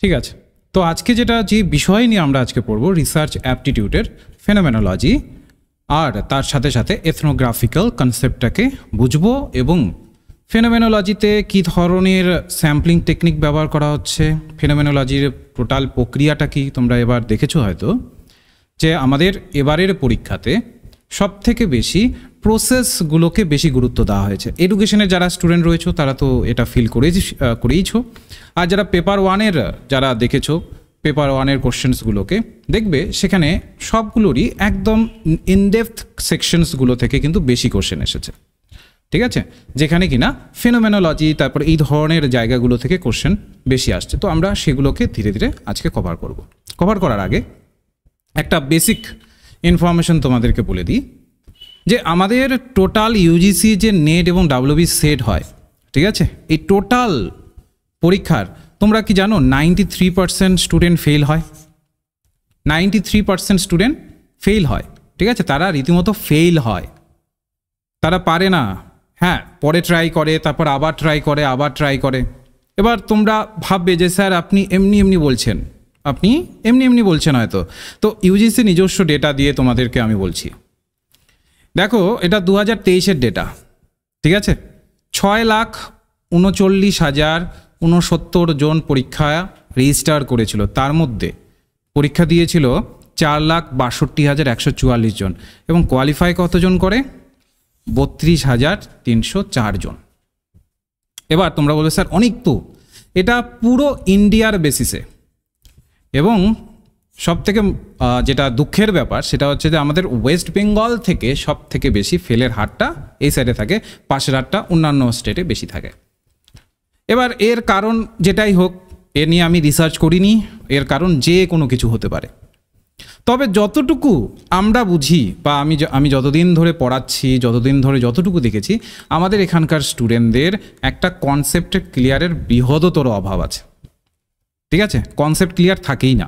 ঠিক আছে তো আজকে যেটা যে বিষয় নিয়ে আমরা আজকে পড়ব রিসার্চ অ্যাপটিটিউডের ফেনোমেনোলজি আর তার সাথে সাথে এথনোগ্রাফিক্যাল কনসেপ্টটাকে বুঝব এবং ফেনোমেনোলজিতে কি ধরনের স্যাম্পলিং টেকনিক ব্যবহার করা হচ্ছে ফেনোমেনোলজির টোটাল প্রক্রিয়াটা কি তোমরা এবার দেখেছো হয়তো যে আমাদের এবারের পরীক্ষাতে সব থেকে বেশি প্রসেসগুলোকে বেশি গুরুত্ব দেওয়া হয়েছে এডুকেশনের যারা স্টুডেন্ট রয়েছে তারা তো এটা ফিল করে করেইছ আর যারা পেপার ওয়ানের যারা দেখেছো পেপার ওয়ানের কোশ্চেন্সগুলোকে দেখবে সেখানে সবগুলোরই একদম ইনডেপথ সেকশনসগুলো থেকে কিন্তু বেশি কোশ্চেন এসেছে ঠিক আছে যেখানে কিনা ফেনোমেনোলজি তারপর এই ধরনের জায়গাগুলো থেকে কোশ্চেন বেশি আসছে তো আমরা সেগুলোকে ধীরে ধীরে আজকে কভার করব কভার করার আগে একটা বেসিক ইনফরমেশন তোমাদেরকে বলে দিই যে আমাদের টোটাল ইউজিসি যে নেট এবং ডাব্লিউবি সেট হয় ঠিক আছে এই টোটাল পরীক্ষার তোমরা কি জানো ninety three percent student fail হয় ninety three percent student fail হয় ঠিক আছে তারা রীতিমতো ফেল হয় তারা পারে না হ্যাঁ পরে ট্রাই করে তারপর আবার ট্রাই করে আবার ট্রাই করে এবার তোমরা ভাববে যে স্যার আপনি এমনি এমনি বলছেন আপনি এমনি এমনি বলছেন হয়তো তো ইউজিসি নিজস্ব ডেটা দিয়ে তোমাদেরকে আমি বলছি দেখো এটা দু হাজার তেইশের ডেটা ঠিক আছে ছয় লাখ উনচল্লিশ হাজার উনসত্তর জন পরীক্ষা রেজিস্টার করেছিল তার মধ্যে পরীক্ষা দিয়েছিল চার লাখ বাষট্টি হাজার একশো চুয়াল্লিশ জন এবং কোয়ালিফাই কতজন করে বত্রিশ হাজার তিনশো জন এবার তোমরা বলবে স্যার অনেক তো এটা পুরো ইন্ডিয়ার বেসিসে এবং সবথেকে যেটা দুঃখের ব্যাপার সেটা হচ্ছে যে আমাদের ওয়েস্ট বেঙ্গল থেকে সব থেকে বেশি ফেলের হারটা এই সাইডে থাকে পাশের হারটা অন্যান্য স্টেটে বেশি থাকে এবার এর কারণ যেটাই হোক এ নিয়ে আমি রিসার্চ করিনি এর কারণ যে কোনো কিছু হতে পারে তবে যতটুকু আমরা বুঝি বা আমি আমি যতদিন ধরে পড়াচ্ছি যতদিন ধরে যতটুকু দেখেছি আমাদের এখানকার স্টুডেন্টদের একটা কনসেপ্টের ক্লিয়ারের বৃহদতর অভাব আছে ঠিক আছে কনসেপ্ট ক্লিয়ার থাকেই না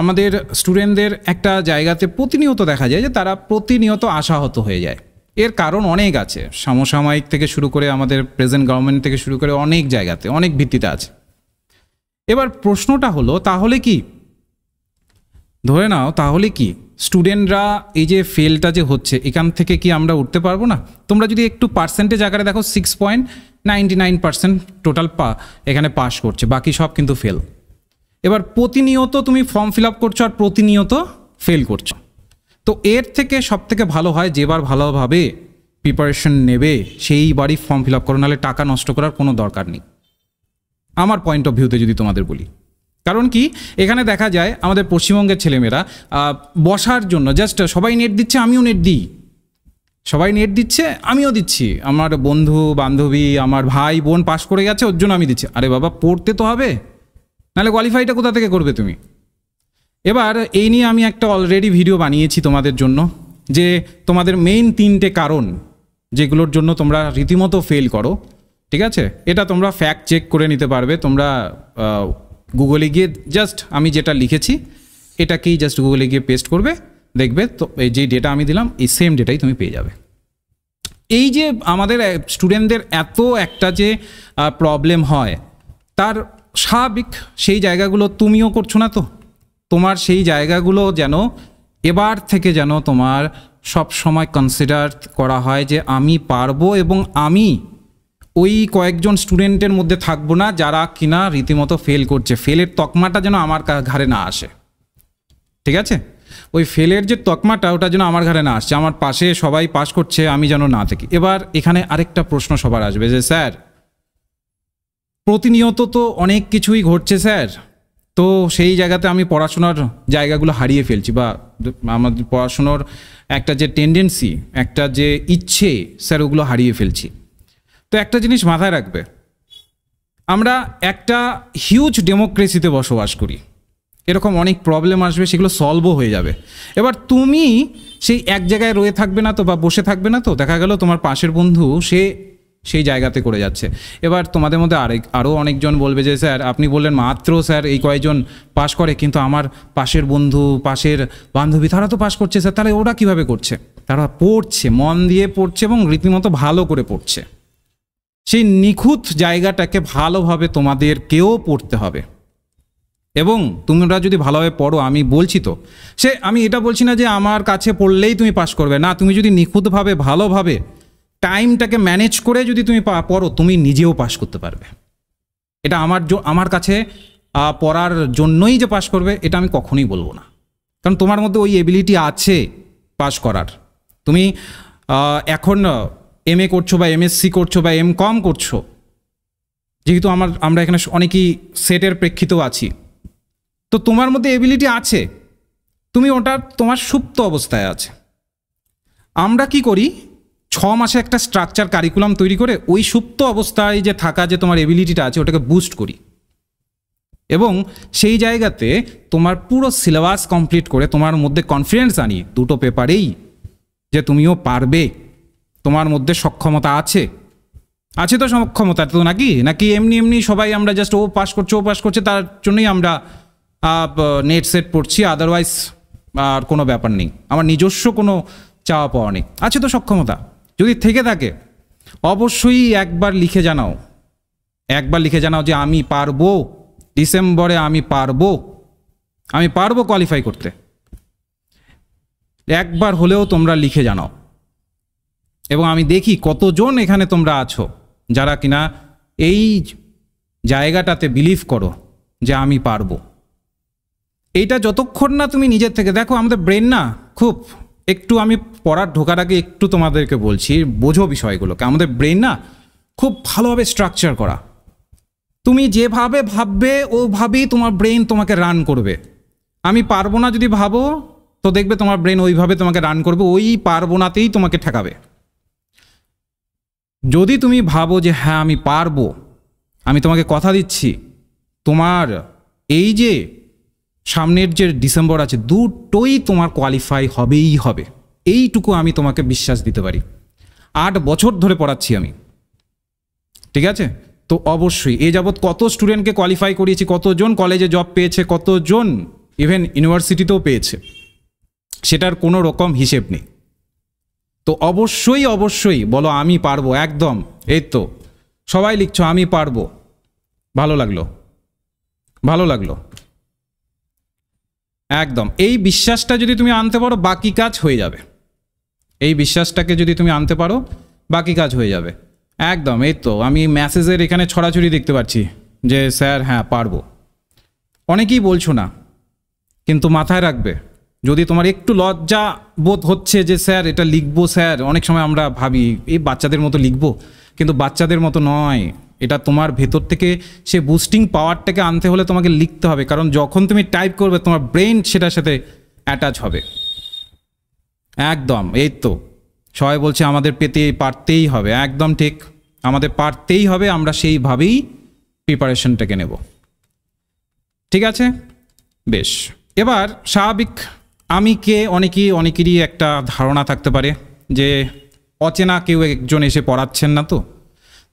আমাদের স্টুডেন্টদের একটা জায়গাতে প্রতিনিয়ত দেখা যায় যে তারা প্রতিনিয়ত আশাহত হয়ে যায় এর কারণ অনেক আছে সমসাময়িক থেকে শুরু করে আমাদের প্রেজেন্ট গভর্নমেন্ট থেকে শুরু করে অনেক জায়গাতে অনেক ভিত্তিতে আছে এবার প্রশ্নটা হলো তাহলে কি ধরে নাও তাহলে কি স্টুডেন্টরা এই যে ফেলটা যে হচ্ছে এখান থেকে কি আমরা উঠতে পারবো না তোমরা যদি একটু পার্সেন্টেজ আকারে দেখো six point ninety nine percent total পা এখানে পাশ করছে বাকি সব কিন্তু ফেল এবার প্রতিনিয়ত তুমি ফর্ম ফিল আপ করছো আর প্রতিনিয়ত ফেল করছো তো এর থেকে সব থেকে ভালো হয় যেবার ভালোভাবে প্রিপারেশন নেবে সেই বাড়ি ফর্ম ফিল আপ করো নাহলে টাকা নষ্ট করার কোনো দরকার নেই আমার পয়েন্ট অফ ভিউতে যদি তোমাদের বলি কারণ কি এখানে দেখা যায় আমাদের পশ্চিমবঙ্গের ছেলেমেয়েরা বসার জন্য জাস্ট সবাই নেট দিচ্ছে আমিও নেট দিই সবাই নেট দিচ্ছে আমিও দিচ্ছি আমার বন্ধু বান্ধবী আমার ভাই বোন পাশ করে গেছে ওর জন্য আমি দিচ্ছি আরে বাবা পড়তে তো হবে নাহলে কোয়ালিফাইটা কোথা থেকে করবে তুমি এবার এই নিয়ে আমি একটা অলরেডি ভিডিও বানিয়েছি তোমাদের জন্য যে তোমাদের মেইন তিনটে কারণ যেগুলোর জন্য তোমরা রীতিমতো ফেল করো ঠিক আছে এটা তোমরা ফ্যাক্ট চেক করে নিতে পারবে তোমরা গুগলে গিয়ে জাস্ট আমি যেটা লিখেছি এটাকেই জাস্ট গুগলে গিয়ে পেস্ট করবে দেখবে তো এই যে ডেটা আমি দিলাম এই সেম ডেটাই তুমি পেয়ে যাবে এই যে আমাদের স্টুডেন্টদের এত একটা যে প্রবলেম হয় তার স্বাভাবিক সেই জায়গাগুলো তুমিও করছো না তো তোমার সেই জায়গাগুলো যেন এবার থেকে যেন তোমার সব সময় কনসিডার করা হয় যে আমি পারবো এবং আমি ওই কয়েকজন স্টুডেন্টের মধ্যে থাকবো না যারা কিনা রীতিমতো ফেল করছে ফেলের তকমাটা যেন আমার ঘাড়ে না আসে ঠিক আছে ওই ফেলের যে তকমাটা ওটা যেন আমার ঘাড়ে না আসছে আমার পাশে সবাই পাশ করছে আমি যেন না থাকি এবার এখানে আরেকটা প্রশ্ন সবার আসবে যে স্যার প্রতিনিয়ত তো অনেক কিছুই ঘটছে স্যার তো সেই জায়গাতে আমি পড়াশোনার জায়গাগুলো হারিয়ে ফেলছি বা আমার পড়াশোনার একটা যে টেন্ডেন্সি একটা যে ইচ্ছে স্যার ওগুলো হারিয়ে ফেলছি তো একটা জিনিস মাথায় রাখবে আমরা একটা হিউজ ডেমোক্রেসিতে বসবাস করি এরকম অনেক প্রবলেম আসবে সেগুলো সলভও হয়ে যাবে এবার তুমি সেই এক জায়গায় রয়ে থাকবে না তো বা বসে থাকবে না তো দেখা গেল তোমার পাশের বন্ধু সে সেই জায়গাতে করে যাচ্ছে এবার তোমাদের মধ্যে আরেক আরও অনেকজন বলবে যে স্যার আপনি বললেন মাত্র স্যার এই কয়েকজন পাশ করে কিন্তু আমার পাশের বন্ধু পাশের বান্ধবী তারা তো পাশ করছে স্যার তাহলে ওরা কিভাবে করছে তারা পড়ছে মন দিয়ে পড়ছে এবং রীতিমতো ভালো করে পড়ছে সেই নিখুঁত জায়গাটাকে ভালোভাবে তোমাদেরকেও পড়তে হবে এবং তোমরা যদি ভালোভাবে পড়ো আমি বলছি তো সে আমি এটা বলছি না যে আমার কাছে পড়লেই তুমি পাশ করবে না তুমি যদি নিখুঁতভাবে ভালোভাবে টাইমটাকে ম্যানেজ করে যদি তুমি পড়ো তুমি নিজেও পাশ করতে পারবে এটা আমার আমার কাছে পড়ার জন্যই যে পাশ করবে এটা আমি কখনোই বলবো না কারণ তোমার মধ্যে ওই এবিলিটি আছে পাশ করার তুমি এখন এম এ করছো বা এমএসসি করছো বা এম কম করছো যেহেতু আমার আমরা এখানে অনেকেই সেটের প্রেক্ষিতেও আছি তো তোমার মধ্যে এবিলিটি আছে তুমি ওটা তোমার সুপ্ত অবস্থায় আছে আমরা কি করি ছ মাসে একটা স্ট্রাকচার কারিকুলাম তৈরি করে ওই সুপ্ত অবস্থায় যে থাকা যে তোমার এবিলিটিটা আছে ওটাকে বুস্ট করি এবং সেই জায়গাতে তোমার পুরো সিলেবাস কমপ্লিট করে তোমার মধ্যে কনফিডেন্স আনি দুটো পেপারেই যে তুমিও পারবে তোমার মধ্যে সক্ষমতা আছে আছে তো সক্ষমতা তো নাকি নাকি এমনি এমনি সবাই আমরা জাস্ট ও পাস করছে ও পাস করছে তার জন্যই আমরা নেট সেট পড়ছি আদারওয়াইজ আর কোনো ব্যাপার নেই আমার নিজস্ব কোনো চাওয়া পাওয়া নেই আছে তো সক্ষমতা যদি থেকে থাকে অবশ্যই একবার লিখে জানাও একবার লিখে জানাও যে আমি পারবো ডিসেম্বরে আমি পারবো আমি পারবো কোয়ালিফাই করতে একবার হলেও তোমরা লিখে জানাও এবং আমি দেখি কতজন এখানে তোমরা আছো যারা কিনা এই জায়গাটাতে বিলিভ করো যে আমি পারবো এইটা যতক্ষণ না তুমি নিজের থেকে দেখো আমাদের ব্রেন না খুব একটু আমি পড়ার ঢোকার আগে একটু তোমাদেরকে বলছি বোঝো বিষয়গুলোকে আমাদের ব্রেন না খুব ভালোভাবে স্ট্রাকচার করা তুমি যেভাবে ভাববে ওভাবেই তোমার ব্রেন তোমাকে রান করবে আমি পারবো না যদি ভাবো তো দেখবে তোমার ব্রেন ওইভাবে তোমাকে রান করবে ওই পারবো নাতেই তোমাকে ঠেকাবে যদি তুমি ভাবো যে হ্যাঁ আমি পারবো আমি তোমাকে কথা দিচ্ছি তোমার এই যে সামনের যে ডিসেম্বর আছে দুটোই তোমার কোয়ালিফাই হবেই হবে এইটুকু আমি তোমাকে বিশ্বাস দিতে পারি আট বছর ধরে পড়াচ্ছি আমি ঠিক আছে তো অবশ্যই এ যাবৎ কত স্টুডেন্টকে কোয়ালিফাই করিয়েছি কতজন কলেজে জব পেয়েছে কতজন ইভেন ইউনিভার্সিটিতেও পেয়েছে সেটার কোনো রকম হিসেব নেই তো অবশ্যই অবশ্যই বলো আমি পারবো একদম এই তো সবাই লিখছ আমি পারবো ভালো লাগলো ভালো লাগলো একদম এই বিশ্বাসটা যদি তুমি আনতে পারো বাকি কাজ হয়ে যাবে এই বিশ্বাসটাকে যদি তুমি আনতে পারো বাকি কাজ হয়ে যাবে একদম এই তো আমি ম্যাসেজের এখানে ছড়াছড়ি দেখতে পাচ্ছি যে স্যার হ্যাঁ পারবো অনেকেই বলছো না কিন্তু মাথায় রাখবে যদি তোমার একটু লজ্জা বোধ হচ্ছে যে স্যার এটা লিখবো স্যার অনেক সময় আমরা ভাবি এই বাচ্চাদের মতো লিখবো কিন্তু বাচ্চাদের মতো নয় এটা তোমার ভেতর থেকে সে বুস্টিং পাওয়ারটাকে আনতে হলে তোমাকে লিখতে হবে কারণ যখন তুমি টাইপ করবে তোমার ব্রেন সেটার সাথে অ্যাটাচ হবে একদম এই তো সবাই বলছে আমাদের পেতে পারতেই হবে একদম ঠিক আমাদের পারতেই হবে আমরা সেইভাবেই প্রিপারেশনটাকে নেব ঠিক আছে বেশ এবার স্বাভাবিক আমি কে অনেকেই অনেকেরই একটা ধারণা থাকতে পারে যে অচেনা কেউ একজন এসে পড়াচ্ছেন না তো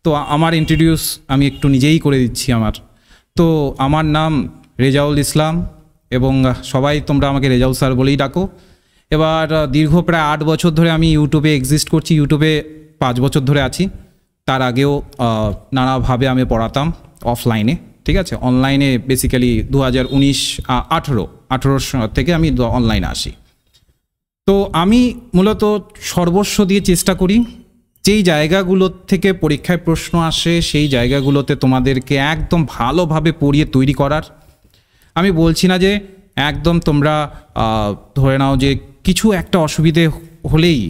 তো আমার ইন্ট্রোডিউস আমি একটু নিজেই করে দিচ্ছি আমার তো আমার নাম রেজাউল ইসলাম এবং সবাই তোমরা আমাকে রেজাউল স্যার বলেই ডাকো এবার দীর্ঘ প্রায় আট বছর ধরে আমি ইউটিউবে এক্সিস্ট করছি ইউটিউবে পাঁচ বছর ধরে আছি তার আগেও নানাভাবে আমি পড়াতাম অফলাইনে ঠিক আছে অনলাইনে বেসিক্যালি দু হাজার উনিশ আঠেরো আঠেরো থেকে আমি অনলাইনে আসি তো আমি মূলত সর্বস্ব দিয়ে চেষ্টা করি যেই জায়গাগুলো থেকে পরীক্ষায় প্রশ্ন আসে সেই জায়গাগুলোতে তোমাদেরকে একদম ভালোভাবে পড়িয়ে তৈরি করার আমি বলছি না যে একদম তোমরা ধরে নাও যে কিছু একটা অসুবিধে হলেই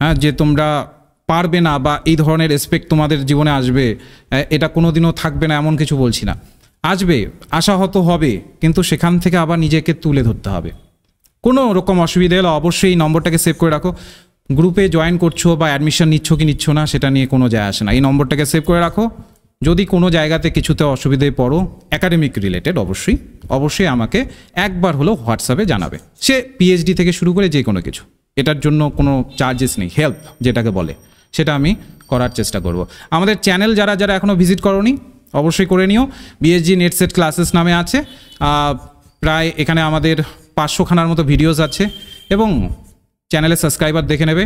হ্যাঁ যে তোমরা পারবে না বা এই ধরনের রেসপেক্ট তোমাদের জীবনে আসবে এটা কোনো দিনও থাকবে না এমন কিছু বলছি না আসবে আশাহত হবে কিন্তু সেখান থেকে আবার নিজেকে তুলে ধরতে হবে কোনো রকম অসুবিধা হলে অবশ্যই এই নম্বরটাকে সেভ করে রাখো গ্রুপে জয়েন করছো বা অ্যাডমিশন নিচ্ছ কি নিচ্ছ না সেটা নিয়ে কোনো যায় আসে না এই নম্বরটাকে সেভ করে রাখো যদি কোনো জায়গাতে কিছুতে অসুবিধায় পড়ো একাডেমিক রিলেটেড অবশ্যই অবশ্যই আমাকে একবার হলেও হোয়াটসঅ্যাপে জানাবে সে পিএইচডি থেকে শুরু করে যে কোনো কিছু এটার জন্য কোনো চার্জেস নেই হেল্প যেটাকে বলে সেটা আমি করার চেষ্টা করব আমাদের চ্যানেল যারা যারা এখনও ভিজিট করনি অবশ্যই করে নিও বিএসজি নেটসেট ক্লাসেস নামে আছে প্রায় এখানে আমাদের পাঁচশোখানার মতো ভিডিওস আছে এবং চ্যানেলে সাবস্ক্রাইবার দেখে নেবে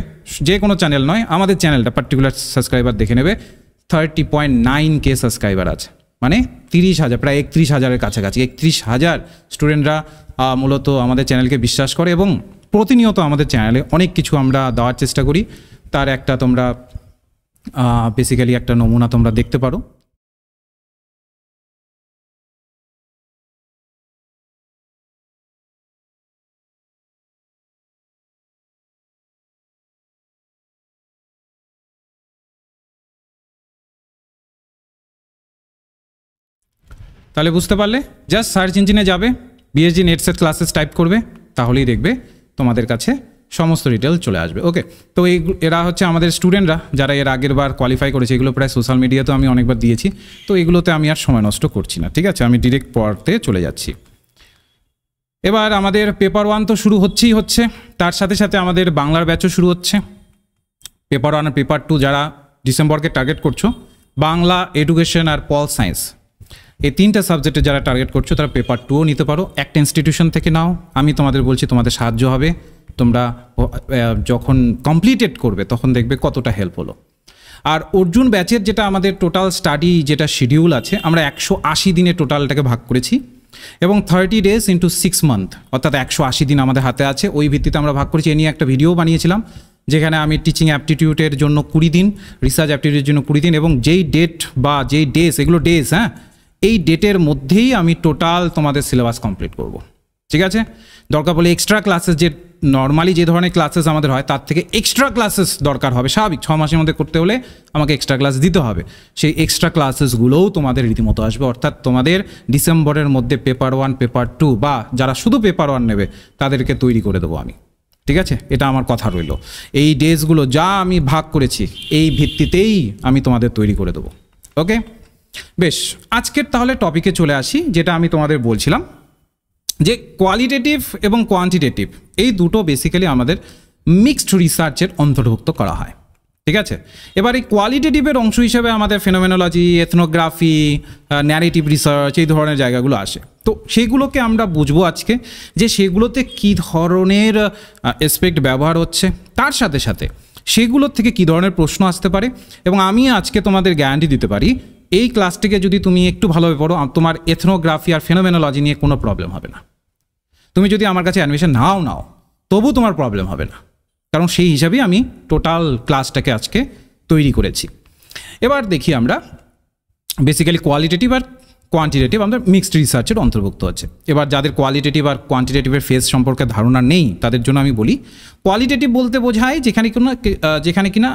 যে কোনো চ্যানেল নয় আমাদের চ্যানেলটা পার্টিকুলার সাবস্ক্রাইবার দেখে নেবে থার্টি পয়েন্ট নাইন কে সাবস্ক্রাইবার আছে মানে তিরিশ হাজার প্রায় একত্রিশ হাজারের কাছাকাছি একত্রিশ হাজার স্টুডেন্টরা মূলত আমাদের চ্যানেলকে বিশ্বাস করে এবং প্রতিনিয়ত আমাদের চ্যানেলে অনেক কিছু আমরা দেওয়ার চেষ্টা করি তার একটা তোমরা বেসিক্যালি একটা নমুনা তোমরা দেখতে পারো তাহলে বুঝতে পারলে জাস্ট সার্চ ইঞ্জিনে যাবে বিএসজি নেটসেট ক্লাসেস টাইপ করবে তাহলেই দেখবে তোমাদের কাছে সমস্ত ডিটেল চলে আসবে ওকে তো এই এরা হচ্ছে আমাদের স্টুডেন্টরা যারা এর আগের বার কোয়ালিফাই করেছে এগুলো প্রায় সোশ্যাল মিডিয়াতে আমি অনেকবার দিয়েছি তো এগুলোতে আমি আর সময় নষ্ট করছি না ঠিক আছে আমি ডিরেক্ট পড়তে চলে যাচ্ছি এবার আমাদের পেপার ওয়ান তো শুরু হচ্ছেই হচ্ছে তার সাথে সাথে আমাদের বাংলার ব্যাচও শুরু হচ্ছে পেপার ওয়ান আর পেপার টু যারা ডিসেম্বরকে টার্গেট করছো বাংলা এডুকেশন আর পল সায়েন্স এই তিনটা সাবজেক্টে যারা টার্গেট করছো তারা পেপার টুও নিতে পারো একটা ইনস্টিটিউশন থেকে নাও আমি তোমাদের বলছি তোমাদের সাহায্য হবে তোমরা যখন কমপ্লিটেড করবে তখন দেখবে কতটা হেল্প হলো আর অর্জুন ব্যাচের যেটা আমাদের টোটাল স্টাডি যেটা শিডিউল আছে আমরা একশো আশি দিনে টোটালটাকে ভাগ করেছি এবং thirty days into six month অর্থাৎ একশো আশি দিন আমাদের হাতে আছে ওই ভিত্তিতে আমরা ভাগ করেছি এ নিয়ে একটা ভিডিও বানিয়েছিলাম যেখানে আমি টিচিং অ্যাপটিটিউডের জন্য কুড়ি দিন রিসার্চ অ্যাপটিটিউডের জন্য কুড়ি দিন এবং যেই ডেট বা যেই ডেজ এগুলো ডেজ হ্যাঁ এই ডেটের মধ্যেই আমি টোটাল তোমাদের সিলেবাস কমপ্লিট করব। ঠিক আছে দরকার পড়লে এক্সট্রা ক্লাসেস যে নর্মালি যে ধরনের ক্লাসেস আমাদের হয় তার থেকে এক্সট্রা ক্লাসেস দরকার হবে স্বাভাবিক ছ মাসের মধ্যে করতে হলে আমাকে এক্সট্রা ক্লাস দিতে হবে সেই এক্সট্রা ক্লাসেসগুলোও তোমাদের রীতিমতো আসবে অর্থাৎ তোমাদের ডিসেম্বরের মধ্যে পেপার ওয়ান পেপার টু বা যারা শুধু পেপার ওয়ান নেবে তাদেরকে তৈরি করে দেবো আমি ঠিক আছে এটা আমার কথা রইল এই ডেজগুলো যা আমি ভাগ করেছি এই ভিত্তিতেই আমি তোমাদের তৈরি করে দেবো ওকে বেশ আজকের তাহলে টপিকে চলে আসি যেটা আমি তোমাদের বলছিলাম যে কোয়ালিটেটিভ এবং কোয়ান্টিটেটিভ এই দুটো বেসিক্যালি আমাদের মিক্সড রিসার্চের অন্তর্ভুক্ত করা হয় ঠিক আছে এবার এই কোয়ালিটেটিভের অংশ হিসেবে আমাদের ফেনোমেনোলজি এথনোগ্রাফি ন্যারেটিভ রিসার্চ এই ধরনের জায়গাগুলো আসে তো সেইগুলোকে আমরা বুঝবো আজকে যে সেগুলোতে কি ধরনের এসপেক্ট ব্যবহার হচ্ছে তার সাথে সাথে সেগুলোর থেকে কি ধরনের প্রশ্ন আসতে পারে এবং আমি আজকে তোমাদের গ্যারান্টি দিতে পারি এই ক্লাসটিকে যদি তুমি একটু ভালোভাবে পড়ো তোমার এথনোগ্রাফি আর ফেনোমেনোলজি নিয়ে কোনো প্রবলেম হবে না তুমি যদি আমার কাছে অ্যাডমিশন নাও নাও তবু তোমার প্রবলেম হবে না কারণ সেই হিসাবেই আমি টোটাল ক্লাসটাকে আজকে তৈরি করেছি এবার দেখি আমরা বেসিক্যালি কোয়ালিটেটিভ আর কোয়ান্টিটেটিভ আমাদের মিক্সড রিসার্চের অন্তর্ভুক্ত হচ্ছে এবার যাদের কোয়ালিটেটিভ আর কোয়ান্টিটেটিভের ফেস সম্পর্কে ধারণা নেই তাদের জন্য আমি বলি কোয়ালিটেটিভ বলতে বোঝায় যেখানে কোনো যেখানে কিনা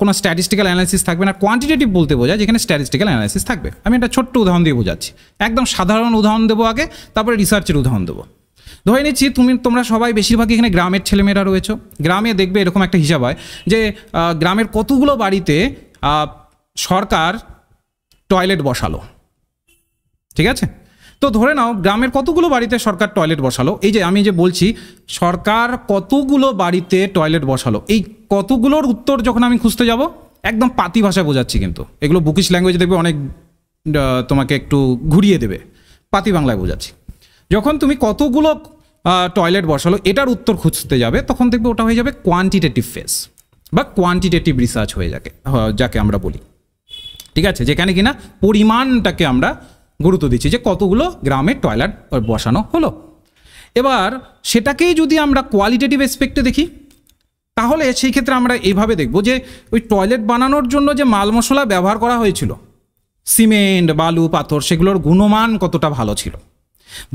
কোনো স্ট্যাটিস্টিক্যাল অ্যানালাইসিস থাকবে না কোয়ান্টিটেটিভ বলতে বোঝায় যেখানে স্ট্যাটিস্টিক্যাল অ্যানালাইসিস থাকবে আমি একটা ছোট্ট উদাহরণ দিয়ে বোঝাচ্ছি একদম সাধারণ উদাহরণ দেবো আগে তারপরে রিসার্চের উদাহরণ দেবো ধরে নিচ্ছি তুমি তোমরা সবাই বেশিরভাগই এখানে গ্রামের ছেলেমেয়েরা রয়েছে গ্রামে দেখবে এরকম একটা হিসাব হয় যে গ্রামের কতগুলো বাড়িতে সরকার টয়লেট বসালো ঠিক আছে তো ধরে নাও গ্রামের কতগুলো বাড়িতে সরকার টয়লেট বসালো এই যে আমি যে বলছি সরকার কতগুলো বাড়িতে টয়লেট বসালো এই কতগুলোর উত্তর যখন আমি খুঁজতে যাব একদম পাতি ভাষায় বোঝাচ্ছি কিন্তু এগুলো বুকিশ ল্যাঙ্গুয়েজে দেখবে অনেক তোমাকে একটু ঘুরিয়ে দেবে পাতি বাংলায় বোঝাচ্ছি যখন তুমি কতগুলো টয়লেট বসালো এটার উত্তর খুঁজতে যাবে তখন দেখবে ওটা হয়ে যাবে কোয়ান্টিটেটিভ ফেস বা কোয়ান্টিটেটিভ রিসার্চ হয়ে যাকে যাকে আমরা বলি ঠিক আছে যেখানে কিনা পরিমাণটাকে আমরা গুরুত্ব দিচ্ছি যে কতগুলো গ্রামে টয়লেট বসানো হলো এবার সেটাকেই যদি আমরা কোয়ালিটেটিভ এসপেক্টে দেখি তাহলে সেই ক্ষেত্রে আমরা এইভাবে দেখব যে ওই টয়লেট বানানোর জন্য যে মাল মশলা ব্যবহার করা হয়েছিল সিমেন্ট বালু পাথর সেগুলোর গুণমান কতটা ভালো ছিল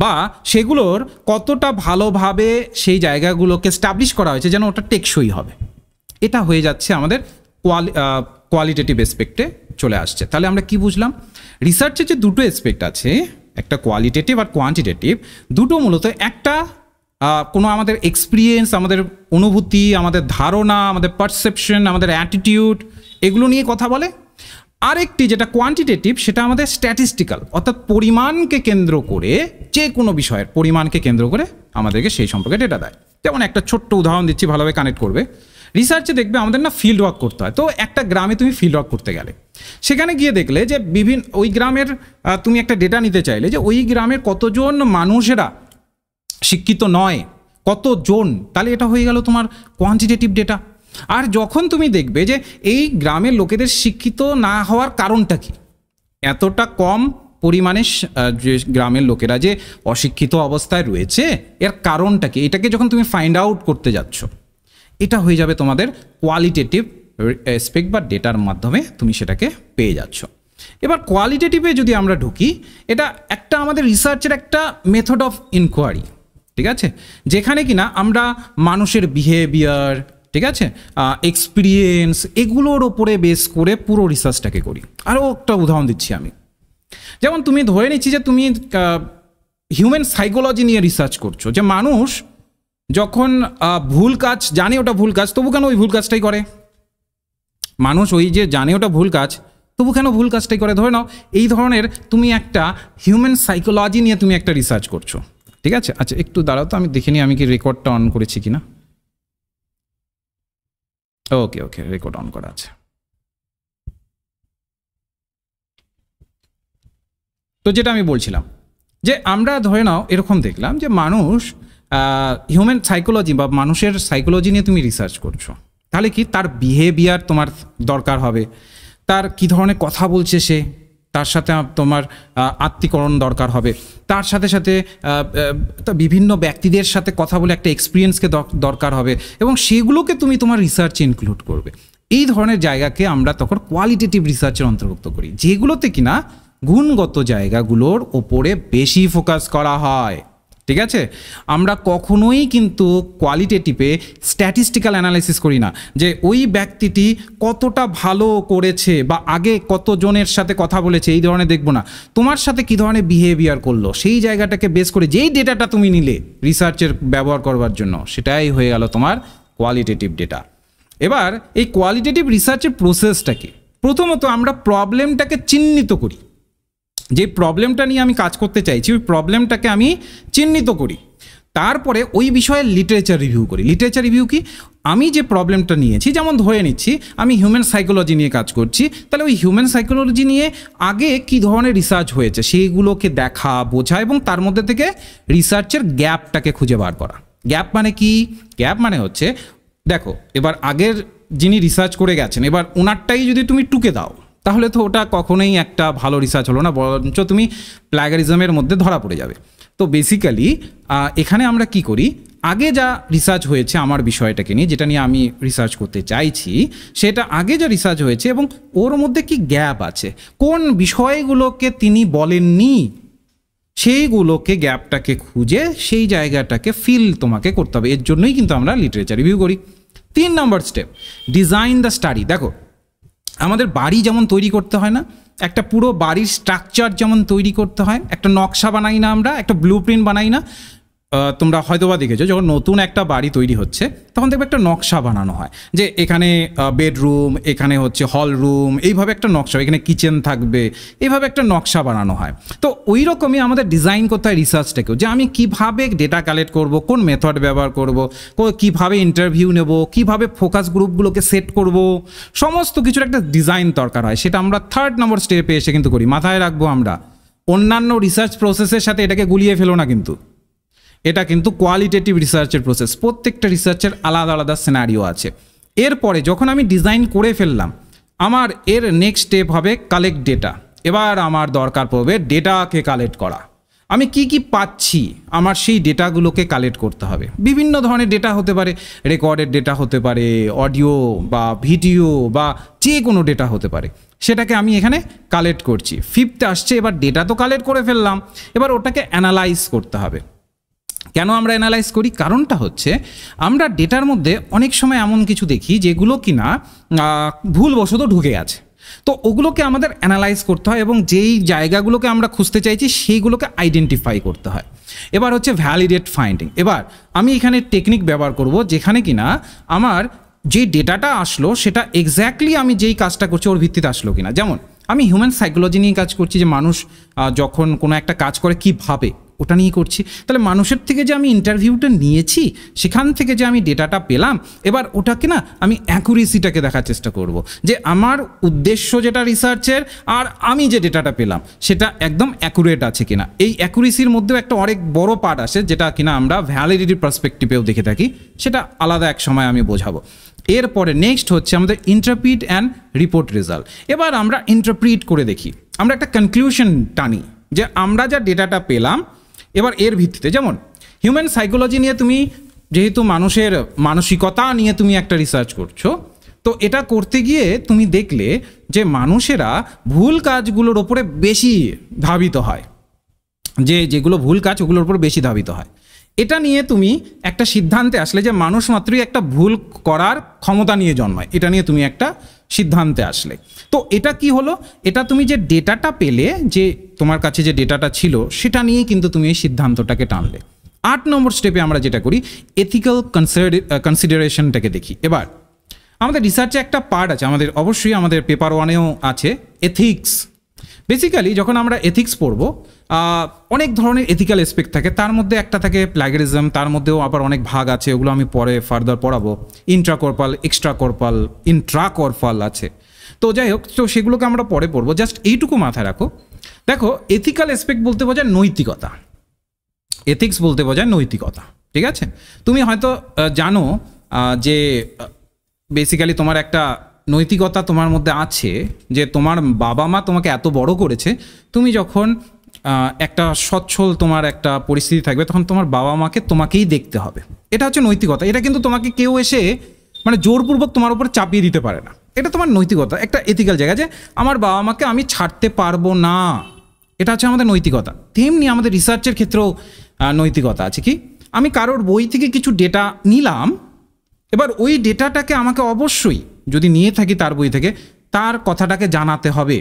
বা সেগুলোর কতটা ভালোভাবে সেই জায়গাগুলোকে স্টাবলিশ করা হয়েছে যেন ওটা টেকসই হবে এটা হয়ে যাচ্ছে আমাদের কোয়ালি কোয়ালিটেটিভ এসপেক্টে চলে আসছে তাহলে আমরা কি বুঝলাম রিসার্চের যে দুটো এসপেক্ট আছে একটা কোয়ালিটেটিভ আর কোয়ান্টিটেটিভ দুটো মূলত একটা কোনো আমাদের এক্সপিরিয়েন্স আমাদের অনুভূতি আমাদের ধারণা আমাদের পারসেপশন আমাদের অ্যাটিটিউড এগুলো নিয়ে কথা বলে আরেকটি যেটা কোয়ান্টিটেটিভ সেটা আমাদের স্ট্যাটিস্টিক্যাল অর্থাৎ পরিমাণকে কেন্দ্র করে যে কোনো বিষয়ের পরিমাণকে কেন্দ্র করে আমাদেরকে সেই সম্পর্কে ডেটা দেয় যেমন একটা ছোট্ট উদাহরণ দিচ্ছি ভালোভাবে কানেক্ট করবে রিসার্চে দেখবে আমাদের না ফিল্ড ওয়ার্ক করতে হয় তো একটা গ্রামে তুমি ফিল্ড ওয়ার্ক করতে গেলে সেখানে গিয়ে দেখলে যে বিভিন্ন ওই গ্রামের তুমি একটা ডেটা নিতে চাইলে যে ওই গ্রামের কতজন মানুষেরা শিক্ষিত নয় কতজন তাহলে এটা হয়ে গেল তোমার কোয়ান্টিটেটিভ ডেটা আর যখন তুমি দেখবে যে এই গ্রামের লোকেদের শিক্ষিত না হওয়ার কারণটা কি এতটা কম পরিমাণে যে গ্রামের লোকেরা যে অশিক্ষিত অবস্থায় রয়েছে এর কারণটা কি এটাকে যখন তুমি ফাইন্ড আউট করতে যাচ্ছ এটা হয়ে যাবে তোমাদের কোয়ালিটেটিভ স্পেক বা ডেটার মাধ্যমে তুমি সেটাকে পেয়ে যাচ্ছ এবার কোয়ালিটেটিভে যদি আমরা ঢুকি এটা একটা আমাদের রিসার্চের একটা মেথড অফ ইনকোয়ারি ঠিক আছে যেখানে কিনা আমরা মানুষের বিহেভিয়ার ঠিক আছে এক্সপিরিয়েন্স এগুলোর ওপরে বেস করে পুরো রিসার্চটাকে করি আরও একটা উদাহরণ দিচ্ছি আমি যেমন তুমি ধরে নিচ্ছি যে তুমি হিউম্যান সাইকোলজি নিয়ে রিসার্চ করছো যে মানুষ যখন ভুল কাজ জানে ওটা ভুল কাজ তবু কেন ওই ভুল কাজটাই করে মানুষ ওই যে জানে ওটা ভুল কাজ তবু কেন ভুল কাজটাই করে ধরে নাও এই ধরনের তুমি একটা হিউম্যান সাইকোলজি নিয়ে তুমি একটা রিসার্চ করছো ঠিক আছে আচ্ছা একটু দাঁড়াও তো আমি দেখে নিই আমি কি রেকর্ডটা অন করেছি কি না ওকে ওকে রেকর্ড অন করা আছে তো যেটা আমি বলছিলাম যে আমরা ধরে নাও এরকম দেখলাম যে মানুষ হিউম্যান সাইকোলজি বা মানুষের সাইকোলজি নিয়ে তুমি রিসার্চ করছো তাহলে কি তার বিহেভিয়ার তোমার দরকার হবে তার কি ধরনের কথা বলছে সে তার সাথে তোমার আত্মীকরণ দরকার হবে তার সাথে সাথে বিভিন্ন ব্যক্তিদের সাথে কথা বলে একটা এক্সপিরিয়েন্সকে দরকার হবে এবং সেগুলোকে তুমি তোমার রিসার্চ ইনক্লুড করবে এই ধরনের জায়গাকে আমরা তখন কোয়ালিটেটিভ রিসার্চের অন্তর্ভুক্ত করি যেগুলোতে কিনা গুণগত জায়গাগুলোর ওপরে বেশি ফোকাস করা হয় ঠিক আছে আমরা কখনোই কিন্তু কোয়ালিটেটিভে স্ট্যাটিস্টিক্যাল অ্যানালাইসিস করি না যে ওই ব্যক্তিটি কতটা ভালো করেছে বা আগে কতজনের সাথে কথা বলেছে এই ধরনের দেখবো না তোমার সাথে কী ধরনের বিহেভিয়ার করলো সেই জায়গাটাকে বেস করে যেই ডেটাটা তুমি নিলে রিসার্চের ব্যবহার করবার জন্য সেটাই হয়ে গেল তোমার কোয়ালিটেটিভ ডেটা এবার এই কোয়ালিটেটিভ রিসার্চের প্রসেসটাকে প্রথমত আমরা প্রবলেমটাকে চিহ্নিত করি যে প্রবলেমটা নিয়ে আমি কাজ করতে চাইছি ওই প্রবলেমটাকে আমি চিহ্নিত করি তারপরে ওই বিষয়ে লিটারেচার রিভিউ করি লিটারেচার রিভিউ কি আমি যে প্রবলেমটা নিয়েছি যেমন ধরে নিচ্ছি আমি হিউম্যান সাইকোলজি নিয়ে কাজ করছি তাহলে ওই হিউম্যান সাইকোলজি নিয়ে আগে কি ধরনের রিসার্চ হয়েছে সেইগুলোকে দেখা বোঝা এবং তার মধ্যে থেকে রিসার্চের গ্যাপটাকে খুঁজে বার করা গ্যাপ মানে কি গ্যাপ মানে হচ্ছে দেখো এবার আগের যিনি রিসার্চ করে গেছেন এবার ওনারটাই যদি তুমি টুকে দাও তাহলে তো ওটা কখনোই একটা ভালো রিসার্চ হলো না বরঞ্চ তুমি প্ল্যাগারিজমের মধ্যে ধরা পড়ে যাবে তো বেসিক্যালি এখানে আমরা কি করি আগে যা রিসার্চ হয়েছে আমার বিষয়টাকে নিয়ে যেটা নিয়ে আমি রিসার্চ করতে চাইছি সেটা আগে যা রিসার্চ হয়েছে এবং ওর মধ্যে কি গ্যাপ আছে কোন বিষয়গুলোকে তিনি বলেননি সেইগুলোকে গ্যাপটাকে খুঁজে সেই জায়গাটাকে ফিল তোমাকে করতে হবে এর জন্যই কিন্তু আমরা লিটারেচার রিভিউ করি তিন নম্বর স্টেপ ডিজাইন দ্য স্টাডি দেখো আমাদের বাড়ি যেমন তৈরি করতে হয় না একটা পুরো বাড়ির স্ট্রাকচার যেমন তৈরি করতে হয় একটা নকশা বানাই না আমরা একটা ব্লু প্রিন্ট বানাই না তোমরা হয়তোবা দেখেছো যখন নতুন একটা বাড়ি তৈরি হচ্ছে তখন দেখবে একটা নকশা বানানো হয় যে এখানে বেডরুম এখানে হচ্ছে হল রুম এইভাবে একটা নকশা এখানে কিচেন থাকবে এইভাবে একটা নকশা বানানো হয় তো ওই রকমই আমাদের ডিজাইন করতে হয় রিসার্চটাকেও যে আমি কিভাবে ডেটা কালেক্ট করব কোন মেথড ব্যবহার করব কিভাবে ইন্টারভিউ নেব কিভাবে ফোকাস গ্রুপগুলোকে সেট করব সমস্ত কিছুর একটা ডিজাইন দরকার হয় সেটা আমরা থার্ড নম্বর স্টেপে এসে কিন্তু করি মাথায় রাখবো আমরা অন্যান্য রিসার্চ প্রসেসের সাথে এটাকে গুলিয়ে ফেলো না কিন্তু এটা কিন্তু কোয়ালিটেটিভ রিসার্চের প্রসেস প্রত্যেকটা রিসার্চের আলাদা আলাদা সিনারিও আছে এরপরে যখন আমি ডিজাইন করে ফেললাম আমার এর নেক্সট স্টেপ হবে কালেক্ট ডেটা এবার আমার দরকার পড়বে ডেটাকে কালেক্ট করা আমি কি কি পাচ্ছি আমার সেই ডেটাগুলোকে কালেক্ট করতে হবে বিভিন্ন ধরনের ডেটা হতে পারে রেকর্ডের ডেটা হতে পারে অডিও বা ভিডিও বা যে কোনো ডেটা হতে পারে সেটাকে আমি এখানে কালেক্ট করছি ফিফথে আসছে এবার ডেটা তো কালেক্ট করে ফেললাম এবার ওটাকে অ্যানালাইজ করতে হবে কেন আমরা অ্যানালাইজ করি কারণটা হচ্ছে আমরা ডেটার মধ্যে অনেক সময় এমন কিছু দেখি যেগুলো কিনা ভুলবশত ঢুকে আছে তো ওগুলোকে আমাদের অ্যানালাইজ করতে হয় এবং যেই জায়গাগুলোকে আমরা খুঁজতে চাইছি সেইগুলোকে আইডেন্টিফাই করতে হয় এবার হচ্ছে ভ্যালিডেট ফাইন্ডিং এবার আমি এখানে টেকনিক ব্যবহার করব যেখানে কিনা আমার যে ডেটাটা আসলো সেটা এক্স্যাক্টলি আমি যেই কাজটা করছি ওর ভিত্তিতে আসলো কিনা যেমন আমি হিউম্যান সাইকোলজি নিয়ে কাজ করছি যে মানুষ যখন কোনো একটা কাজ করে কি ভাবে ওটা নিয়ে করছি তাহলে মানুষের থেকে যে আমি ইন্টারভিউটা নিয়েছি সেখান থেকে যে আমি ডেটাটা পেলাম এবার ওটাকে না আমি অ্যাকুরেসিটাকে দেখার চেষ্টা করব যে আমার উদ্দেশ্য যেটা রিসার্চের আর আমি যে ডেটাটা পেলাম সেটা একদম অ্যাকুরেট আছে কিনা এই অ্যাকুরেসির মধ্যেও একটা অনেক বড় পার্ট আসে যেটা কিনা আমরা ভ্যালিডিটির পার্সপেক্টিভেও দেখে থাকি সেটা আলাদা এক সময় আমি বোঝাবো এরপরে নেক্সট হচ্ছে আমাদের ইন্টারপ্রিট অ্যান্ড রিপোর্ট রেজাল্ট এবার আমরা ইন্টারপ্রিট করে দেখি আমরা একটা কনক্লিউশন টানি যে আমরা যা ডেটাটা পেলাম এবার এর ভিত্তিতে যেমন হিউম্যান সাইকোলজি নিয়ে তুমি যেহেতু মানুষের মানসিকতা নিয়ে তুমি একটা রিসার্চ করছো তো এটা করতে গিয়ে তুমি দেখলে যে মানুষেরা ভুল কাজগুলোর ওপরে বেশি ধাবিত হয় যে যেগুলো ভুল কাজ ওগুলোর উপর বেশি ধাবিত হয় এটা নিয়ে তুমি একটা সিদ্ধান্তে আসলে যে মানুষ মাত্রই একটা ভুল করার ক্ষমতা নিয়ে জন্মায় এটা নিয়ে তুমি একটা সিদ্ধান্তে আসলে তো এটা কি হলো এটা তুমি যে ডেটাটা পেলে যে তোমার কাছে যে ডেটাটা ছিল সেটা নিয়েই কিন্তু তুমি এই সিদ্ধান্তটাকে টানলে আট নম্বর স্টেপে আমরা যেটা করি এথিক্যাল কনসিডারেশনটাকে দেখি এবার আমাদের রিসার্চে একটা পার্ট আছে আমাদের অবশ্যই আমাদের পেপার ওয়ানেও আছে এথিক্স বেসিক্যালি যখন আমরা এথিক্স পড়ব অনেক ধরনের এথিক্যাল এসপেক্ট থাকে তার মধ্যে একটা থাকে প্ল্যাগারিজম তার মধ্যেও আবার অনেক ভাগ আছে ওগুলো আমি পরে ফার্দার পড়াবো ইন্ট্রাকর্পাল এক্সট্রাকর্পাল ইন্ট্রাকর্পাল আছে তো যাই হোক তো সেগুলোকে আমরা পরে পড়বো জাস্ট এইটুকু মাথায় রাখো দেখো এথিক্যাল এসপেক্ট বলতে বোঝায় নৈতিকতা এথিক্স বলতে বোঝায় নৈতিকতা ঠিক আছে তুমি হয়তো জানো যে বেসিক্যালি তোমার একটা নৈতিকতা তোমার মধ্যে আছে যে তোমার বাবা মা তোমাকে এত বড় করেছে তুমি যখন একটা সচ্ছল তোমার একটা পরিস্থিতি থাকবে তখন তোমার বাবা মাকে তোমাকেই দেখতে হবে এটা হচ্ছে নৈতিকতা এটা কিন্তু তোমাকে কেউ এসে মানে জোরপূর্বক তোমার উপর চাপিয়ে দিতে পারে না এটা তোমার নৈতিকতা একটা এথিক্যাল জায়গা যে আমার বাবা মাকে আমি ছাড়তে পারবো না এটা হচ্ছে আমাদের নৈতিকতা তেমনি আমাদের রিসার্চের ক্ষেত্রেও নৈতিকতা আছে কি আমি কারোর বই থেকে কিছু ডেটা নিলাম এবার ওই ডেটাটাকে আমাকে অবশ্যই যদি নিয়ে থাকি তার বই থেকে তার কথাটাকে জানাতে হবে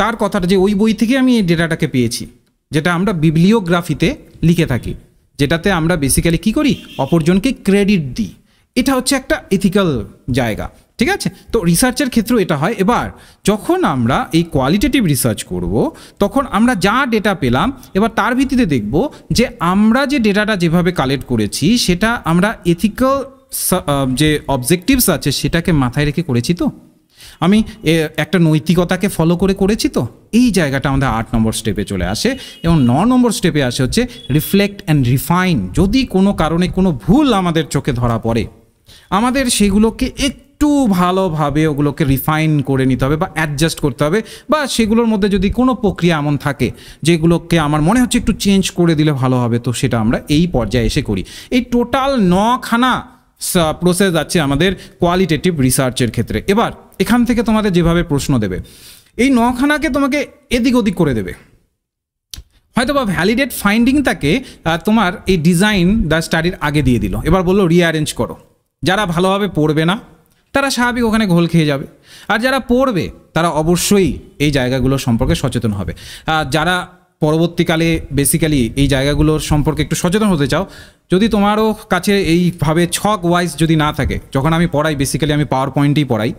তার কথাটা যে ওই বই থেকে আমি এই ডেটাটাকে পেয়েছি যেটা আমরা বিবলিওগ্রাফিতে লিখে থাকি যেটাতে আমরা বেসিক্যালি কি করি অপরজনকে ক্রেডিট দিই এটা হচ্ছে একটা ইথিক্যাল জায়গা ঠিক আছে তো রিসার্চের ক্ষেত্রেও এটা হয় এবার যখন আমরা এই কোয়ালিটেটিভ রিসার্চ করব তখন আমরা যা ডেটা পেলাম এবার তার ভিত্তিতে দেখব যে আমরা যে ডেটাটা যেভাবে কালেক্ট করেছি সেটা আমরা এথিক্যাল যে অবজেক্টিভস আছে সেটাকে মাথায় রেখে করেছি তো আমি একটা নৈতিকতাকে ফলো করে করেছি তো এই জায়গাটা আমাদের আট নম্বর স্টেপে চলে আসে এবং ন নম্বর স্টেপে আসে হচ্ছে রিফ্লেক্ট অ্যান্ড রিফাইন যদি কোনো কারণে কোনো ভুল আমাদের চোখে ধরা পড়ে আমাদের সেগুলোকে একটু ভালোভাবে ওগুলোকে রিফাইন করে নিতে হবে বা অ্যাডজাস্ট করতে হবে বা সেগুলোর মধ্যে যদি কোনো প্রক্রিয়া এমন থাকে যেগুলোকে আমার মনে হচ্ছে একটু চেঞ্জ করে দিলে ভালো হবে তো সেটা আমরা এই পর্যায়ে এসে করি এই টোটাল নখানা প্রসেস আছে আমাদের কোয়ালিটেটিভ রিসার্চের ক্ষেত্রে এবার এখান থেকে তোমাদের যেভাবে প্রশ্ন দেবে এই নখানাকে তোমাকে এদিক ওদিক করে দেবে হয়তো বা ভ্যালিডেট ফাইন্ডিংটাকে তোমার এই ডিজাইন দ্য স্টাডির আগে দিয়ে দিল এবার বললো রিঅ্যারেঞ্জ করো যারা ভালোভাবে পড়বে না তারা স্বাভাবিক ওখানে ঘোল খেয়ে যাবে আর যারা পড়বে তারা অবশ্যই এই জায়গাগুলো সম্পর্কে সচেতন হবে যারা পরবর্তীকালে বেসিক্যালি এই জায়গাগুলোর সম্পর্কে একটু সচেতন হতে চাও যদি তোমারও কাছে এইভাবে ছক ওয়াইজ যদি না থাকে যখন আমি পড়াই বেসিক্যালি আমি পাওয়ার পয়েন্টেই পড়াই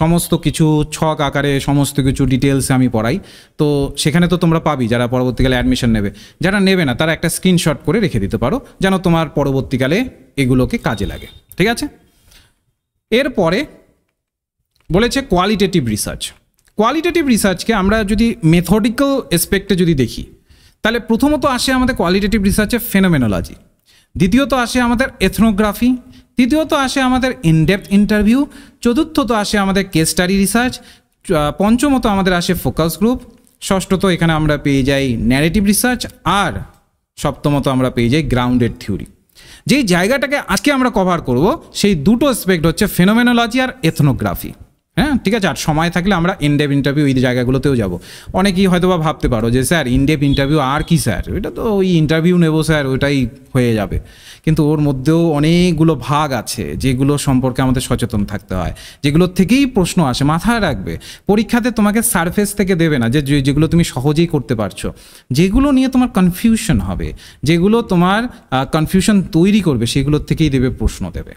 সমস্ত কিছু ছক আকারে সমস্ত কিছু ডিটেলস আমি পড়াই তো সেখানে তো তোমরা পাবি যারা পরবর্তীকালে অ্যাডমিশন নেবে যারা নেবে না তারা একটা স্ক্রিনশট করে রেখে দিতে পারো যেন তোমার পরবর্তীকালে এগুলোকে কাজে লাগে ঠিক আছে এরপরে বলেছে কোয়ালিটেটিভ রিসার্চ কোয়ালিটেটিভ রিসার্চকে আমরা যদি মেথডিক্যাল এসপেক্টে যদি দেখি তাহলে প্রথমত আসে আমাদের কোয়ালিটেটিভ রিসার্চে ফেনোমেনোলজি দ্বিতীয়ত আসে আমাদের এথনোগ্রাফি তৃতীয়ত আসে আমাদের ইনডেপথ ইন্টারভিউ চতুর্থত আসে আমাদের কেস স্টাডি রিসার্চ পঞ্চমত আমাদের আসে ফোকাস গ্রুপ ষষ্ঠত এখানে আমরা পেয়ে যাই ন্যারেটিভ রিসার্চ আর সপ্তমত আমরা পেয়ে যাই গ্রাউন্ডেড থিওরি যেই জায়গাটাকে আজকে আমরা কভার করব সেই দুটো স্পেক্ট হচ্ছে ফেনোমেনোলজি আর এথনোগ্রাফি হ্যাঁ ঠিক আছে আর সময় থাকলে আমরা ইনডেপ ইন্টারভিউ ওই জায়গাগুলোতেও যাব অনেকেই হয়তো বা ভাবতে পারো যে স্যার ইনডেপ ইন্টারভিউ আর কি স্যার ওইটা তো ওই ইন্টারভিউ নেব স্যার ওটাই হয়ে যাবে কিন্তু ওর মধ্যেও অনেকগুলো ভাগ আছে যেগুলো সম্পর্কে আমাদের সচেতন থাকতে হয় যেগুলো থেকেই প্রশ্ন আসে মাথায় রাখবে পরীক্ষাতে তোমাকে সারফেস থেকে দেবে না যে যেগুলো তুমি সহজেই করতে পারছো যেগুলো নিয়ে তোমার কনফিউশন হবে যেগুলো তোমার কনফিউশন তৈরি করবে সেগুলোর থেকেই দেবে প্রশ্ন দেবে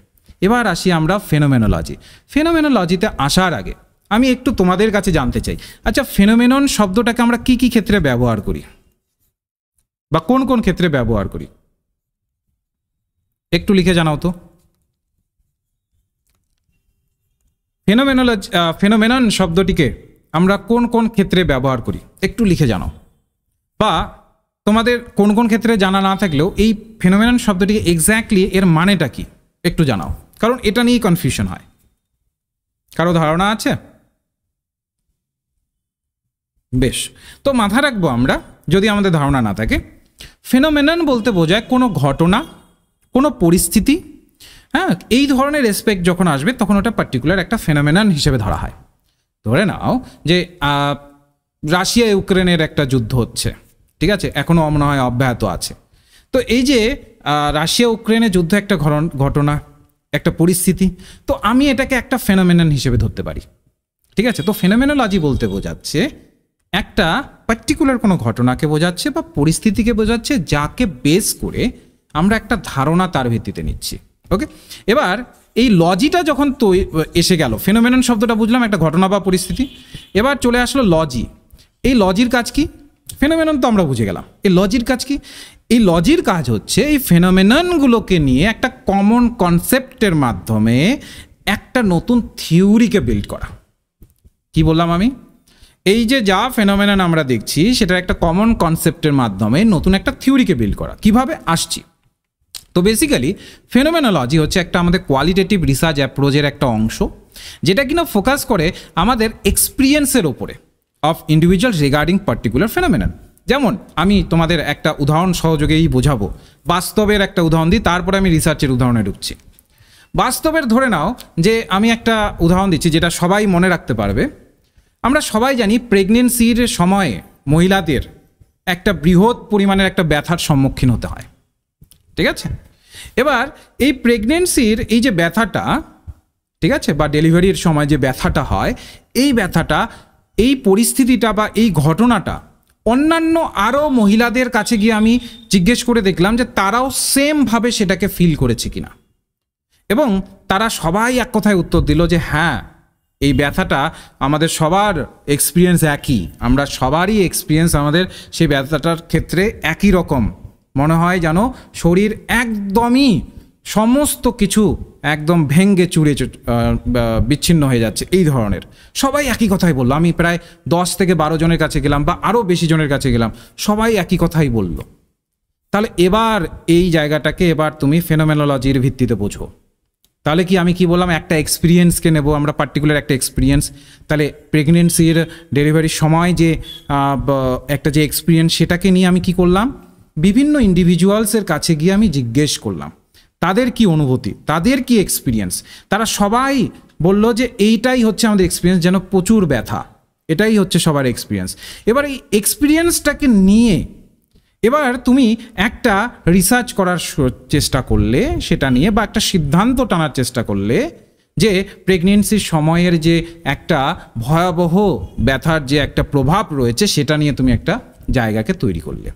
এবার আসি আমরা ফেনোমেনোলজি ফেনোমেনোলজিতে আসার আগে আমি একটু তোমাদের কাছে জানতে চাই আচ্ছা ফেনোমেনন শব্দটাকে আমরা কি কি ক্ষেত্রে ব্যবহার করি বা কোন কোন ক্ষেত্রে ব্যবহার করি একটু লিখে জানাও তো ফেনোমেনোলজি ফেনোমেনন শব্দটিকে আমরা কোন কোন ক্ষেত্রে ব্যবহার করি একটু লিখে জানাও বা তোমাদের কোন কোন ক্ষেত্রে জানা না থাকলেও এই ফেনোমেনন শব্দটিকে এক্স্যাক্টলি এর মানেটা কি একটু জানাও কারণ এটা নিয়েই কনফিউশন হয় কারো ধারণা আছে বেশ তো মাথা রাখবো আমরা যদি আমাদের ধারণা না থাকে ফেনোমেনন বলতে বোঝায় কোনো ঘটনা কোনো পরিস্থিতি হ্যাঁ এই ধরনের রেসপেক্ট যখন আসবে তখন ওটা পার্টিকুলার একটা ফেনোমেনন হিসেবে ধরা হয় ধরে নাও যে রাশিয়া ইউক্রেনের একটা যুদ্ধ হচ্ছে ঠিক আছে এখনও মনে হয় অব্যাহত আছে তো এই যে রাশিয়া ইউক্রেনের যুদ্ধ একটা ঘটনা একটা পরিস্থিতি তো আমি এটাকে একটা ফেনোমেনন হিসেবে ধরতে পারি ঠিক আছে তো ফেনোমেনোলজি বলতে বোঝাচ্ছে একটা পার্টিকুলার কোনো ঘটনাকে বোঝাচ্ছে বা পরিস্থিতিকে বোঝাচ্ছে যাকে বেস করে আমরা একটা ধারণা তার ভিত্তিতে নিচ্ছি ওকে এবার এই লজিটা যখন তো এসে গেল ফেনোমেনন শব্দটা বুঝলাম একটা ঘটনা বা পরিস্থিতি এবার চলে আসলো লজি এই লজির কাজ কি ফেনোমেনন তো আমরা বুঝে গেলাম এই লজির কাজ কি এই লজির কাজ হচ্ছে এই ফেনোমেননগুলোকে নিয়ে একটা কমন কনসেপ্টের মাধ্যমে একটা নতুন থিওরিকে বিল্ড করা কি বললাম আমি এই যে যা ফেনোমেনন আমরা দেখছি সেটা একটা কমন কনসেপ্টের মাধ্যমে নতুন একটা থিওরিকে বিল্ড করা কিভাবে আসছি তো বেসিক্যালি ফেনোমেনোলজি হচ্ছে একটা আমাদের কোয়ালিটেটিভ রিসার্চ অ্যাপ্রোচের একটা অংশ যেটা কিনা ফোকাস করে আমাদের এক্সপিরিয়েন্সের ওপরে of individual regarding particular phenomenon যেমন আমি তোমাদের একটা উদাহরণ সহযোগেই বোঝাবো বাস্তবের একটা উদাহরণ দিই তারপরে আমি রিসার্চের উদাহরণে ঢুকছি বাস্তবের ধরে নাও যে আমি একটা উদাহরণ দিচ্ছি যেটা সবাই মনে রাখতে পারবে আমরা সবাই জানি প্রেগনেন্সির সময়ে মহিলাদের একটা বৃহৎ পরিমাণের একটা ব্যথার সম্মুখীন হতে হয় ঠিক আছে এবার এই প্রেগনেন্সির এই যে ব্যথাটা ঠিক আছে বা ডেলিভারির সময় যে ব্যথাটা হয় এই ব্যথাটা এই পরিস্থিতিটা বা এই ঘটনাটা অন্যান্য আরও মহিলাদের কাছে গিয়ে আমি জিজ্ঞেস করে দেখলাম যে তারাও সেমভাবে সেটাকে ফিল করেছে কিনা এবং তারা সবাই এক কথায় উত্তর দিল যে হ্যাঁ এই ব্যথাটা আমাদের সবার এক্সপিরিয়েন্স একই আমরা সবারই এক্সপিরিয়েন্স আমাদের সেই ব্যথাটার ক্ষেত্রে একই রকম মনে হয় যেন শরীর একদমই সমস্ত কিছু একদম ভেঙ্গে চুড়ে বিচ্ছিন্ন হয়ে যাচ্ছে এই ধরনের সবাই একই কথাই বললো আমি প্রায় দশ থেকে বারো জনের কাছে গেলাম বা আরও বেশি জনের কাছে গেলাম সবাই একই কথাই বলল তাহলে এবার এই জায়গাটাকে এবার তুমি ফেনোমেনোলজির ভিত্তিতে বোঝো তাহলে কি আমি কি বললাম একটা এক্সপিরিয়েন্সকে নেব আমরা পার্টিকুলার একটা এক্সপিরিয়েন্স তাহলে প্রেগনেন্সির ডেলিভারির সময় যে একটা যে এক্সপিরিয়েন্স সেটাকে নিয়ে আমি কি করলাম বিভিন্ন ইন্ডিভিজুয়ালসের কাছে গিয়ে আমি জিজ্ঞেস করলাম তাদের কি অনুভূতি তাদের কি এক্সপিরিয়েন্স তারা সবাই বলল যে এইটাই হচ্ছে আমাদের এক্সপিরিয়েন্স যেন প্রচুর ব্যথা এটাই হচ্ছে সবার এক্সপিরিয়েন্স এবার এই এক্সপিরিয়েন্সটাকে নিয়ে এবার তুমি একটা রিসার্চ করার চেষ্টা করলে সেটা নিয়ে বা একটা সিদ্ধান্ত টানার চেষ্টা করলে যে প্রেগনেন্সির সময়ের যে একটা ভয়াবহ ব্যথার যে একটা প্রভাব রয়েছে সেটা নিয়ে তুমি একটা জায়গাকে তৈরি করলে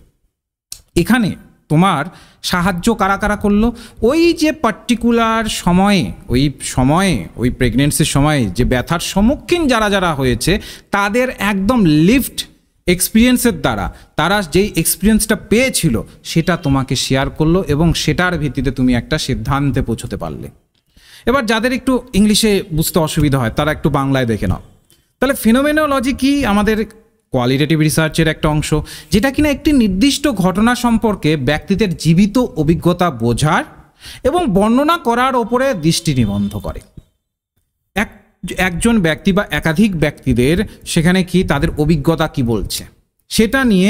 এখানে তোমার সাহায্য কারা কারা করলো ওই যে পার্টিকুলার সময়ে ওই সময়ে ওই প্রেগনেন্সির সময়ে যে ব্যথার সম্মুখীন যারা যারা হয়েছে তাদের একদম লিফট এক্সপিরিয়েন্সের দ্বারা তারা যেই এক্সপিরিয়েন্সটা পেয়েছিল সেটা তোমাকে শেয়ার করলো এবং সেটার ভিত্তিতে তুমি একটা সিদ্ধান্তে পৌঁছতে পারলে এবার যাদের একটু ইংলিশে বুঝতে অসুবিধা হয় তারা একটু বাংলায় দেখে নাও তাহলে ফিনোমেনোলজি কি আমাদের কোয়ালিটেটিভ রিসার্চের একটা অংশ যেটা কিনা একটি নির্দিষ্ট ঘটনা সম্পর্কে ব্যক্তিদের জীবিত অভিজ্ঞতা বোঝার এবং বর্ণনা করার ওপরে দৃষ্টি নিবন্ধ করে এক একজন ব্যক্তি বা একাধিক ব্যক্তিদের সেখানে কি তাদের অভিজ্ঞতা কি বলছে সেটা নিয়ে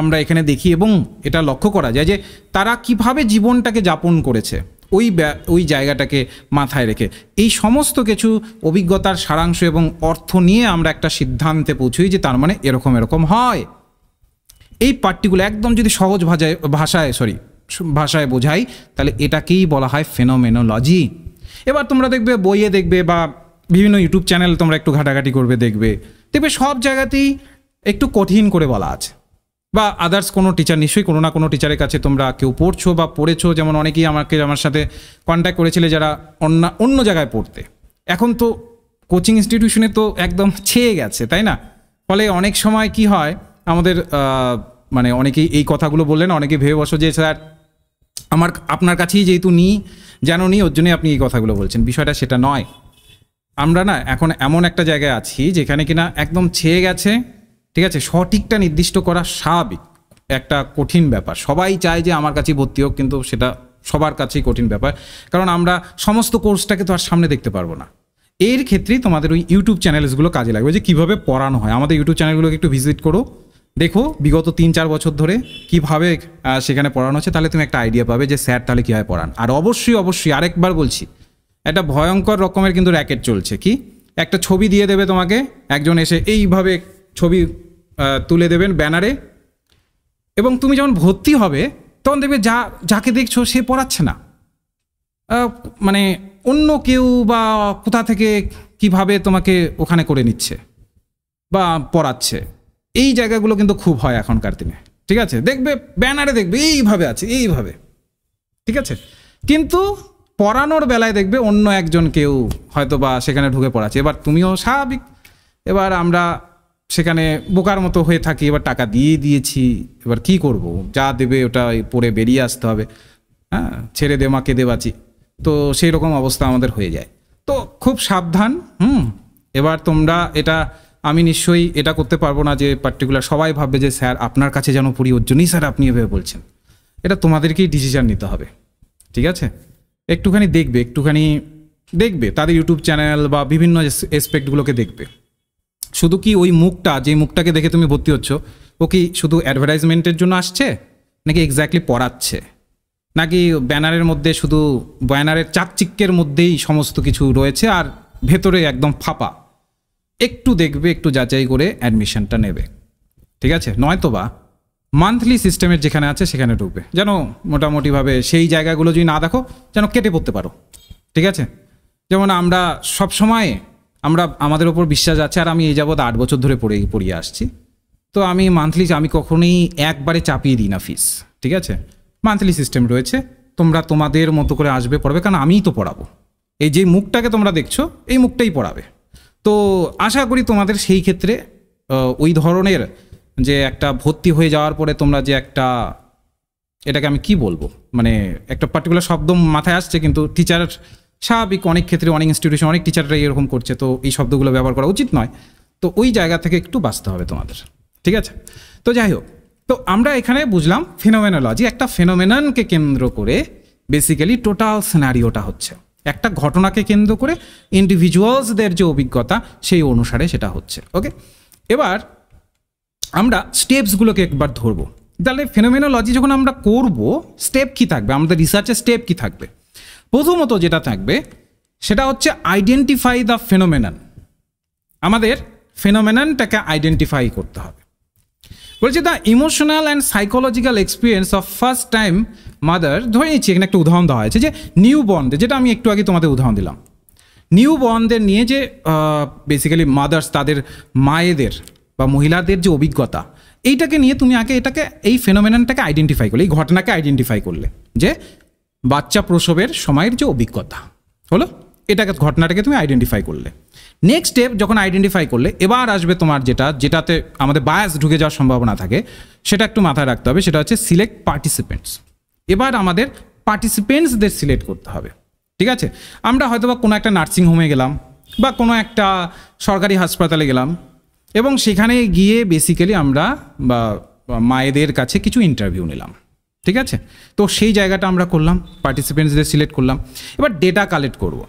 আমরা এখানে দেখি এবং এটা লক্ষ্য করা যায় যে তারা কিভাবে জীবনটাকে যাপন করেছে ওই ওই জায়গাটাকে মাথায় রেখে এই সমস্ত কিছু অভিজ্ঞতার সারাংশ এবং অর্থ নিয়ে আমরা একটা সিদ্ধান্তে পৌঁছই যে তার মানে এরকম এরকম হয় এই পার্টিকুলার একদম যদি সহজ ভাষায় ভাষায় সরি ভাষায় বোঝাই তাহলে এটাকেই বলা হয় ফেনোমেনোলজি এবার তোমরা দেখবে বইয়ে দেখবে বা বিভিন্ন ইউটিউব চ্যানেল তোমরা একটু ঘাটাঘাটি করবে দেখবে দেখবে সব জায়গাতেই একটু কঠিন করে বলা আছে বা আদার্স কোনো টিচার নিশ্চয়ই কোনো না কোনো টিচারের কাছে তোমরা কেউ পড়ছো বা পড়েছো যেমন অনেকেই আমাকে আমার সাথে কন্ট্যাক্ট করেছিলে যারা অন্য অন্য জায়গায় পড়তে এখন তো কোচিং ইনস্টিটিউশনে তো একদম ছেয়ে গেছে তাই না ফলে অনেক সময় কি হয় আমাদের মানে অনেকেই এই কথাগুলো বললেন অনেকে ভেবে বসো যে স্যার আমার আপনার কাছেই যেহেতু নিই যেন নি ওর জন্যই আপনি এই কথাগুলো বলছেন বিষয়টা সেটা নয় আমরা না এখন এমন একটা জায়গায় আছি যেখানে কিনা একদম ছেয়ে গেছে ঠিক আছে সঠিকটা নির্দিষ্ট করা স্বাভাবিক একটা কঠিন ব্যাপার সবাই চায় যে আমার কাছে ভর্তি হোক কিন্তু সেটা সবার কাছেই কঠিন ব্যাপার কারণ আমরা সমস্ত কোর্সটাকে তো আর সামনে দেখতে পারবো না এর ক্ষেত্রেই তোমাদের ওই ইউটিউব চ্যানেলসগুলো কাজে লাগবে যে কীভাবে পড়ানো হয় আমাদের ইউটিউব চ্যানেলগুলোকে একটু ভিজিট করো দেখো বিগত তিন চার বছর ধরে কিভাবে সেখানে পড়ানো হচ্ছে তাহলে তুমি একটা আইডিয়া পাবে যে স্যার তাহলে কীভাবে পড়ান আর অবশ্যই অবশ্যই আরেকবার বলছি একটা ভয়ঙ্কর রকমের কিন্তু র্যাকেট চলছে কি একটা ছবি দিয়ে দেবে তোমাকে একজন এসে এইভাবে ছবি তুলে দেবেন ব্যানারে এবং তুমি যখন ভর্তি হবে তখন দেখবে যা যাকে দেখছো সে পড়াচ্ছে না মানে অন্য কেউ বা কোথা থেকে কিভাবে তোমাকে ওখানে করে নিচ্ছে বা পড়াচ্ছে এই জায়গাগুলো কিন্তু খুব হয় এখনকার দিনে ঠিক আছে দেখবে ব্যানারে দেখবে এইভাবে আছে এইভাবে ঠিক আছে কিন্তু পড়ানোর বেলায় দেখবে অন্য একজন কেউ হয়তো বা সেখানে ঢুকে পড়াচ্ছে এবার তুমিও স্বাভাবিক এবার আমরা সেখানে বোকার মতো হয়ে থাকি এবার টাকা দিয়ে দিয়েছি এবার কি করব যা দেবে ওটা পরে বেরিয়ে আসতে হবে হ্যাঁ ছেড়ে দে মাকে দেবাচি তো সেই রকম অবস্থা আমাদের হয়ে যায় তো খুব সাবধান হুম এবার তোমরা এটা আমি নিশ্চয়ই এটা করতে পারবো না যে পার্টিকুলার সবাই ভাববে যে স্যার আপনার কাছে যেন পড়ি ওর জন্যই স্যার আপনি এভাবে বলছেন এটা তোমাদেরকেই ডিসিশান নিতে হবে ঠিক আছে একটুখানি দেখবে একটুখানি দেখবে তাদের ইউটিউব চ্যানেল বা বিভিন্ন এসপেক্টগুলোকে দেখবে শুধু কি ওই মুখটা যে মুখটাকে দেখে তুমি ভর্তি হচ্ছ ও কি শুধু অ্যাডভার্টাইজমেন্টের জন্য আসছে নাকি এক্স্যাক্টলি পড়াচ্ছে নাকি ব্যানারের মধ্যে শুধু ব্যানারের চাকচিক্যের মধ্যেই সমস্ত কিছু রয়েছে আর ভেতরে একদম ফাঁপা একটু দেখবে একটু যাচাই করে অ্যাডমিশনটা নেবে ঠিক আছে নয়তো বা মান্থলি সিস্টেমের যেখানে আছে সেখানে ঢুকবে যেন মোটামুটিভাবে সেই জায়গাগুলো যদি না দেখো যেন কেটে পড়তে পারো ঠিক আছে যেমন আমরা সব সময় আমরা আমাদের ওপর বিশ্বাস আছে আর আমি এই যাবৎ আট বছর ধরে পড়ে পড়িয়ে আসছি তো আমি মান্থলি আমি কখনোই একবারে চাপিয়ে দিই না ফিস ঠিক আছে মান্থলি সিস্টেম রয়েছে তোমরা তোমাদের মতো করে আসবে পড়াবে কারণ আমিই তো পড়াবো এই যে মুখটাকে তোমরা দেখছো এই মুখটাই পড়াবে তো আশা করি তোমাদের সেই ক্ষেত্রে ওই ধরনের যে একটা ভর্তি হয়ে যাওয়ার পরে তোমরা যে একটা এটাকে আমি কি বলবো মানে একটা পার্টিকুলার শব্দ মাথায় আসছে কিন্তু টিচার স্বাভাবিক অনেক ক্ষেত্রে অনেক ইনস্টিটিউশন অনেক টিচাররাই এরকম করছে তো এই শব্দগুলো ব্যবহার করা উচিত নয় তো ওই জায়গা থেকে একটু বাঁচতে হবে তোমাদের ঠিক আছে তো যাই হোক তো আমরা এখানে বুঝলাম ফেনোমেনোলজি একটা ফেনোমেননকে কেন্দ্র করে বেসিক্যালি টোটাল সিনারিওটা হচ্ছে একটা ঘটনাকে কেন্দ্র করে ইন্ডিভিজুয়ালসদের যে অভিজ্ঞতা সেই অনুসারে সেটা হচ্ছে ওকে এবার আমরা স্টেপসগুলোকে একবার ধরবো তাহলে ফেনোমেনোলজি যখন আমরা করব স্টেপ কি থাকবে আমাদের রিসার্চের স্টেপ কি থাকবে প্রথমত যেটা থাকবে সেটা হচ্ছে আইডেন্টিফাই দ্য ফেনোমেনান আমাদের ফেনোমেনানটাকে আইডেন্টিফাই করতে হবে বলছি the emotional and psychological experience of first time mother ধরে নিচ্ছি এখানে একটা উদাহরণ দেওয়া হয়েছে যে নিউ বর্নদের যেটা আমি একটু আগে তোমাদের উদাহরণ দিলাম নিউ বর্নদের নিয়ে যে বেসিক্যালি মাদার্স তাদের মায়েদের বা মহিলাদের যে অভিজ্ঞতা এইটাকে নিয়ে তুমি আগে এটাকে এই ফেনোমেনানটাকে আইডেন্টিফাই করলে এই ঘটনাকে আইডেন্টিফাই করলে যে বাচ্চা প্রসবের সময়ের যে অভিজ্ঞতা হলো এটাকে ঘটনাটাকে তুমি আইডেন্টিফাই করলে নেক্সট স্টেপ যখন আইডেন্টিফাই করলে এবার আসবে তোমার যেটা যেটাতে আমাদের বায়াস ঢুকে যাওয়ার সম্ভাবনা থাকে সেটা একটু মাথায় রাখতে হবে সেটা হচ্ছে সিলেক্ট পার্টিসিপেন্টস এবার আমাদের পার্টিসিপেন্টসদের সিলেক্ট করতে হবে ঠিক আছে আমরা হয়তো বা কোনো একটা নার্সিংহোমে গেলাম বা কোনো একটা সরকারি হাসপাতালে গেলাম এবং সেখানে গিয়ে বেসিক্যালি আমরা বা মায়েদের কাছে কিছু ইন্টারভিউ নিলাম ঠিক আছে তো সেই জায়গাটা আমরা করলাম পার্টিসিপেন্টসদের সিলেক্ট করলাম এবার ডেটা কালেক্ট করব।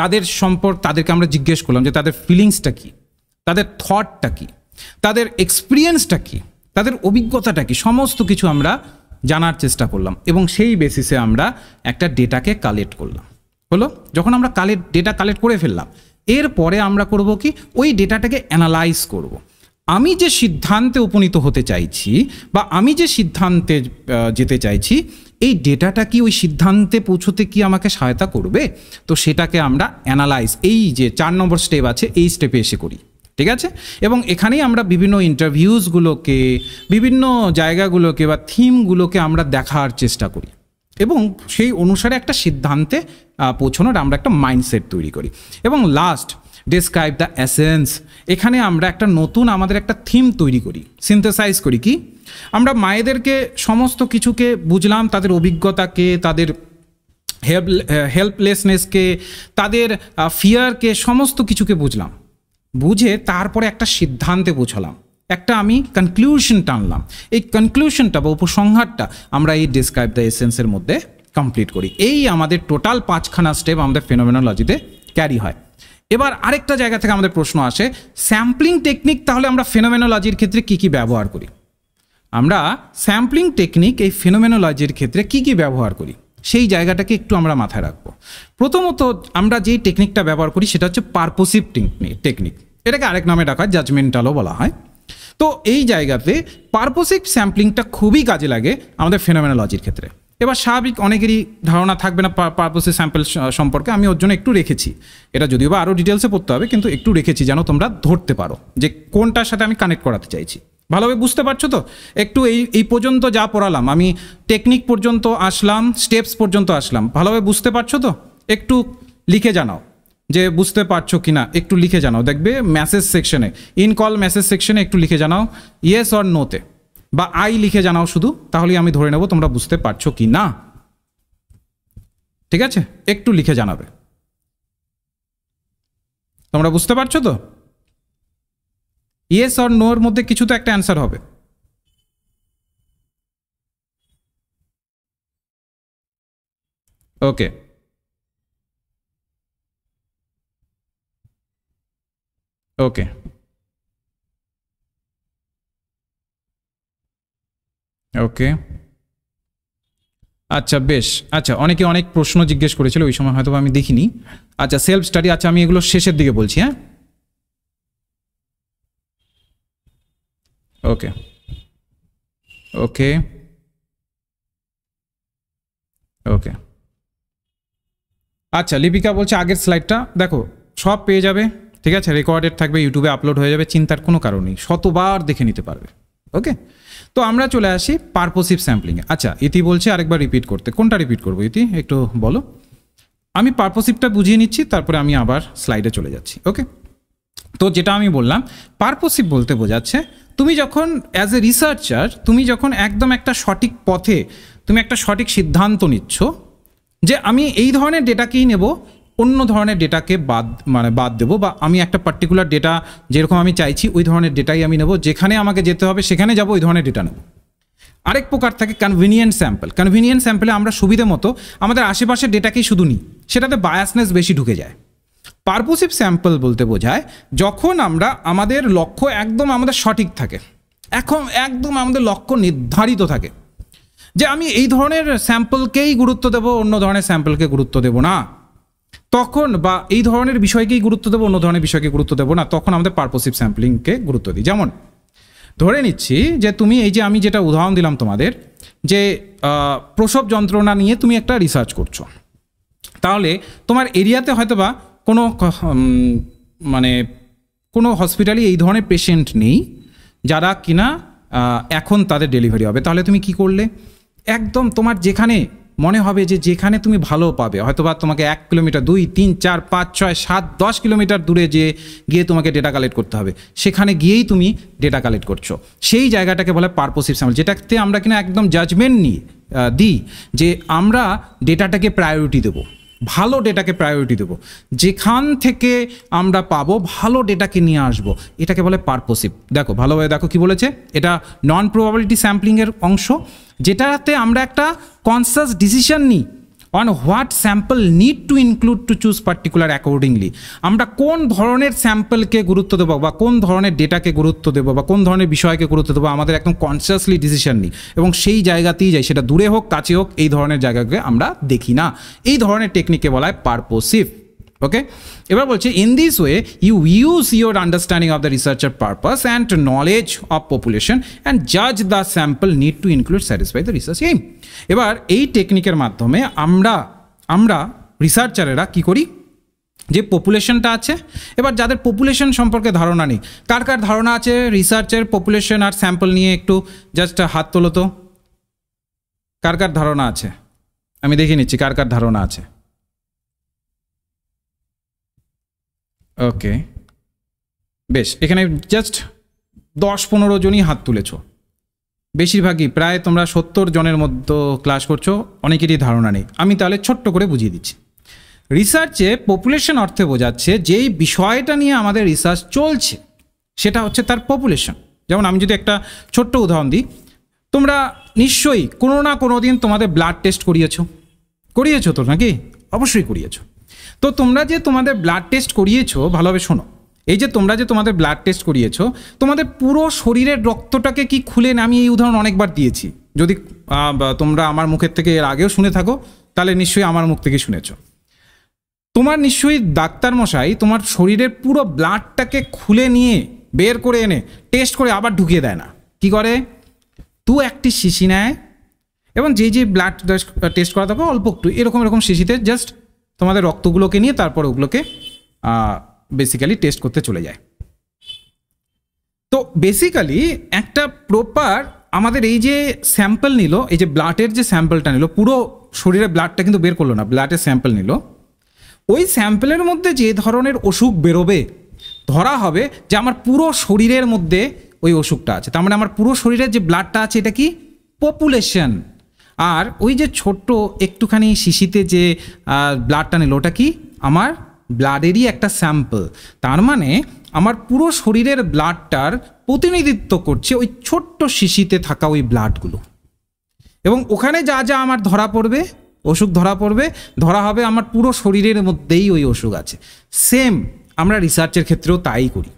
তাদের সম্পর্ক তাদেরকে আমরা জিজ্ঞেস করলাম যে তাদের ফিলিংসটা কী তাদের থটটা কী তাদের এক্সপিরিয়েন্সটা কী তাদের অভিজ্ঞতাটা কী সমস্ত কিছু আমরা জানার চেষ্টা করলাম এবং সেই বেসিসে আমরা একটা ডেটাকে কালেক্ট করলাম হলো যখন আমরা কালেক্ট ডেটা কালেক্ট করে ফেললাম এরপরে আমরা করব কি ওই ডেটাটাকে অ্যানালাইজ করব আমি যে সিদ্ধান্তে উপনীত হতে চাইছি বা আমি যে সিদ্ধান্তে যেতে চাইছি এই ডেটাটা কি ওই সিদ্ধান্তে পৌঁছতে কি আমাকে সহায়তা করবে তো সেটাকে আমরা অ্যানালাইজ এই যে চার নম্বর স্টেপ আছে এই স্টেপে এসে করি ঠিক আছে এবং এখানেই আমরা বিভিন্ন ইন্টারভিউসগুলোকে বিভিন্ন জায়গাগুলোকে বা থিমগুলোকে আমরা দেখার চেষ্টা করি এবং সেই অনুসারে একটা সিদ্ধান্তে পৌঁছানোর আমরা একটা মাইন্ডসেট তৈরি করি এবং লাস্ট ডিসক্রাইব দ্য অ্যাসেন্স এখানে আমরা একটা নতুন আমাদের একটা থিম তৈরি করি সিনথেসাইজ করি কি আমরা মায়েদেরকে সমস্ত কিছুকে বুঝলাম তাদের অভিজ্ঞতাকে তাদের হেল্প হেল্পলেসনেসকে তাদের ফিয়ারকে সমস্ত কিছুকে বুঝলাম বুঝে তারপরে একটা সিদ্ধান্তে পৌঁছালাম একটা আমি কনক্লুশন টানলাম এই কনক্লুশনটা বা উপসংহারটা আমরা এই ডিসক্রাইব দ্য এসেন্সের মধ্যে কমপ্লিট করি এই আমাদের টোটাল পাঁচখানা স্টেপ আমাদের ফেনোমেনোলজিতে ক্যারি হয় এবার আরেকটা জায়গা থেকে আমাদের প্রশ্ন আসে স্যাম্পলিং টেকনিক তাহলে আমরা ফেনোমেনোলজির ক্ষেত্রে কি কি ব্যবহার করি আমরা স্যাম্পলিং টেকনিক এই ফেনোমেনোলজির ক্ষেত্রে কি কি ব্যবহার করি সেই জায়গাটাকে একটু আমরা মাথায় রাখবো প্রথমত আমরা যেই টেকনিকটা ব্যবহার করি সেটা হচ্ছে পারপোসিভ টেকনিক এটাকে আরেক নামে ডাকা জাজমেন্টালও বলা হয় তো এই জায়গাতে পারপোসিভ স্যাম্পলিংটা খুবই কাজে লাগে আমাদের ফেনোমেনোলজির ক্ষেত্রে এবার স্বাভাবিক অনেকেরই ধারণা থাকবে না পারপোসে স্যাম্পেল সম্পর্কে আমি ওর জন্য একটু রেখেছি এটা যদিও বা আরও ডিটেলসে পড়তে হবে কিন্তু একটু রেখেছি যেন তোমরা ধরতে পারো যে কোনটার সাথে আমি কানেক্ট করাতে চাইছি ভালোভাবে বুঝতে পারছো তো একটু এই এই পর্যন্ত যা পড়ালাম আমি টেকনিক পর্যন্ত আসলাম স্টেপস পর্যন্ত আসলাম ভালোভাবে বুঝতে পারছো তো একটু লিখে জানাও যে বুঝতে পারছো কি না একটু লিখে জানাও দেখবে মেসেজ সেকশনে ইন কল মেসেজ সেকশনে একটু লিখে জানাও ইয়েস অর নোতে বা আই লিখে জানাও শুধু তাহলে আমি ধরে নেব তোমরা বুঝতে পারছো কি না ঠিক আছে একটু লিখে জানাবে তোমরা বুঝতে পারছো তো ইয়েস অর নোর মধ্যে কিছু তো একটা অ্যান্সার হবে ওকে ওকে ওকে আচ্ছা বেশ আচ্ছা অনেকে অনেক প্রশ্ন জিজ্ঞেস করেছিল ওই সময় হয়তো আমি দেখিনি আচ্ছা সেলফ স্টাডি আচ্ছা আমি এগুলো শেষের দিকে বলছি হ্যাঁ ওকে ওকে ওকে আচ্ছা লিপিকা বলছে আগের স্লাইডটা দেখো সব পেয়ে যাবে ঠিক আছে রেকর্ডেড থাকবে ইউটিউবে আপলোড হয়ে যাবে চিন্তার কোনো কারণ নেই শতবার দেখে নিতে পারবে ওকে তো আমরা চলে আসি পারপোসিভ স্যাম্পলিংয়ে আচ্ছা ইতি বলছে আরেকবার রিপিট করতে কোনটা রিপিট করবো ইতি একটু বলো আমি পারপোসিভটা বুঝিয়ে নিচ্ছি তারপরে আমি আবার স্লাইডে চলে যাচ্ছি ওকে তো যেটা আমি বললাম পারপোসিভ বলতে বোঝাচ্ছে তুমি যখন অ্যাজ এ রিসার্চার তুমি যখন একদম একটা সঠিক পথে তুমি একটা সঠিক সিদ্ধান্ত নিচ্ছ যে আমি এই ধরনের ডেটাকেই নেব অন্য ধরনের ডেটাকে বাদ মানে বাদ দেবো বা আমি একটা পার্টিকুলার ডেটা যেরকম আমি চাইছি ওই ধরনের ডেটাই আমি নেবো যেখানে আমাকে যেতে হবে সেখানে যাব ওই ধরনের ডেটা নেবো আরেক প্রকার থাকে কনভিনিয়েন্ট স্যাম্পল কনভিনিয়েন্ট স্যাম্পলে আমরা সুবিধে মতো আমাদের আশেপাশের ডেটাকেই শুধু নিই সেটাতে বায়াসনেস বেশি ঢুকে যায় পারপোসিভ স্যাম্পল বলতে বোঝায় যখন আমরা আমাদের লক্ষ্য একদম আমাদের সঠিক থাকে এখন একদম আমাদের লক্ষ্য নির্ধারিত থাকে যে আমি এই ধরনের স্যাম্পলকেই গুরুত্ব দেব অন্য ধরনের স্যাম্পলকে গুরুত্ব দেব না তখন বা এই ধরনের বিষয়কেই গুরুত্ব দেবো অন্য ধরনের বিষয়কে গুরুত্ব দেবো না তখন আমাদের পারপোসিভ স্যাম্পলিংকে গুরুত্ব দিই যেমন ধরে নিচ্ছি যে তুমি এই যে আমি যেটা উদাহরণ দিলাম তোমাদের যে প্রসব যন্ত্রণা নিয়ে তুমি একটা রিসার্চ করছো তাহলে তোমার এরিয়াতে হয়তো বা কোনো মানে কোনো হসপিটালে এই ধরনের পেশেন্ট নেই যারা কিনা এখন তাদের ডেলিভারি হবে তাহলে তুমি কি করলে একদম তোমার যেখানে মনে হবে যে যেখানে তুমি ভালো পাবে হয়তোবা তোমাকে এক কিলোমিটার দুই তিন চার পাঁচ ছয় সাত দশ কিলোমিটার দূরে যে গিয়ে তোমাকে ডেটা কালেক্ট করতে হবে সেখানে গিয়েই তুমি ডেটা কালেক্ট করছো সেই জায়গাটাকে বলে পারপোসিভ স্যাম্পল যেটাতে আমরা কিনা একদম জাজমেন্ট নিয়ে দিই যে আমরা ডেটাটাকে প্রায়োরিটি দেবো ভালো ডেটাকে প্রায়োরিটি দেবো যেখান থেকে আমরা পাবো ভালো ডেটাকে নিয়ে আসব এটাকে বলে পারপোসিভ দেখো ভালোভাবে দেখো কি বলেছে এটা নন প্রবাবিলিটি স্যাম্পলিংয়ের অংশ যেটাতে আমরা একটা কনসাস ডিসিশন নিই on what sample need to include to choose particular accordingly আমরা কোন ধরনের স্যাম্পলকে গুরুত্ব দেবো বা কোন ধরনের ডেটাকে গুরুত্ব দেবো বা কোন ধরনের বিষয়কে গুরুত্ব দেবো আমাদের একদম কনসিয়াসলি ডিসিশন নিই এবং সেই জায়গাতেই যাই সেটা দূরে হোক কাছে হোক এই ধরনের জায়গাকে আমরা দেখি না এই ধরনের টেকনিকে বলা হয় পারপোসিভ ওকে এবার বলছে in this way you use your understanding of the researcher purpose and knowledge of population and জাজ the sample need to include satisfy the research aim এবার এই টেকনিকের মাধ্যমে আমরা আমরা রিসার্চারেরা কি করি যে পপুলেশনটা আছে এবার যাদের পপুলেশন সম্পর্কে ধারণা নেই কার কার ধারণা আছে রিসার্চের পপুলেশন আর স্যাম্পল নিয়ে একটু জাস্ট হাত তোলো তো কার কার ধারণা আছে আমি দেখে নিচ্ছি কার কার ধারণা আছে ওকে বেশ এখানে জাস্ট দশ পনেরো জনই হাত তুলেছ বেশিরভাগই প্রায় তোমরা সত্তর জনের মধ্যে ক্লাস করছো অনেকেরই ধারণা নেই আমি তাহলে ছোট্ট করে বুঝিয়ে দিচ্ছি রিসার্চে পপুলেশন অর্থে বোঝাচ্ছে যেই বিষয়টা নিয়ে আমাদের রিসার্চ চলছে সেটা হচ্ছে তার পপুলেশন যেমন আমি যদি একটা ছোট্ট উদাহরণ দিই তোমরা নিশ্চয়ই কোনো না কোনো দিন তোমাদের ব্লাড টেস্ট করিয়েছ করিয়েছো তো নাকি অবশ্যই করিয়েছো তো তোমরা যে তোমাদের ব্লাড টেস্ট করিয়েছো ভালোভাবে শোনো এই যে তোমরা যে তোমাদের ব্লাড টেস্ট করিয়েছো তোমাদের পুরো শরীরের রক্তটাকে কি খুলে আমি এই উদাহরণ অনেকবার দিয়েছি যদি তোমরা আমার মুখের থেকে এর আগেও শুনে থাকো তাহলে নিশ্চয়ই আমার মুখ থেকে শুনেছ তোমার নিশ্চয়ই ডাক্তার মশাই তোমার শরীরের পুরো ব্লাডটাকে খুলে নিয়ে বের করে এনে টেস্ট করে আবার ঢুকিয়ে দেয় না কি করে তু একটি শিশি নেয় এবং যে যে ব্লাড টেস্ট করা থাকে অল্প একটু এরকম এরকম শিশিতে জাস্ট তোমাদের রক্তগুলোকে নিয়ে তারপর ওগুলোকে বেসিক্যালি টেস্ট করতে চলে যায় তো বেসিক্যালি একটা প্রপার আমাদের এই যে স্যাম্পল নিল এই যে ব্লাডের যে স্যাম্পলটা নিল পুরো শরীরে ব্লাডটা কিন্তু বের করলো না ব্লাডের স্যাম্পল নিল ওই স্যাম্পলের মধ্যে যে ধরনের অসুখ বেরোবে ধরা হবে যে আমার পুরো শরীরের মধ্যে ওই অসুখটা আছে তার মানে আমার পুরো শরীরের যে ব্লাডটা আছে এটা কি পপুলেশন আর ওই যে ছোট্ট একটুখানি শিশিতে যে ব্লাডটা নিল ওটা কি আমার ব্লাডেরই একটা স্যাম্পল তার মানে আমার পুরো শরীরের ব্লাডটার প্রতিনিধিত্ব করছে ওই ছোট্ট শিশিতে থাকা ওই ব্লাডগুলো এবং ওখানে যা যা আমার ধরা পড়বে অসুখ ধরা পড়বে ধরা হবে আমার পুরো শরীরের মধ্যেই ওই অসুখ আছে সেম আমরা রিসার্চের ক্ষেত্রেও তাই করি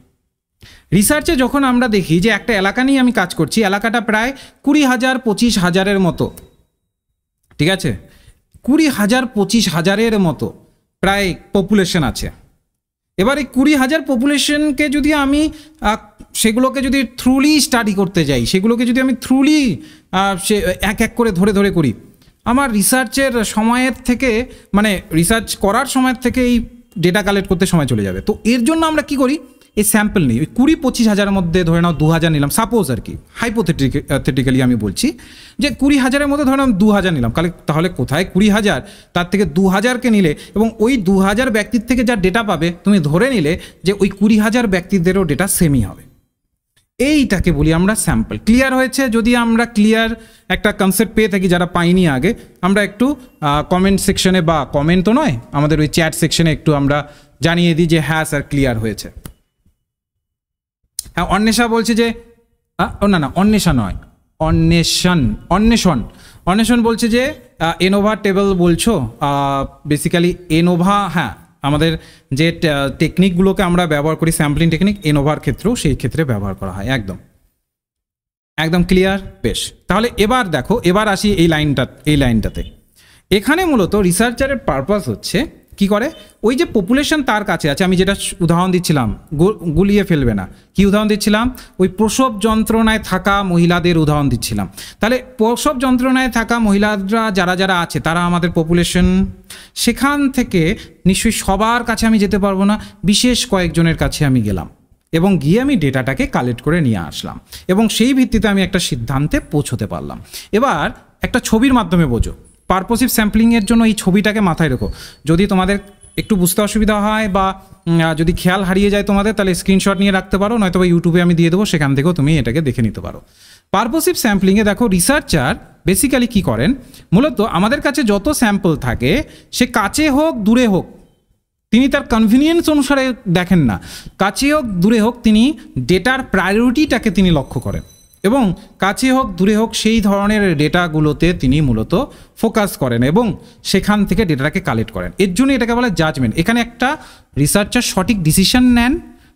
রিসার্চে যখন আমরা দেখি যে একটা এলাকা নিয়ে আমি কাজ করছি এলাকাটা প্রায় কুড়ি হাজার পঁচিশ হাজারের মতো ঠিক আছে কুড়ি হাজার পঁচিশ হাজারের মতো প্রায় পপুলেশন আছে এবার এই কুড়ি হাজার পপুলেশনকে যদি আমি সেগুলোকে যদি থ্রুলি স্টাডি করতে যাই সেগুলোকে যদি আমি থ্রুলি সে এক এক করে ধরে ধরে করি আমার রিসার্চের সময়ের থেকে মানে রিসার্চ করার সময়ের থেকে এই ডেটা কালেক্ট করতে সময় চলে যাবে তো এর জন্য আমরা কি করি এই স্যাম্পল নেই ওই কুড়ি পঁচিশ হাজারের মধ্যে ধরে নাও দু হাজার নিলাম সাপোজ আর কি হাইপোথেটিক্যালি আমি বলছি যে কুড়ি হাজারের মধ্যে ধরে নাও দু হাজার নিলাম কালে তাহলে কোথায় কুড়ি হাজার তার থেকে দু হাজারকে নিলে এবং ওই দু হাজার ব্যক্তির থেকে যা ডেটা পাবে তুমি ধরে নিলে যে ওই কুড়ি হাজার ব্যক্তিদেরও ডেটা সেমই হবে এইটাকে বলি আমরা স্যাম্পল ক্লিয়ার হয়েছে যদি আমরা ক্লিয়ার একটা কনসেপ্ট পেয়ে থাকি যারা পাইনি আগে আমরা একটু কমেন্ট সেকশনে বা কমেন্ট তো নয় আমাদের ওই চ্যাট সেকশনে একটু আমরা জানিয়ে দিই যে হ্যাঁ স্যার ক্লিয়ার হয়েছে হ্যাঁ অন্বেষা বলছে যে ও না না অন্বেষা নয় অন্বেষণ অন্বেষণ অন্বেষণ বলছে যে এনোভা টেবল বলছো বেসিক্যালি এনোভা হ্যাঁ আমাদের যে টেকনিকগুলোকে আমরা ব্যবহার করি স্যাম্পলিং টেকনিক এনোভার ক্ষেত্রেও সেই ক্ষেত্রে ব্যবহার করা হয় একদম একদম ক্লিয়ার বেশ তাহলে এবার দেখো এবার আসি এই লাইনটা এই লাইনটাতে এখানে মূলত রিসার্চারের পারপাস হচ্ছে কি করে ওই যে পপুলেশন তার কাছে আছে আমি যেটা উদাহরণ দিচ্ছিলাম গুলিয়ে ফেলবে না কি উদাহরণ দিচ্ছিলাম ওই প্রসব যন্ত্রণায় থাকা মহিলাদের উদাহরণ দিচ্ছিলাম তাহলে প্রসব যন্ত্রণায় থাকা মহিলারা যারা যারা আছে তারা আমাদের পপুলেশন সেখান থেকে নিশ্চয়ই সবার কাছে আমি যেতে পারবো না বিশেষ কয়েকজনের কাছে আমি গেলাম এবং গিয়ে আমি ডেটাটাকে কালেক্ট করে নিয়ে আসলাম এবং সেই ভিত্তিতে আমি একটা সিদ্ধান্তে পৌঁছতে পারলাম এবার একটা ছবির মাধ্যমে বোঝো পারপোসিভ স্যাম্পলিংয়ের জন্য এই ছবিটাকে মাথায় রেখো যদি তোমাদের একটু বুঝতে অসুবিধা হয় বা যদি খেয়াল হারিয়ে যায় তোমাদের তাহলে স্ক্রিনশট নিয়ে রাখতে পারো নয়তো বা ইউটিউবে আমি দিয়ে দেবো সেখান থেকেও তুমি এটাকে দেখে নিতে পারো পারপোসিভ স্যাম্পলিংয়ে দেখো রিসার্চার বেসিক্যালি কি করেন মূলত আমাদের কাছে যত স্যাম্পল থাকে সে কাছে হোক দূরে হোক তিনি তার কনভিনিয়েন্স অনুসারে দেখেন না কাছে হোক দূরে হোক তিনি ডেটার প্রায়োরিটিটাকে তিনি লক্ষ্য করেন এবং কাছে হোক দূরে হোক সেই ধরনের ডেটাগুলোতে তিনি মূলত ফোকাস করেন এবং সেখান থেকে ডেটাটাকে কালেক্ট করেন এর জন্য এটাকে বলে জাজমেন্ট এখানে একটা রিসার্চার সঠিক ডিসিশন নেন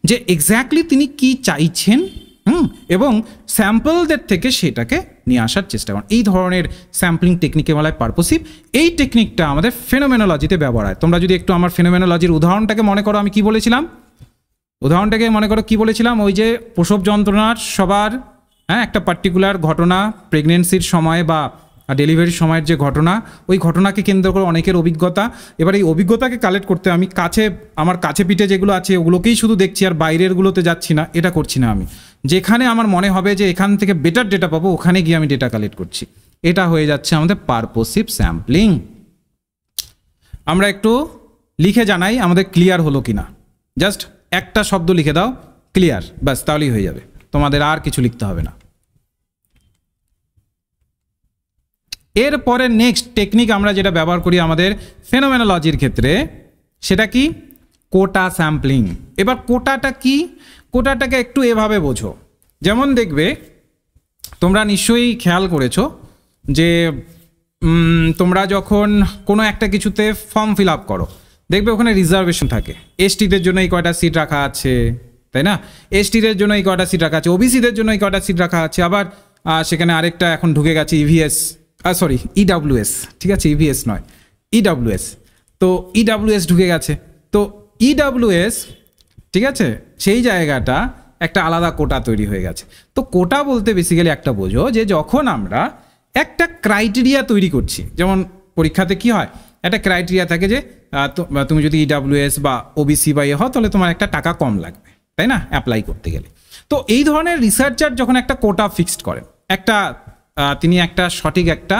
যে এক্স্যাক্টলি তিনি কি চাইছেন হুম এবং স্যাম্পলদের থেকে সেটাকে নিয়ে আসার চেষ্টা করেন এই ধরনের স্যাম্পলিং টেকনিকে বলা হয় পারপোসিভ এই টেকনিকটা আমাদের ফেনোমেনোলজিতে ব্যবহার হয় তোমরা যদি একটু আমার ফেনোমেনোলজির উদাহরণটাকে মনে করো আমি কি বলেছিলাম উদাহরণটাকে মনে করো কি বলেছিলাম ওই যে প্রসব যন্ত্রণার সবার হ্যাঁ একটা পার্টিকুলার ঘটনা প্রেগনেন্সির সময় বা ডেলিভারির সময়ের যে ঘটনা ওই ঘটনাকে কেন্দ্র করে অনেকের অভিজ্ঞতা এবার এই অভিজ্ঞতাকে কালেক্ট করতে আমি কাছে আমার কাছে পিঠে যেগুলো আছে ওগুলোকেই শুধু দেখছি আর বাইরেরগুলোতে যাচ্ছি না এটা করছি না আমি যেখানে আমার মনে হবে যে এখান থেকে বেটার ডেটা পাবো ওখানে গিয়ে আমি ডেটা কালেক্ট করছি এটা হয়ে যাচ্ছে আমাদের পারপোসিভ স্যাম্পলিং আমরা একটু লিখে জানাই আমাদের ক্লিয়ার হলো কি না জাস্ট একটা শব্দ লিখে দাও ক্লিয়ার ব্যাস তাহলেই হয়ে যাবে তোমাদের আর কিছু লিখতে হবে না এরপরে নেক্সট টেকনিক আমরা যেটা ব্যবহার করি আমাদের ফেনোমেনোলজির ক্ষেত্রে সেটা কি কোটা স্যাম্পলিং এবার কোটাটা কি কোটাটাকে একটু এভাবে বোঝো যেমন দেখবে তোমরা নিশ্চয়ই খেয়াল করেছো যে তোমরা যখন কোনো একটা কিছুতে ফর্ম ফিল আপ করো দেখবে ওখানে রিজার্ভেশন থাকে এসটিদের জন্য এই কয়টা সিট রাখা আছে তাই না এসটিদের জন্য এই কটা সিট রাখা আছে ওবিসিদের জন্য এই কটা সিট রাখা আছে আবার সেখানে আরেকটা এখন ঢুকে গেছে ইভিএস সরি ইডাব্লিউএস ঠিক আছে ইভিএস e নয় ইডাব্লিউএস e তো ইডাব্লিউএস e ঢুকে গেছে তো ইডাব্লিউএস ঠিক আছে সেই জায়গাটা একটা আলাদা কোটা তৈরি হয়ে গেছে তো কোটা বলতে বেসিক্যালি একটা বোঝো যে যখন আমরা একটা ক্রাইটেরিয়া তৈরি করছি যেমন পরীক্ষাতে কি হয় একটা ক্রাইটেরিয়া থাকে যে তুমি যদি ইডাব্লিউএস বা ওবিসি বা এ হও তাহলে তোমার একটা টাকা কম লাগবে তাই না অ্যাপ্লাই করতে গেলে তো এই ধরনের রিসার্চার যখন একটা কোটা ফিক্সড করেন একটা তিনি একটা সঠিক একটা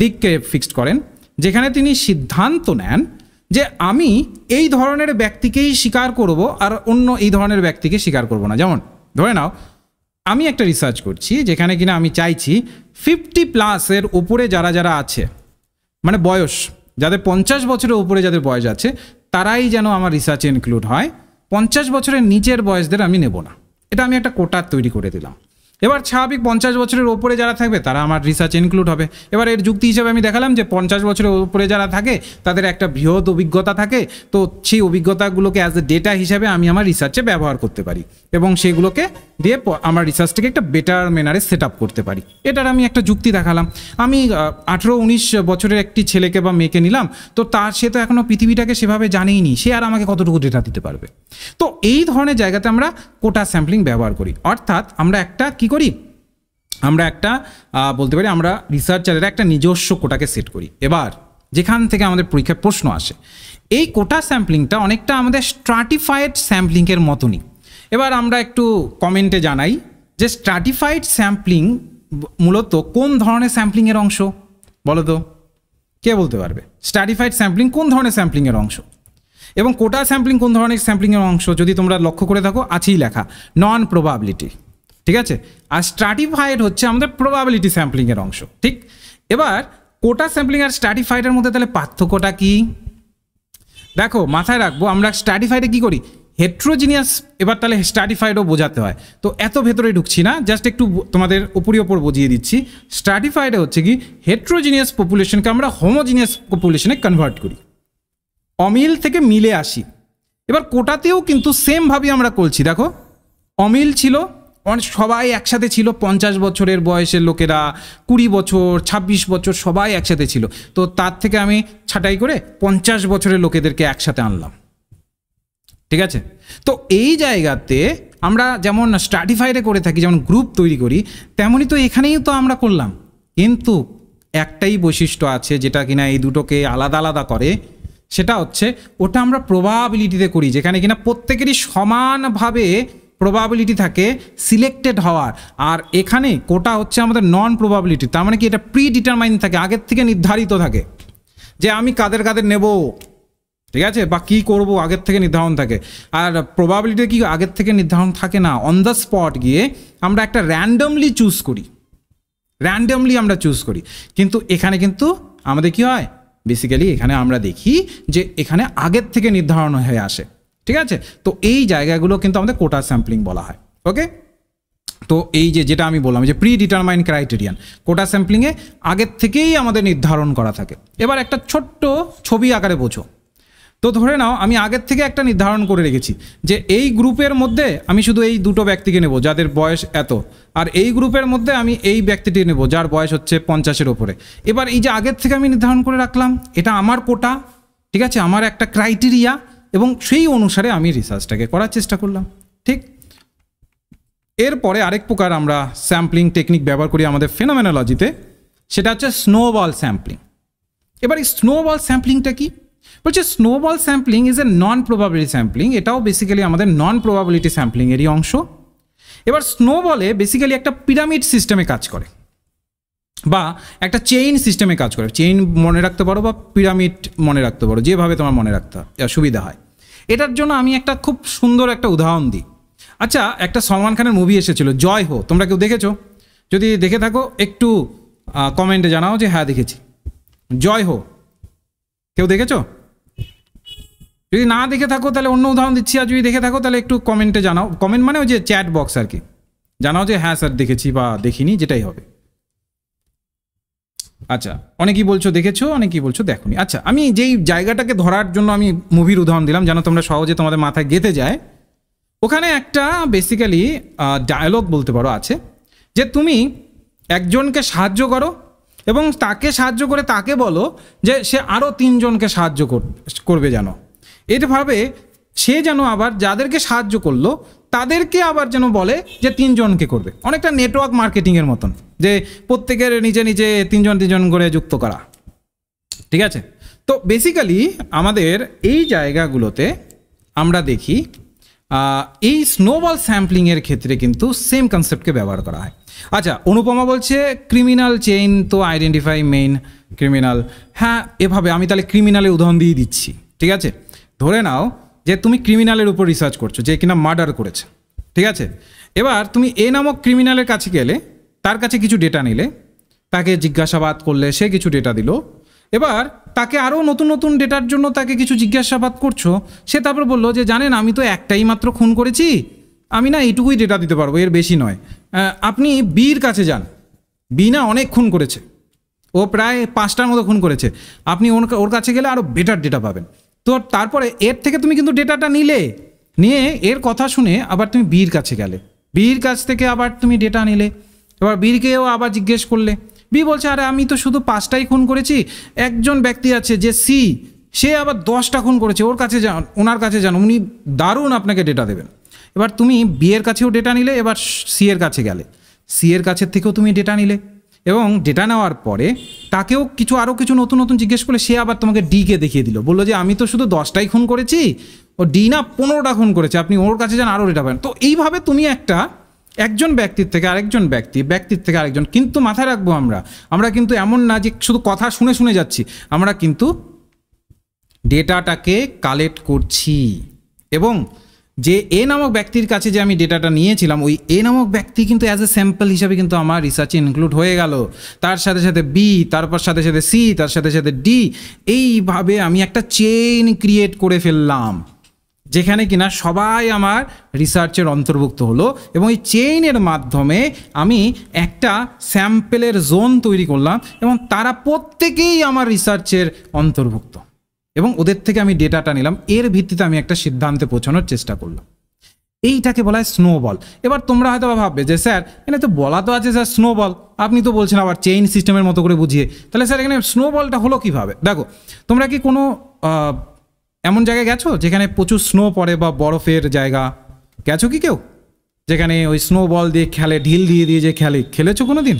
দিককে ফিক্সড করেন যেখানে তিনি সিদ্ধান্ত নেন যে আমি এই ধরনের ব্যক্তিকেই স্বীকার করব আর অন্য এই ধরনের ব্যক্তিকে স্বীকার করব না যেমন ধরে নাও আমি একটা রিসার্চ করছি যেখানে কিনা আমি চাইছি ফিফটি প্লাসের উপরে যারা যারা আছে মানে বয়স যাদের পঞ্চাশ বছরের উপরে যাদের বয়স আছে তারাই যেন আমার রিসার্চে ইনক্লুড হয় পঞ্চাশ বছরের নিচের বয়সদের আমি নেব না এটা আমি একটা কোটার তৈরি করে দিলাম এবার স্বাভাবিক পঞ্চাশ বছরের ওপরে যারা থাকবে তারা আমার রিসার্চ ইনক্লুড হবে এবার এর যুক্তি হিসেবে আমি দেখালাম যে পঞ্চাশ বছরের ওপরে যারা থাকে তাদের একটা বৃহৎ অভিজ্ঞতা থাকে তো সেই অভিজ্ঞতাগুলোকে অ্যাজ এ ডেটা হিসাবে আমি আমার রিসার্চে ব্যবহার করতে পারি এবং সেগুলোকে দিয়ে আমার রিসার্চটাকে একটা বেটার ম্যানারে সেট আপ করতে পারি এটার আমি একটা যুক্তি দেখালাম আমি আঠেরো উনিশ বছরের একটি ছেলেকে বা মেয়েকে নিলাম তো তার সে তো এখনও পৃথিবীটাকে সেভাবে জানেই নি সে আর আমাকে কতটুকু ডেটা দিতে পারবে তো এই ধরনের জায়গাতে আমরা কোটা স্যাম্পলিং ব্যবহার করি অর্থাৎ আমরা একটা কি করি আমরা একটা বলতে পারি আমরা রিসার্চারের একটা নিজস্ব কোটাকে সেট করি এবার যেখান থেকে আমাদের পরীক্ষার প্রশ্ন আসে এই কোটা স্যাম্পলিংটা অনেকটা আমাদের স্ট্রাটিফাইড স্যাম্পলিংয়ের মতনই এবার আমরা একটু কমেন্টে জানাই যে স্ট্রাটিফাইড স্যাম্পলিং মূলত কোন ধরনের স্যাম্পলিংয়ের অংশ বলো তো কে বলতে পারবে স্ট্রাটিফাইড স্যাম্পলিং কোন ধরনের স্যাম্পলিংয়ের অংশ এবং কোটা স্যাম্পলিং কোন ধরনের স্যাম্পলিংয়ের অংশ যদি তোমরা লক্ষ্য করে থাকো আছেই লেখা নন প্রবাবিলিটি ঠিক আছে আর স্ট্রাটিফাইড হচ্ছে আমাদের প্রবাবিলিটি স্যাম্পলিংয়ের অংশ ঠিক এবার কোটা স্যাম্পলিং আর স্ট্র্যাটিফাইডের মধ্যে তাহলে পার্থক্যটা কি দেখো মাথায় রাখবো আমরা স্ট্রাটিফাইডে কি করি হেট্রোজিনিয়াস এবার তাহলে স্টাডিফাইডও বোঝাতে হয় তো এত ভেতরে ঢুকছি না জাস্ট একটু তোমাদের উপরি ওপর বুঝিয়ে দিচ্ছি স্টাডিফাইড হচ্ছে কি হেট্রোজিনিয়াস পপুলেশনকে আমরা হোমোজিনিয়াস পপুলেশনে কনভার্ট করি অমিল থেকে মিলে আসি এবার কোটাতেও কিন্তু সেমভাবেই আমরা করছি দেখো অমিল ছিল সবাই একসাথে ছিল পঞ্চাশ বছরের বয়সের লোকেরা কুড়ি বছর ২৬ বছর সবাই একসাথে ছিল তো তার থেকে আমি ছাটাই করে পঞ্চাশ বছরের লোকেদেরকে একসাথে আনলাম ঠিক আছে তো এই জায়গাতে আমরা যেমন স্ট্র্যাটিফাইডে করে থাকি যেমন গ্রুপ তৈরি করি তেমনই তো এখানেই তো আমরা করলাম কিন্তু একটাই বৈশিষ্ট্য আছে যেটা কিনা এই দুটোকে আলাদা আলাদা করে সেটা হচ্ছে ওটা আমরা প্রবাবিলিটিতে করি যেখানে কিনা প্রত্যেকেরই সমানভাবে প্রবাবিলিটি থাকে সিলেক্টেড হওয়ার আর এখানে কোটা হচ্ছে আমাদের নন প্রবাবিলিটি তার মানে কি এটা প্রি ডিটারমাইন থাকে আগের থেকে নির্ধারিত থাকে যে আমি কাদের কাদের নেব ঠিক আছে বা কী করবো আগের থেকে নির্ধারণ থাকে আর প্রবাবিলিটি কি আগের থেকে নির্ধারণ থাকে না অন দ্য স্পট গিয়ে আমরা একটা র্যান্ডমলি চুজ করি র্যান্ডমলি আমরা চুজ করি কিন্তু এখানে কিন্তু আমাদের কি হয় বেসিক্যালি এখানে আমরা দেখি যে এখানে আগের থেকে নির্ধারণ হয়ে আসে ঠিক আছে তো এই জায়গাগুলো কিন্তু আমাদের কোটা স্যাম্পলিং বলা হয় ওকে তো এই যে যেটা আমি বললাম যে প্রি ডিটারমাইন ক্রাইটেরিয়ান কোটা স্যাম্পলিংয়ে আগের থেকেই আমাদের নির্ধারণ করা থাকে এবার একটা ছোট্ট ছবি আকারে বোঝো তো ধরে নাও আমি আগের থেকে একটা নির্ধারণ করে রেখেছি যে এই গ্রুপের মধ্যে আমি শুধু এই দুটো ব্যক্তিকে নেব যাদের বয়স এত আর এই গ্রুপের মধ্যে আমি এই ব্যক্তিটি নেব যার বয়স হচ্ছে পঞ্চাশের ওপরে এবার এই যে আগের থেকে আমি নির্ধারণ করে রাখলাম এটা আমার কোটা ঠিক আছে আমার একটা ক্রাইটেরিয়া এবং সেই অনুসারে আমি রিসার্চটাকে করার চেষ্টা করলাম ঠিক এরপরে আরেক প্রকার আমরা স্যাম্পলিং টেকনিক ব্যবহার করি আমাদের ফেনোমেনোলজিতে সেটা হচ্ছে স্নোবল স্যাম্পলিং এবার এই স্নোবল স্যাম্পলিংটা কি বলছে snowball sampling is a non probability sampling এটাও বেসিক্যালি আমাদের নন প্রবাবিলিটি স্যাম্পলিংয়েরই অংশ এবার স্নোবলে বেসিক্যালি একটা পিরামিড সিস্টেমে কাজ করে বা একটা চেইন সিস্টেমে কাজ করে চেইন মনে রাখতে পারো বা পিরামিড মনে রাখতে পারো যেভাবে তোমার মনে রাখতে সুবিধা হয় এটার জন্য আমি একটা খুব সুন্দর একটা উদাহরণ দিই আচ্ছা একটা সলমান খানের মুভি এসেছিল জয় হো তোমরা কেউ দেখেছো যদি দেখে থাকো একটু কমেন্টে জানাও যে হ্যাঁ দেখেছি জয় হো কেউ দেখেছো যদি না দেখে থাকো তাহলে অন্য উদাহরণ দিচ্ছি আর যদি দেখে থাকো তাহলে একটু কমেন্টে জানাও কমেন্ট মানে ওই যে চ্যাট বক্স আর কি জানাও যে হ্যাঁ স্যার দেখেছি বা দেখিনি যেটাই হবে আচ্ছা অনেকেই বলছো দেখেছো অনেকেই বলছো নি আচ্ছা আমি যেই জায়গাটাকে ধরার জন্য আমি মুভির উদাহরণ দিলাম যেন তোমরা সহজে তোমাদের মাথায় গেতে যায় ওখানে একটা বেসিক্যালি ডায়ালগ বলতে পারো আছে যে তুমি একজনকে সাহায্য করো এবং তাকে সাহায্য করে তাকে বলো যে সে আরও তিনজনকে সাহায্য করবে যেন এটাভাবে সে যেন আবার যাদেরকে সাহায্য করলো তাদেরকে আবার যেন বলে যে তিনজনকে করবে অনেকটা নেটওয়ার্ক মার্কেটিংয়ের মতন যে প্রত্যেকের নিজে নিজে তিনজন তিনজন করে যুক্ত করা ঠিক আছে তো বেসিক্যালি আমাদের এই জায়গাগুলোতে আমরা দেখি এই স্নোবল স্যাম্পলিংয়ের ক্ষেত্রে কিন্তু সেম কনসেপ্টকে ব্যবহার করা হয় আচ্ছা অনুপমা বলছে ক্রিমিনাল চেইন তো আইডেন্টিফাই মেইন ক্রিমিনাল হ্যাঁ এভাবে আমি তাহলে ক্রিমিনালের উদাহরণ দিয়ে দিচ্ছি ঠিক আছে ধরে নাও যে তুমি ক্রিমিনালের উপর রিসার্চ করছো যে কিনা মার্ডার করেছে ঠিক আছে এবার তুমি এ নামক ক্রিমিনালের কাছে গেলে তার কাছে কিছু ডেটা নিলে তাকে জিজ্ঞাসাবাদ করলে সে কিছু ডেটা দিল এবার তাকে আরও নতুন নতুন ডেটার জন্য তাকে কিছু জিজ্ঞাসাবাদ করছো সে তারপর বললো যে জানেন আমি তো একটাই মাত্র খুন করেছি আমি না এইটুকুই ডেটা দিতে পারবো এর বেশি নয় আপনি বির কাছে যান বি না অনেক খুন করেছে ও প্রায় পাঁচটার মতো খুন করেছে আপনি ওর ওর কাছে গেলে আরও বেটার ডেটা পাবেন তো তারপরে এর থেকে তুমি কিন্তু ডেটাটা নিলে নিয়ে এর কথা শুনে আবার তুমি বীর কাছে গেলে বীর কাছ থেকে আবার তুমি ডেটা নিলে এবার বীরকেও আবার জিজ্ঞেস করলে বি বলছে আরে আমি তো শুধু পাঁচটাই খুন করেছি একজন ব্যক্তি আছে যে সি সে আবার দশটা খুন করেছে ওর কাছে যান ওনার কাছে যান উনি দারুণ আপনাকে ডেটা দেবেন এবার তুমি বি এর কাছেও ডেটা নিলে এবার সি এর কাছে গেলে সি এর কাছের থেকেও তুমি ডেটা নিলে এবং ডেটা নেওয়ার পরে তাকেও কিছু আরও কিছু নতুন নতুন জিজ্ঞেস করলে সে আবার তোমাকে ডিকে দেখিয়ে দিল বললো যে আমি তো শুধু দশটাই খুন করেছি ও ডি না পনেরোটা খুন করেছে আপনি ওর কাছে যান আরও ডেটা পান তো এইভাবে তুমি একটা একজন ব্যক্তির থেকে আরেকজন ব্যক্তি ব্যক্তির থেকে আরেকজন কিন্তু মাথায় রাখবো আমরা আমরা কিন্তু এমন না যে শুধু কথা শুনে শুনে যাচ্ছি আমরা কিন্তু ডেটাটাকে কালেক্ট করছি এবং যে এ নামক ব্যক্তির কাছে যে আমি ডেটাটা নিয়েছিলাম ওই এ নামক ব্যক্তি কিন্তু অ্যাজ এ স্যাম্পল হিসাবে কিন্তু আমার রিসার্চে ইনক্লুড হয়ে গেল তার সাথে সাথে বি তারপর সাথে সাথে সি তার সাথে সাথে ডি এইভাবে আমি একটা চেইন ক্রিয়েট করে ফেললাম যেখানে কিনা সবাই আমার রিসার্চের অন্তর্ভুক্ত হলো এবং এই চেইনের মাধ্যমে আমি একটা স্যাম্পেলের জোন তৈরি করলাম এবং তারা প্রত্যেকেই আমার রিসার্চের অন্তর্ভুক্ত এবং ওদের থেকে আমি ডেটাটা নিলাম এর ভিত্তিতে আমি একটা সিদ্ধান্তে পৌঁছানোর চেষ্টা করলাম এইটাকে বলা হয় স্নোবল এবার তোমরা হয়তো ভাববে যে স্যার এখানে তো বলা তো আছে স্যার স্নোবল আপনি তো বলছেন আবার চেইন সিস্টেমের মতো করে বুঝিয়ে তাহলে স্যার এখানে স্নোবলটা হলো কিভাবে দেখো তোমরা কি কোনো এমন জায়গায় গেছো যেখানে প্রচুর স্নো পড়ে বা বরফের জায়গা গেছো কি কেউ যেখানে ওই স্নোবল দিয়ে খেলে ঢিল দিয়ে দিয়ে যে খেলে খেলেছো কোনো দিন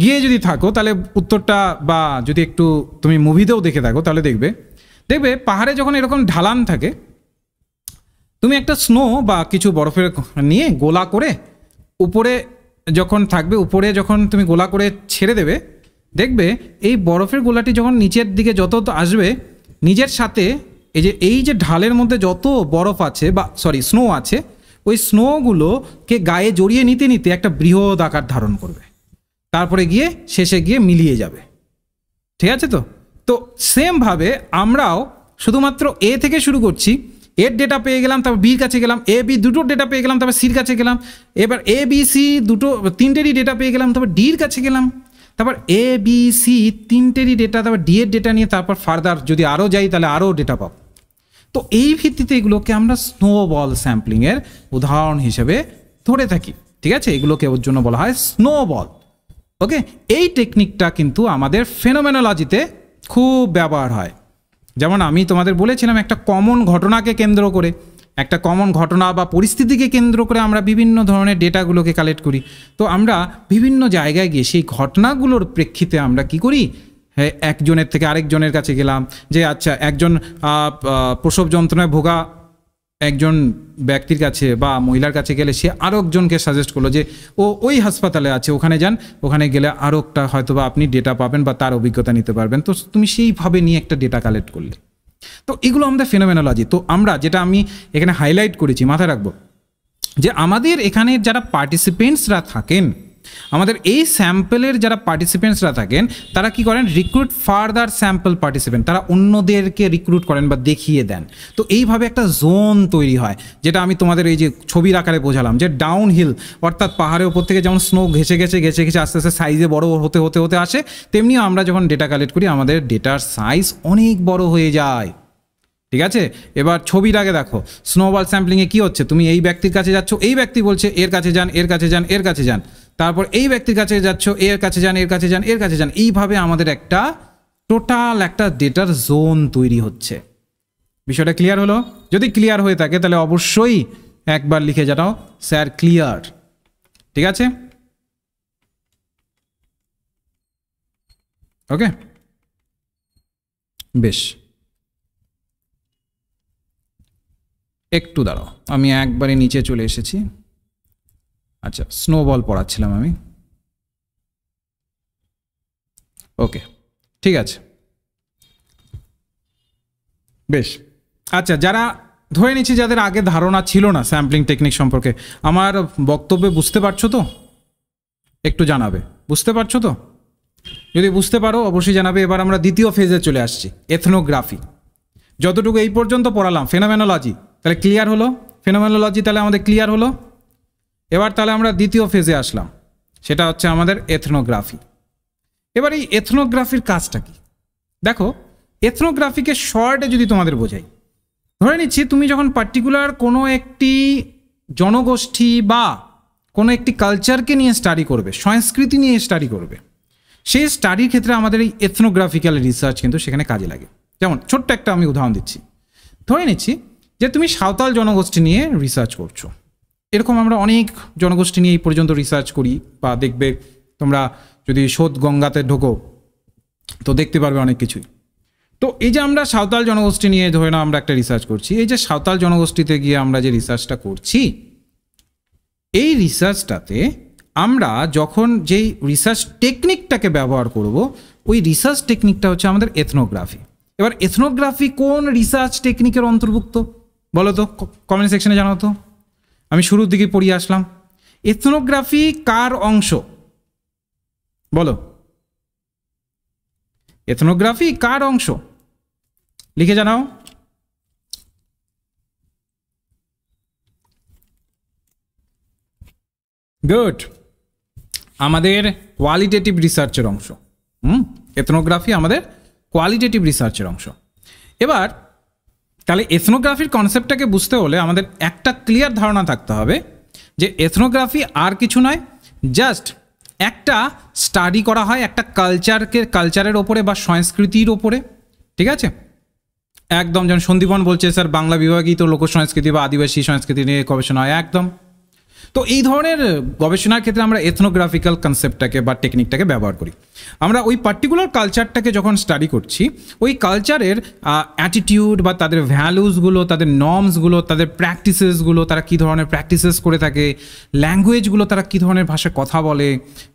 গিয়ে যদি থাকো তাহলে উত্তরটা বা যদি একটু তুমি মুভিতেও দেখে থাকো তাহলে দেখবে দেখবে পাহাড়ে যখন এরকম ঢালান থাকে তুমি একটা স্নো বা কিছু বরফের নিয়ে গোলা করে উপরে যখন থাকবে উপরে যখন তুমি গোলা করে ছেড়ে দেবে দেখবে এই বরফের গোলাটি যখন নিচের দিকে যত আসবে নিজের সাথে এই যে এই যে ঢালের মধ্যে যত বরফ আছে বা সরি স্নো আছে ওই স্নোগুলোকে গায়ে জড়িয়ে নিতে নিতে একটা বৃহৎ আকার ধারণ করবে তারপরে গিয়ে শেষে গিয়ে মিলিয়ে যাবে ঠিক আছে তো তো সেমভাবে আমরাও শুধুমাত্র এ থেকে শুরু করছি এর ডেটা পেয়ে গেলাম তারপর বির কাছে গেলাম এ বি দুটোর ডেটা পেয়ে গেলাম তারপর সির কাছে গেলাম এবার এ বি সি দুটো তিনটেরই ডেটা পেয়ে গেলাম তারপর ডির কাছে গেলাম তারপর এ বি সি তিনটেরই ডেটা তারপর ডি এর ডেটা নিয়ে তারপর ফার্দার যদি আরও যাই তাহলে আরও ডেটা পাব তো এই ভিত্তিতে এগুলোকে আমরা স্নোবল স্যাম্পলিংয়ের উদাহরণ হিসেবে ধরে থাকি ঠিক আছে এগুলোকে ওর জন্য বলা হয় স্নোবল ওকে এই টেকনিকটা কিন্তু আমাদের ফেনোমেনোলজিতে খুব ব্যবহার হয় যেমন আমি তোমাদের বলেছিলাম একটা কমন ঘটনাকে কেন্দ্র করে একটা কমন ঘটনা বা পরিস্থিতিকে কেন্দ্র করে আমরা বিভিন্ন ধরনের ডেটাগুলোকে কালেক্ট করি তো আমরা বিভিন্ন জায়গায় গিয়ে সেই ঘটনাগুলোর প্রেক্ষিতে আমরা কি করি হ্যাঁ একজনের থেকে আরেকজনের কাছে গেলাম যে আচ্ছা একজন প্রসব যন্ত্রণায় ভোগা একজন ব্যক্তির কাছে বা মহিলার কাছে গেলে সে আরও একজনকে সাজেস্ট করলো যে ও ওই হাসপাতালে আছে ওখানে যান ওখানে গেলে আরও একটা হয়তো বা আপনি ডেটা পাবেন বা তার অভিজ্ঞতা নিতে পারবেন তো তুমি সেইভাবে নিয়ে একটা ডেটা কালেক্ট করলে তো এগুলো আমাদের ফেনোমেনোলজি তো আমরা যেটা আমি এখানে হাইলাইট করেছি মাথায় রাখবো যে আমাদের এখানে যারা পার্টিসিপেন্টসরা থাকেন আমাদের এই স্যাম্পেলের যারা পার্টিসিপেন্টসরা থাকেন তারা কি করেন রিক্রুট ফার্দার স্যাম্পল পার্টিসিপেন্ট তারা অন্যদেরকে রিক্রুট করেন বা দেখিয়ে দেন তো এইভাবে একটা জোন তৈরি হয় যেটা আমি তোমাদের এই যে ছবির আকারে বোঝালাম যে ডাউন হিল অর্থাৎ পাহাড়ের ওপর থেকে যেমন স্নো ঘেঁচে গেছে ঘেঁচে ঘেঁচে আস্তে আস্তে সাইজে বড় হতে হতে হতে আসে তেমনিও আমরা যখন ডেটা কালেক্ট করি আমাদের ডেটার সাইজ অনেক বড় হয়ে যায় ঠিক আছে এবার ছবির আগে দেখো স্নোবল স্যাম্পলিংয়ে কি হচ্ছে তুমি এই ব্যক্তির কাছে যাচ্ছ এই ব্যক্তি বলছে এর কাছে যান এর কাছে যান এর কাছে যান তারপর এই ব্যক্তির কাছে যাচ্ছ এর কাছে যান এর কাছে যান এর কাছে যান এইভাবে আমাদের একটা টোটাল একটা ডেটার জোন তৈরি হচ্ছে বিষয়টা ক্লিয়ার হলো যদি ক্লিয়ার হয়ে থাকে তাহলে অবশ্যই একবার লিখে জানাও স্যার ক্লিয়ার ঠিক আছে ওকে বেশ একটু দাঁড়াও আমি একবারে নিচে চলে এসেছি আচ্ছা স্নোবল পড়াচ্ছিলাম আমি ওকে ঠিক আছে বেশ আচ্ছা যারা ধরে নিচ্ছি যাদের আগে ধারণা ছিল না স্যাম্পলিং টেকনিক সম্পর্কে আমার বক্তব্যে বুঝতে পারছো তো একটু জানাবে বুঝতে পারছো তো যদি বুঝতে পারো অবশ্যই জানাবে এবার আমরা দ্বিতীয় ফেজে চলে আসছি এথনোগ্রাফি যতটুকু এই পর্যন্ত পড়ালাম ফেনোমেনোলজি তাহলে ক্লিয়ার হলো ফেনোমেনোলজি তাহলে আমাদের ক্লিয়ার হলো এবার তাহলে আমরা দ্বিতীয় ফেজে আসলাম সেটা হচ্ছে আমাদের এথনোগ্রাফি এবার এই এথনোগ্রাফির কাজটা কি দেখো এথনোগ্রাফিকে শর্টে যদি তোমাদের বোঝাই ধরে নিচ্ছি তুমি যখন পার্টিকুলার কোনো একটি জনগোষ্ঠী বা কোনো একটি কালচারকে নিয়ে স্টাডি করবে সংস্কৃতি নিয়ে স্টাডি করবে সেই স্টাডির ক্ষেত্রে আমাদের এই এথনোগ্রাফিক্যাল রিসার্চ কিন্তু সেখানে কাজে লাগে যেমন ছোট্ট একটা আমি উদাহরণ দিচ্ছি ধরে নিচ্ছি যে তুমি সাঁওতাল জনগোষ্ঠী নিয়ে রিসার্চ করছো এরকম আমরা অনেক জনগোষ্ঠী নিয়ে এই পর্যন্ত রিসার্চ করি বা দেখবে তোমরা যদি সোদ গঙ্গাতে ঢোকো তো দেখতে পারবে অনেক কিছুই তো এই যে আমরা সাঁওতাল জনগোষ্ঠী নিয়ে ধরে না আমরা একটা রিসার্চ করছি এই যে সাঁওতাল জনগোষ্ঠীতে গিয়ে আমরা যে রিসার্চটা করছি এই রিসার্চটাতে আমরা যখন যেই রিসার্চ টেকনিকটাকে ব্যবহার করব ওই রিসার্চ টেকনিকটা হচ্ছে আমাদের এথনোগ্রাফি এবার এথনোগ্রাফি কোন রিসার্চ টেকনিকের অন্তর্ভুক্ত বলো তো কমেন্ট সেকশনে জানাও তো আমি শুরুর দিকে পড়িয়ে আসলাম এথনোগ্রাফি কার অংশ বলো এথনোগ্রাফি কার অংশ লিখে জানাও গুড আমাদের কোয়ালিটেটিভ রিসার্চের অংশ হুম এথনোগ্রাফি আমাদের কোয়ালিটেটিভ রিসার্চের অংশ এবার তাহলে এথনোগ্রাফির কনসেপ্টটাকে বুঝতে হলে আমাদের একটা ক্লিয়ার ধারণা থাকতে হবে যে এথনোগ্রাফি আর কিছু নয় জাস্ট একটা স্টাডি করা হয় একটা কালচারকে কালচারের ওপরে বা সংস্কৃতির ওপরে ঠিক আছে একদম যেমন সন্দীপন বলছে স্যার বাংলা বিভাগই তো লোক সংস্কৃতি বা আদিবাসী সংস্কৃতি নিয়ে গবেষণা হয় একদম তো এই ধরনের গবেষণার ক্ষেত্রে আমরা এথনোগ্রাফিক্যাল কনসেপ্টটাকে বা টেকনিকটাকে ব্যবহার করি আমরা ওই পার্টিকুলার কালচারটাকে যখন স্টাডি করছি ওই কালচারের অ্যাটিটিউড বা তাদের ভ্যালুসগুলো তাদের নর্মসগুলো তাদের প্র্যাকটিসেসগুলো তারা কী ধরনের প্র্যাকটিসেস করে থাকে ল্যাঙ্গুয়েজগুলো তারা কী ধরনের ভাষায় কথা বলে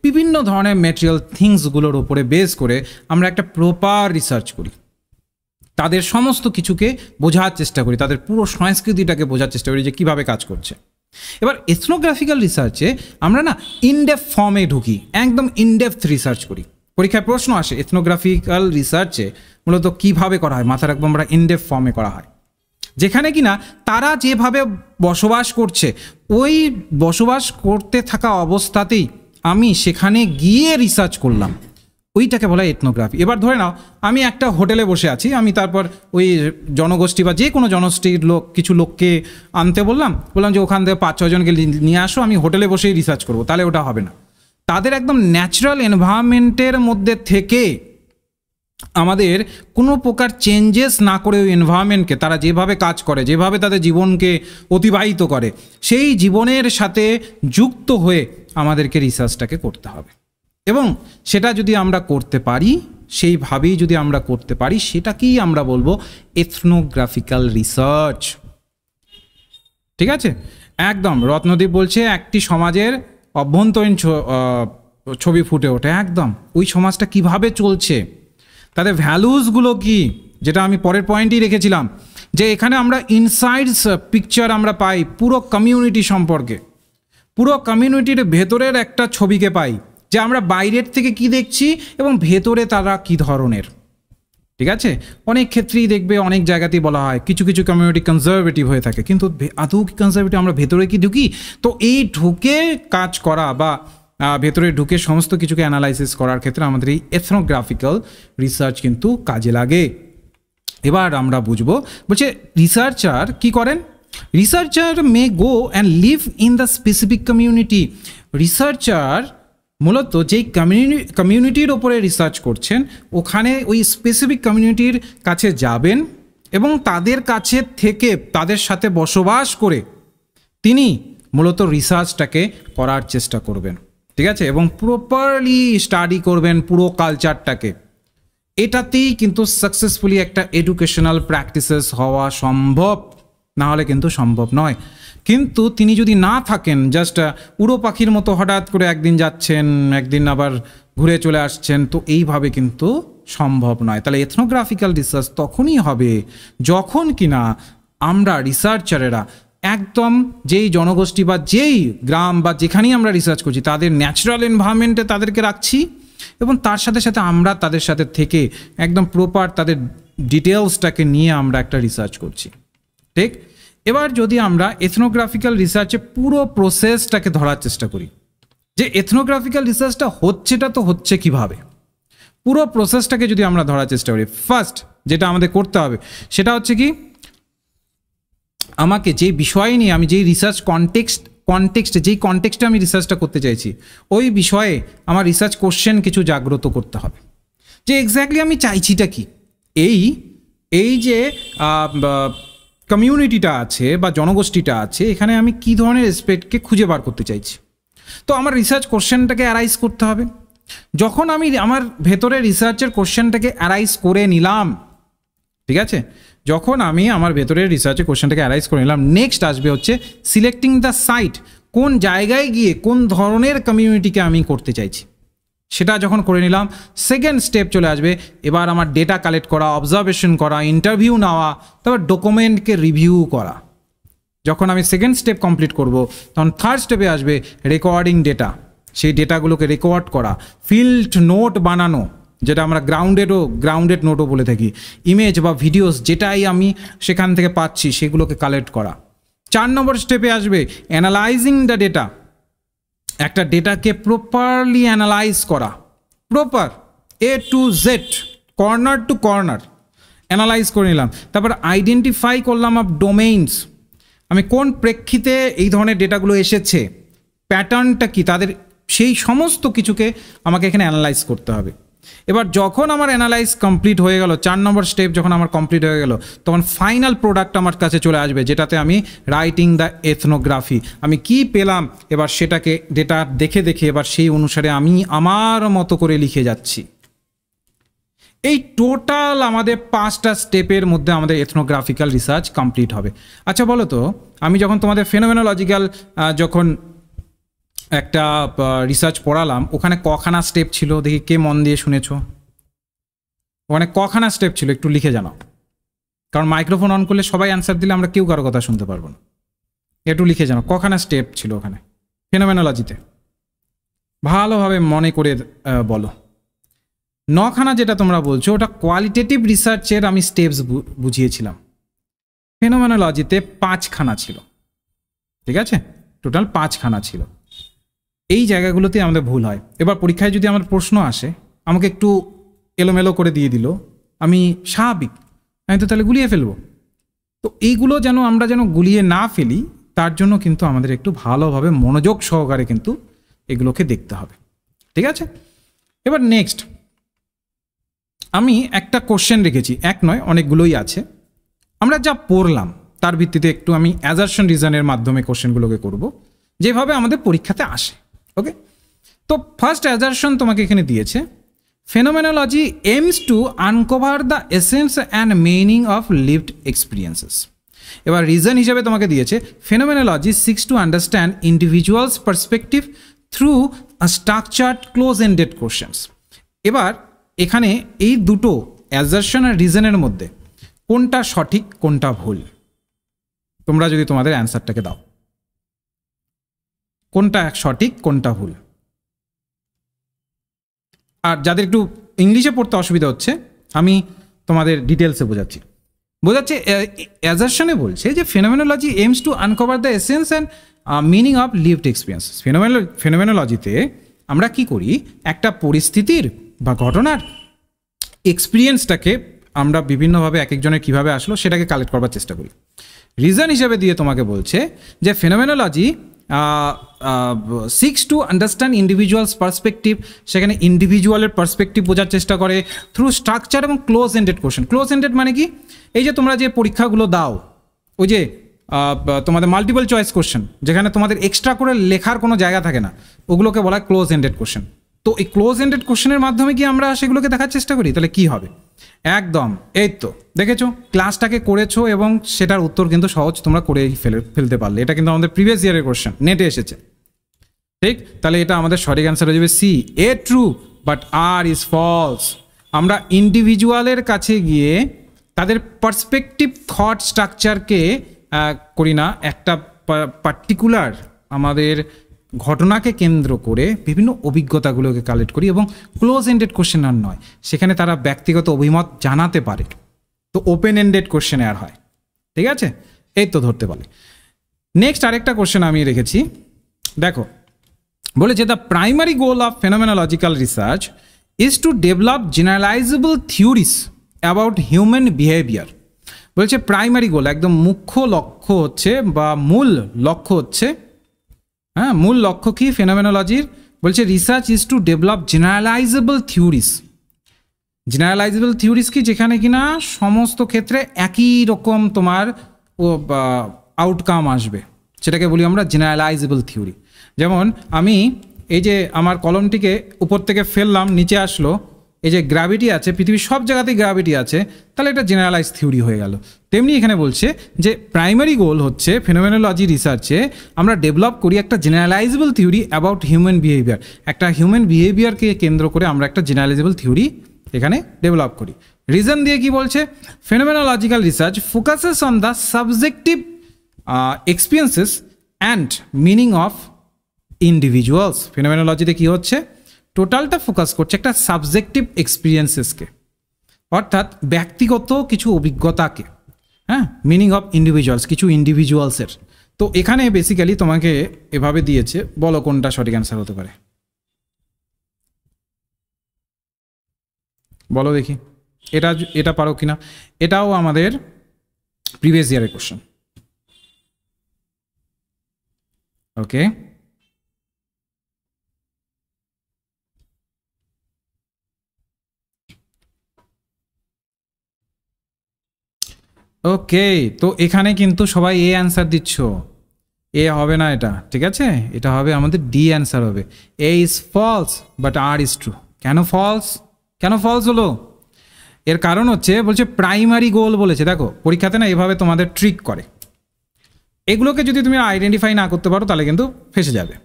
বিভিন্ন ধরনের ম্যাটেরিয়াল থিংসগুলোর উপরে বেস করে আমরা একটা প্রপার রিসার্চ করি তাদের সমস্ত কিছুকে বোঝার চেষ্টা করি তাদের পুরো সংস্কৃতিটাকে বোঝার চেষ্টা করি যে কীভাবে কাজ করছে এবার এথনোগ্রাফিক্যাল রিসার্চে আমরা না ইনডেপ ফর্মে ঢুকি একদম ইনডেপথ রিসার্চ করি পরীক্ষায় প্রশ্ন আসে এথনোগ্রাফিক্যাল রিসার্চে মূলত কিভাবে করা হয় মাথা রাখবো আমরা ইনডেপ ফর্মে করা হয় যেখানে কিনা তারা যেভাবে বসবাস করছে ওই বসবাস করতে থাকা অবস্থাতেই আমি সেখানে গিয়ে রিসার্চ করলাম ওইটাকে বলা হয় এথনোগ্রাফি এবার ধরে নাও আমি একটা হোটেলে বসে আছি আমি তারপর ওই জনগোষ্ঠী বা যে কোনো জনগোষ্ঠীর লোক কিছু লোককে আনতে বললাম বললাম যে ওখান থেকে পাঁচ ছজনকে নিয়ে আসো আমি হোটেলে বসেই রিসার্চ করবো তাহলে ওটা হবে না তাদের একদম ন্যাচারাল এনভায়রনমেন্টের মধ্যে থেকে আমাদের কোনো প্রকার চেঞ্জেস না করে ওই এনভায়রনমেন্টকে তারা যেভাবে কাজ করে যেভাবে তাদের জীবনকে অতিবাহিত করে সেই জীবনের সাথে যুক্ত হয়ে আমাদেরকে রিসার্চটাকে করতে হবে এবং সেটা যদি আমরা করতে পারি সেইভাবেই যদি আমরা করতে পারি সেটাকেই আমরা বলবো এথনোগ্রাফিক্যাল রিসার্চ ঠিক আছে একদম রত্নদীপ বলছে একটি সমাজের অভ্যন্তরীণ ছবি ফুটে ওঠে একদম ওই সমাজটা কিভাবে চলছে তাদের ভ্যালুসগুলো কি যেটা আমি পরের পয়েন্টই রেখেছিলাম যে এখানে আমরা ইনসাইডস পিকচার আমরা পাই পুরো কমিউনিটি সম্পর্কে পুরো কমিউনিটির ভেতরের একটা ছবিকে পাই যে আমরা বাইরের থেকে কি দেখছি এবং ভেতরে তারা কি ধরনের ঠিক আছে অনেক ক্ষেত্রেই দেখবে অনেক জায়গাতেই বলা হয় কিছু কিছু কমিউনিটি কনজারভেটিভ হয়ে থাকে কিন্তু আদৌ কি কনজারভেটিভ আমরা ভেতরে কি ঢুকি তো এই ঢুকে কাজ করা বা ভেতরে ঢুকে সমস্ত কিছুকে অ্যানালাইসিস করার ক্ষেত্রে আমাদের এই এথনোগ্রাফিক্যাল রিসার্চ কিন্তু কাজে লাগে এবার আমরা বুঝবো বলছে রিসার্চার কি করেন researcher may go and live in the specific community researcher মূলত যেই কমিউনি কমিউনিটির ওপরে রিসার্চ করছেন ওখানে ওই স্পেসিফিক কমিউনিটির কাছে যাবেন এবং তাদের কাছে থেকে তাদের সাথে বসবাস করে তিনি মূলত রিসার্চটাকে করার চেষ্টা করবেন ঠিক আছে এবং প্রপারলি স্টাডি করবেন পুরো কালচারটাকে এটাতেই কিন্তু সাকসেসফুলি একটা এডুকেশনাল প্র্যাকটিসেস হওয়া সম্ভব না হলে কিন্তু সম্ভব নয় কিন্তু তিনি যদি না থাকেন জাস্ট উড়ো পাখির মতো হঠাৎ করে একদিন যাচ্ছেন একদিন আবার ঘুরে চলে আসছেন তো এইভাবে কিন্তু সম্ভব নয় তাহলে এথনোগ্রাফিক্যাল রিসার্চ তখনই হবে যখন কিনা আমরা রিসার্চারেরা একদম যেই জনগোষ্ঠী বা যেই গ্রাম বা যেখানেই আমরা রিসার্চ করছি তাদের ন্যাচারাল এনভায়রনমেন্টে তাদেরকে রাখছি এবং তার সাথে সাথে আমরা তাদের সাথে থেকে একদম প্রপার তাদের ডিটেলসটাকে নিয়ে আমরা একটা রিসার্চ করছি ঠিক এবার যদি আমরা এথনোগ্রাফিক্যাল রিসার্চে পুরো প্রসেসটাকে ধরার চেষ্টা করি যে এথনোগ্রাফিক্যাল রিসার্চটা হচ্ছেটা তো হচ্ছে কিভাবে পুরো প্রসেসটাকে যদি আমরা ধরার চেষ্টা করি ফার্স্ট যেটা আমাদের করতে হবে সেটা হচ্ছে কি আমাকে যে বিষয় নিয়ে আমি যেই রিসার্চ কনটেক্সট কনটেক্সটে যেই কনটেক্সটে আমি রিসার্চটা করতে চাইছি ওই বিষয়ে আমার রিসার্চ কোশ্চেন কিছু জাগ্রত করতে হবে যে এক্স্যাক্টলি আমি চাইছিটা কি এই এই যে কমিউনিটিটা আছে বা জনগোষ্ঠীটা আছে এখানে আমি কি ধরনের রেসপেক্টকে খুঁজে বার করতে চাইছি তো আমার রিসার্চ কোশ্চেনটাকে অ্যারাইজ করতে হবে যখন আমি আমার ভেতরে রিসার্চের কোশ্চেনটাকে অ্যারাইজ করে নিলাম ঠিক আছে যখন আমি আমার ভেতরের রিসার্চের কোশ্চেনটাকে অ্যারাইজ করে নিলাম নেক্সট আসবে হচ্ছে সিলেক্টিং দ্য সাইট কোন জায়গায় গিয়ে কোন ধরনের কমিউনিটিকে আমি করতে চাইছি সেটা যখন করে নিলাম সেকেন্ড স্টেপ চলে আসবে এবার আমার ডেটা কালেক্ট করা অবজারভেশন করা ইন্টারভিউ নেওয়া তারপর ডকুমেন্টকে রিভিউ করা যখন আমি সেকেন্ড স্টেপ কমপ্লিট করব তখন থার্ড স্টেপে আসবে রেকর্ডিং ডেটা সেই ডেটাগুলোকে রেকর্ড করা ফিল্ড নোট বানানো যেটা আমরা গ্রাউন্ডেডও গ্রাউন্ডেড নোটও বলে থাকি ইমেজ বা ভিডিওস যেটাই আমি সেখান থেকে পাচ্ছি সেগুলোকে কালেক্ট করা চার নম্বর স্টেপে আসবে অ্যানালাইজিং দ্য ডেটা একটা ডেটাকে প্রপারলি অ্যানালাইজ করা proper A to Z corner to corner analyse করে নিলাম তারপর আইডেন্টিফাই করলাম আপ ডোমেইনস আমি কোন প্রেক্ষিতে এই ধরনের ডেটাগুলো এসেছে প্যাটার্নটা কি তাদের সেই সমস্ত কিছুকে আমাকে এখানে অ্যানালাইজ করতে হবে এবার যখন আমার অ্যানালাইজ কমপ্লিট হয়ে গেল চার নম্বর স্টেপ যখন আমার কমপ্লিট হয়ে গেল তখন ফাইনাল প্রোডাক্ট আমার কাছে চলে আসবে যেটাতে আমি রাইটিং দ্য এথনোগ্রাফি আমি কি পেলাম এবার সেটাকে ডেটা দেখে দেখে এবার সেই অনুসারে আমি আমার মতো করে লিখে যাচ্ছি এই টোটাল আমাদের পাঁচটা স্টেপের মধ্যে আমাদের এথনোগ্রাফিক্যাল রিসার্চ কমপ্লিট হবে আচ্ছা বলো তো আমি যখন তোমাদের ফেনোমেনোলজিক্যাল যখন একটা রিসার্চ পড়ালাম ওখানে কখানা স্টেপ ছিল দেখি কে মন দিয়ে শুনেছ ওখানে কখানা স্টেপ ছিল একটু লিখে জানাও কারণ মাইক্রোফোন অন করলে সবাই অ্যান্সার দিলে আমরা কেউ কারো কথা শুনতে পারবো না একটু লিখে জানো কখানা স্টেপ ছিল ওখানে ফেনোমেনোলজিতে ভালোভাবে মনে করে বলো নখানা যেটা তোমরা বলছো ওটা কোয়ালিটেটিভ রিসার্চের আমি স্টেপস বুঝিয়েছিলাম ফেনোমেনোলজিতে পাঁচখানা ছিল ঠিক আছে টোটাল পাঁচখানা ছিল এই জায়গাগুলোতে আমাদের ভুল হয় এবার পরীক্ষায় যদি আমার প্রশ্ন আসে আমাকে একটু এলোমেলো করে দিয়ে দিল আমি স্বাভাবিক আমি তো তাহলে গুলিয়ে ফেলবো তো এইগুলো যেন আমরা যেন গুলিয়ে না ফেলি তার জন্য কিন্তু আমাদের একটু ভালোভাবে মনোযোগ সহকারে কিন্তু এগুলোকে দেখতে হবে ঠিক আছে এবার নেক্সট আমি একটা কোশ্চেন রেখেছি এক নয় অনেকগুলোই আছে আমরা যা পড়লাম তার ভিত্তিতে একটু আমি অ্যাজারশন রিজনের মাধ্যমে কোশ্চেনগুলোকে করব যেভাবে আমাদের পরীক্ষাতে আসে ওকে তো ফার্স্ট অ্যাজারশন তোমাকে এখানে দিয়েছে phenomenology aims to uncover the essence and meaning of lived experiences এবার রিজন হিসাবে তোমাকে দিয়েছে phenomenology seeks to understand individuals perspective through structured close ended questions এবার এখানে এই দুটো অ্যাজারশন আর রিজনের মধ্যে কোনটা সঠিক কোনটা ভুল তোমরা যদি তোমাদের অ্যান্সারটাকে দাও কোনটা সঠিক কোনটা ভুল আর যাদের একটু ইংলিশে পড়তে অসুবিধা হচ্ছে আমি তোমাদের ডিটেলসে বোঝাচ্ছি বোঝাচ্ছে অ্যাজারশনে বলছে যে phenomenology aims to uncover the essence and meaning of lived experience ফেনোমেনো ফেনোমেনোলজিতে আমরা কি করি একটা পরিস্থিতির বা ঘটনার এক্সপিরিয়েন্সটাকে আমরা বিভিন্নভাবে এক একজনের কীভাবে আসলো সেটাকে কালেক্ট করবার চেষ্টা করি রিজন হিসেবে দিয়ে তোমাকে বলছে যে phenomenology seeks to understand individuals perspective সেখানে ইন্ডিভিজুয়ালের পার্সপেক্টিভ বোঝার চেষ্টা করে থ্রু স্ট্রাকচার এবং close ended question close ended মানে কি এই যে তোমরা যে পরীক্ষাগুলো দাও ওই যে তোমাদের মাল্টিপল চয়েস কোশ্চেন যেখানে তোমাদের এক্সট্রা করে লেখার কোনো জায়গা থাকে না ওগুলোকে বলা হয় ক্লোজ এন্ডেড কোশ্চেন তো এই ক্লোজ এন্ডেড কোশ্চেনের মাধ্যমে কি আমরা সেগুলোকে দেখার চেষ্টা করি তাহলে কি হবে একদম এই তো দেখেছো ক্লাসটাকে করেছো এবং সেটার উত্তর কিন্তু সহজ তোমরা করে ফেলে ফেলতে পারলে এটা কিন্তু আমাদের প্রিভিয়াস ইয়ারের কোশ্চেন নেটে এসেছে ঠিক তাহলে এটা আমাদের সঠিক অ্যান্সার হয়ে যাবে C A true but R is false আমরা ইন্ডিভিজুয়ালের কাছে গিয়ে তাদের পার্সপেক্টিভ থট স্ট্রাকচারকে করি না একটা পার্টিকুলার আমাদের ঘটনাকে কেন্দ্র করে বিভিন্ন অভিজ্ঞতাগুলোকে কালেক্ট করি এবং ক্লোজ এন্ডেড কোশ্চেন আর নয় সেখানে তারা ব্যক্তিগত অভিমত জানাতে পারে তো ওপেন এন্ডেড কোশ্চেন আর হয় ঠিক আছে এই তো ধরতে পারে নেক্সট আরেকটা কোশ্চেন আমি রেখেছি দেখো যে the primary goal of phenomenological research is to develop generalisable theories about human behaviour বলছে প্রাইমারি গোল একদম মুখ্য লক্ষ্য হচ্ছে বা মূল লক্ষ্য হচ্ছে হ্যাঁ মূল লক্ষ্য কী ফেনোমেনোলজির বলছে research is to develop generalisable theories generalisable theories কি যেখানে কিনা সমস্ত ক্ষেত্রে একই রকম তোমার ও আউটকাম আসবে সেটাকে বলি আমরা জেনারেলাইজেবল থিওরি যেমন আমি এই যে আমার কলমটিকে উপর থেকে ফেললাম নিচে আসলো এই যে গ্র্যাভিটি আছে পৃথিবীর সব জায়গাতেই গ্র্যাভিটি আছে তাহলে এটা জেনারেলাইজ থিওরি হয়ে গেল তেমনি এখানে বলছে যে প্রাইমারি গোল হচ্ছে ফেনোমেনোলজি রিসার্চে আমরা ডেভেলপ করি একটা generalisable theory about human behaviour একটা হিউম্যান বিহেভিয়ারকে কেন্দ্র করে আমরা একটা জেনারেলাইজেবল থিওরি এখানে ডেভেলপ করি রিজন দিয়ে কি বলছে phenomenological research focuses on the subjective experiences and meaning of individuals ফেনোমেনোলজিতে কী হচ্ছে টোটালটা ফোকাস করছে একটা সাবজেক্টিভ এক্সপিরিয়েন্সেসকে অর্থাৎ ব্যক্তিগত কিছু অভিজ্ঞতাকে হ্যাঁ মিনিং অফ ইন্ডিভিজুয়ালস কিছু ইন্ডিভিজুয়ালসের তো এখানে বেসিক্যালি তোমাকে এভাবে দিয়েছে বলো কোনটা সঠিক অ্যান্সার হতে পারে বলো দেখি এটা এটা পারো কিনা এটাও আমাদের প্রিভিয়াস ইয়ারের কোশ্চেন ওকে ওকে তো এখানে কিন্তু সবাই এ অ্যান্সার দিচ্ছ এ হবে না এটা ঠিক আছে এটা হবে আমাদের ডি অ্যান্সার হবে A is false but R is true কেন ফলস কেন ফলস হলো এর কারণ হচ্ছে বলছে প্রাইমারি গোল বলেছে দেখো পরীক্ষাতে না এভাবে তোমাদের ট্রিক করে এগুলোকে যদি তুমি আইডেন্টিফাই না করতে পারো তাহলে কিন্তু ফেসে যাবে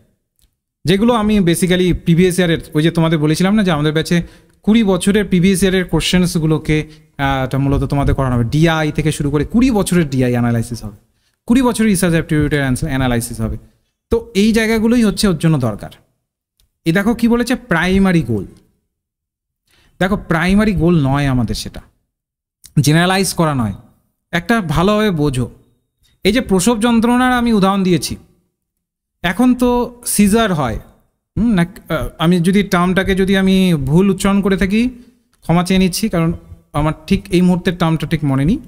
যেগুলো আমি বেসিক্যালি প্রিভিয়াস ইয়ারের ওই যে তোমাদের বলেছিলাম না যে আমাদের ব্যাচে কুড়ি বছরের প্রিভিয়াস ইয়ারের কোশ্চেন্সগুলোকে মূলত তোমাদের করানো হবে ডিআই থেকে শুরু করে কুড়ি বছরের ডিআই অ্যানালাইসিস হবে কুড়ি বছরের রিসার্চ অ্যাপটিটিউডের অ্যানালাইসিস হবে তো এই জায়গাগুলোই হচ্ছে ওর জন্য দরকার এ দেখো কি বলেছে প্রাইমারি গোল দেখো প্রাইমারি গোল নয় আমাদের সেটা জেনারেলাইজ করা নয় একটা ভালোভাবে বোঝো এই যে প্রসব যন্ত্রণার আমি উদাহরণ দিয়েছি এখন তো সিজার হয় না আমি যদি টার্মটাকে যদি আমি ভুল উচ্চারণ করে থাকি ক্ষমা চেয়ে নিচ্ছি কারণ আমার ঠিক এই মুহূর্তের টার্মটা ঠিক মনে নেই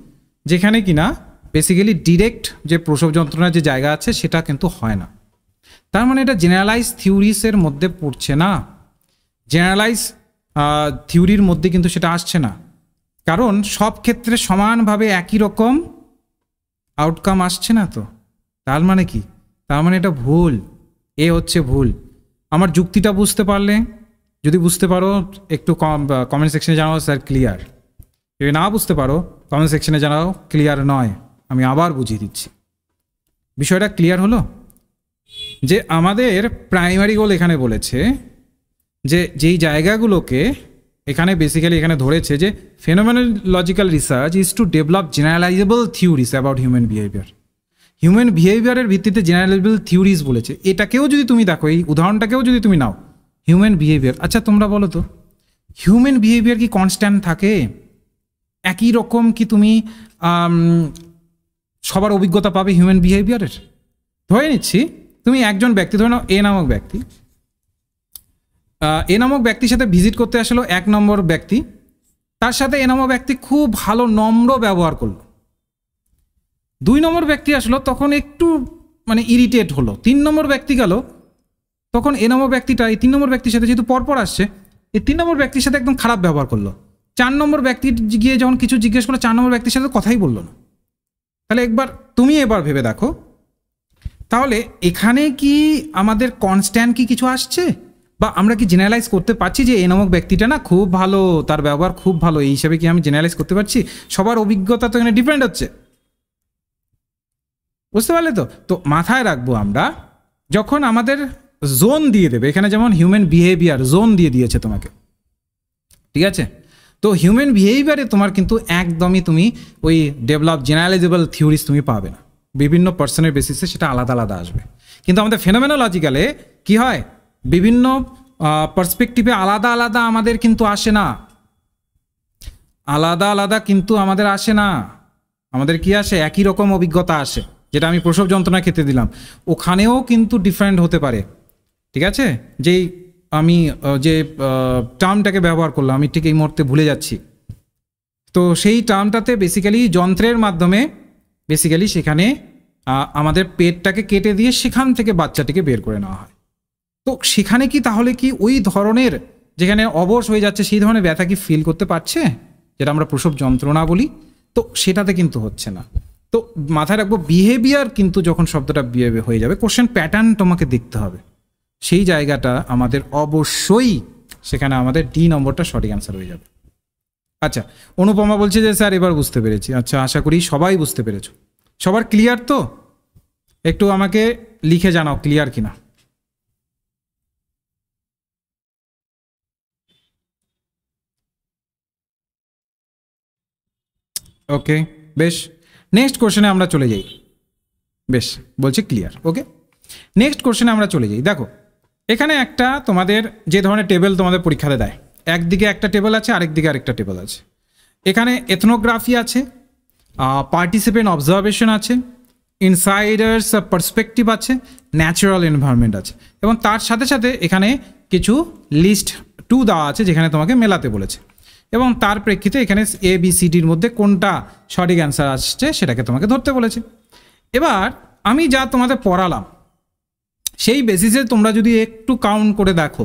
যেখানে কিনা বেসিক্যালি ডিরেক্ট যে প্রসব যন্ত্রণার যে জায়গা আছে সেটা কিন্তু হয় না তার মানে এটা জেনারেলাইজ থিওরিসের মধ্যে পড়ছে না জেনারেলাইজ থিওরির মধ্যে কিন্তু সেটা আসছে না কারণ সব ক্ষেত্রে সমানভাবে একই রকম আউটকাম আসছে না তো তার মানে কি তার মানে এটা ভুল এ হচ্ছে ভুল আমার যুক্তিটা বুঝতে পারলে যদি বুঝতে পারো একটু কমেন্ট সেকশনে জানাও স্যার ক্লিয়ার যদি না বুঝতে পারো কমেন্ট সেকশনে জানাও ক্লিয়ার নয় আমি আবার বুঝিয়ে দিচ্ছি বিষয়টা ক্লিয়ার হলো যে আমাদের প্রাইমারি গোল এখানে বলেছে যে যেই জায়গাগুলোকে এখানে বেসিক্যালি এখানে ধরেছে যে phenomenological research is to develop generalisable theories about human behaviour human বিহেভিয়ারের ভিত্তিতে জেনারেলেবল থিওরিজ বলেছে এটাকেও যদি তুমি দেখো এই উদাহরণটাকেও যদি তুমি নাও হিউম্যান বিহেভিয়ার আচ্ছা তোমরা বলো তো হিউম্যান বিহেভিয়ার কি কনস্ট্যান্ট থাকে একই রকম কি তুমি সবার অভিজ্ঞতা পাবে হিউম্যান বিহেভিয়ারের ধরে নিচ্ছি তুমি একজন ব্যক্তি ধরে নাও এ নামক ব্যক্তি এ নামক ব্যক্তির সাথে ভিজিট করতে আসলো এক নম্বর ব্যক্তি তার সাথে এ নামক ব্যক্তি খুব ভালো নম্র ব্যবহার করলো দুই নম্বর ব্যক্তি আসলো তখন একটু মানে ইরিটেট হলো তিন নম্বর ব্যক্তি গেল তখন এ নম্বর ব্যক্তিটা এই তিন নম্বর ব্যক্তির সাথে যেহেতু পরপর আসছে এই তিন নম্বর ব্যক্তির সাথে একদম খারাপ ব্যবহার করলো চার নম্বর ব্যক্তি গিয়ে যখন কিছু জিজ্ঞেস করলো চার নম্বর ব্যক্তির সাথে কথাই বললো না তাহলে একবার তুমি এবার ভেবে দেখো তাহলে এখানে কি আমাদের কনস্ট্যান্ট কি কিছু আসছে বা আমরা কি জেনারেলাইজ করতে পারছি যে এ নামক ব্যক্তিটা না খুব ভালো তার ব্যবহার খুব ভালো এই হিসাবে কি আমি জেনারেলাইজ করতে পারছি সবার অভিজ্ঞতা তো এখানে ডিপেন্ড হচ্ছে বুঝতে পারলে তো তো মাথায় রাখবো আমরা যখন আমাদের জোন দিয়ে দেবে এখানে যেমন হিউম্যান বিহেভিয়ার জোন দিয়ে দিয়েছে তোমাকে ঠিক আছে তো হিউম্যান বিহেভিয়ারে তোমার কিন্তু একদমই তুমি ওই ডেভেলপ জেনারেলাইজেবল থিওরিজ তুমি পাবে না বিভিন্ন পার্সনের বেসিসে সেটা আলাদা আলাদা আসবে কিন্তু আমাদের ফেনোমেনোলজিক্যালে কি হয় বিভিন্ন পার্সপেকটিভে আলাদা আলাদা আমাদের কিন্তু আসে না আলাদা আলাদা কিন্তু আমাদের আসে না আমাদের কি আসে একই রকম অভিজ্ঞতা আসে যেটা আমি প্রসব যন্ত্রণা খেতে দিলাম ওখানেও কিন্তু ডিফারেন্ট হতে পারে ঠিক আছে যেই আমি যে টার্মটাকে ব্যবহার করলাম আমি ঠিক এই মুহূর্তে ভুলে যাচ্ছি তো সেই টার্মটাতে বেসিক্যালি যন্ত্রের মাধ্যমে বেসিক্যালি সেখানে আমাদের পেটটাকে কেটে দিয়ে সেখান থেকে বাচ্চাটিকে বের করে নেওয়া হয় তো সেখানে কি তাহলে কি ওই ধরনের যেখানে অবশ হয়ে যাচ্ছে সেই ধরনের ব্যথা কি ফিল করতে পারছে যেটা আমরা প্রসব যন্ত্রণা বলি তো সেটাতে কিন্তু হচ্ছে না তো মাথায় রাখবো বিহেভিয়ার কিন্তু যখন শব্দটা বিহেভি হয়ে যাবে কোশ্চেন প্যাটার্ন তোমাকে দেখতে হবে সেই জায়গাটা আমাদের অবশ্যই সেখানে আমাদের ডি নম্বরটা সঠিক অ্যান্সার হয়ে যাবে আচ্ছা অনুপমা বলছে যে স্যার এবার বুঝতে পেরেছি আচ্ছা আশা করি সবাই বুঝতে পেরেছ সবার ক্লিয়ার তো একটু আমাকে লিখে জানাও ক্লিয়ার কিনা ওকে বেশ নেক্সট কোশ্চেনে আমরা চলে যাই বেশ বলছে ক্লিয়ার ওকে নেক্সট কোশ্চেনে আমরা চলে যাই দেখো এখানে একটা তোমাদের যে ধরনের টেবিল তোমাদের পরীক্ষাতে দেয় একদিকে একটা টেবিল আছে আরেকদিকে আরেকটা টেবিল আছে এখানে এথনোগ্রাফি আছে পার্টিসিপেন্ট অবজারভেশন আছে ইনসাইডার্স পার্সপেক্টিভ আছে ন্যাচারাল এনভায়রনমেন্ট আছে এবং তার সাথে সাথে এখানে কিছু লিস্ট টু দেওয়া আছে যেখানে তোমাকে মেলাতে বলেছে এবং তার প্রেক্ষিতে এখানে এ বি সি ডির মধ্যে কোনটা সঠিক অ্যান্সার আসছে সেটাকে তোমাকে ধরতে বলেছে এবার আমি যা তোমাদের পড়ালাম সেই বেসিসে তোমরা যদি একটু কাউন্ট করে দেখো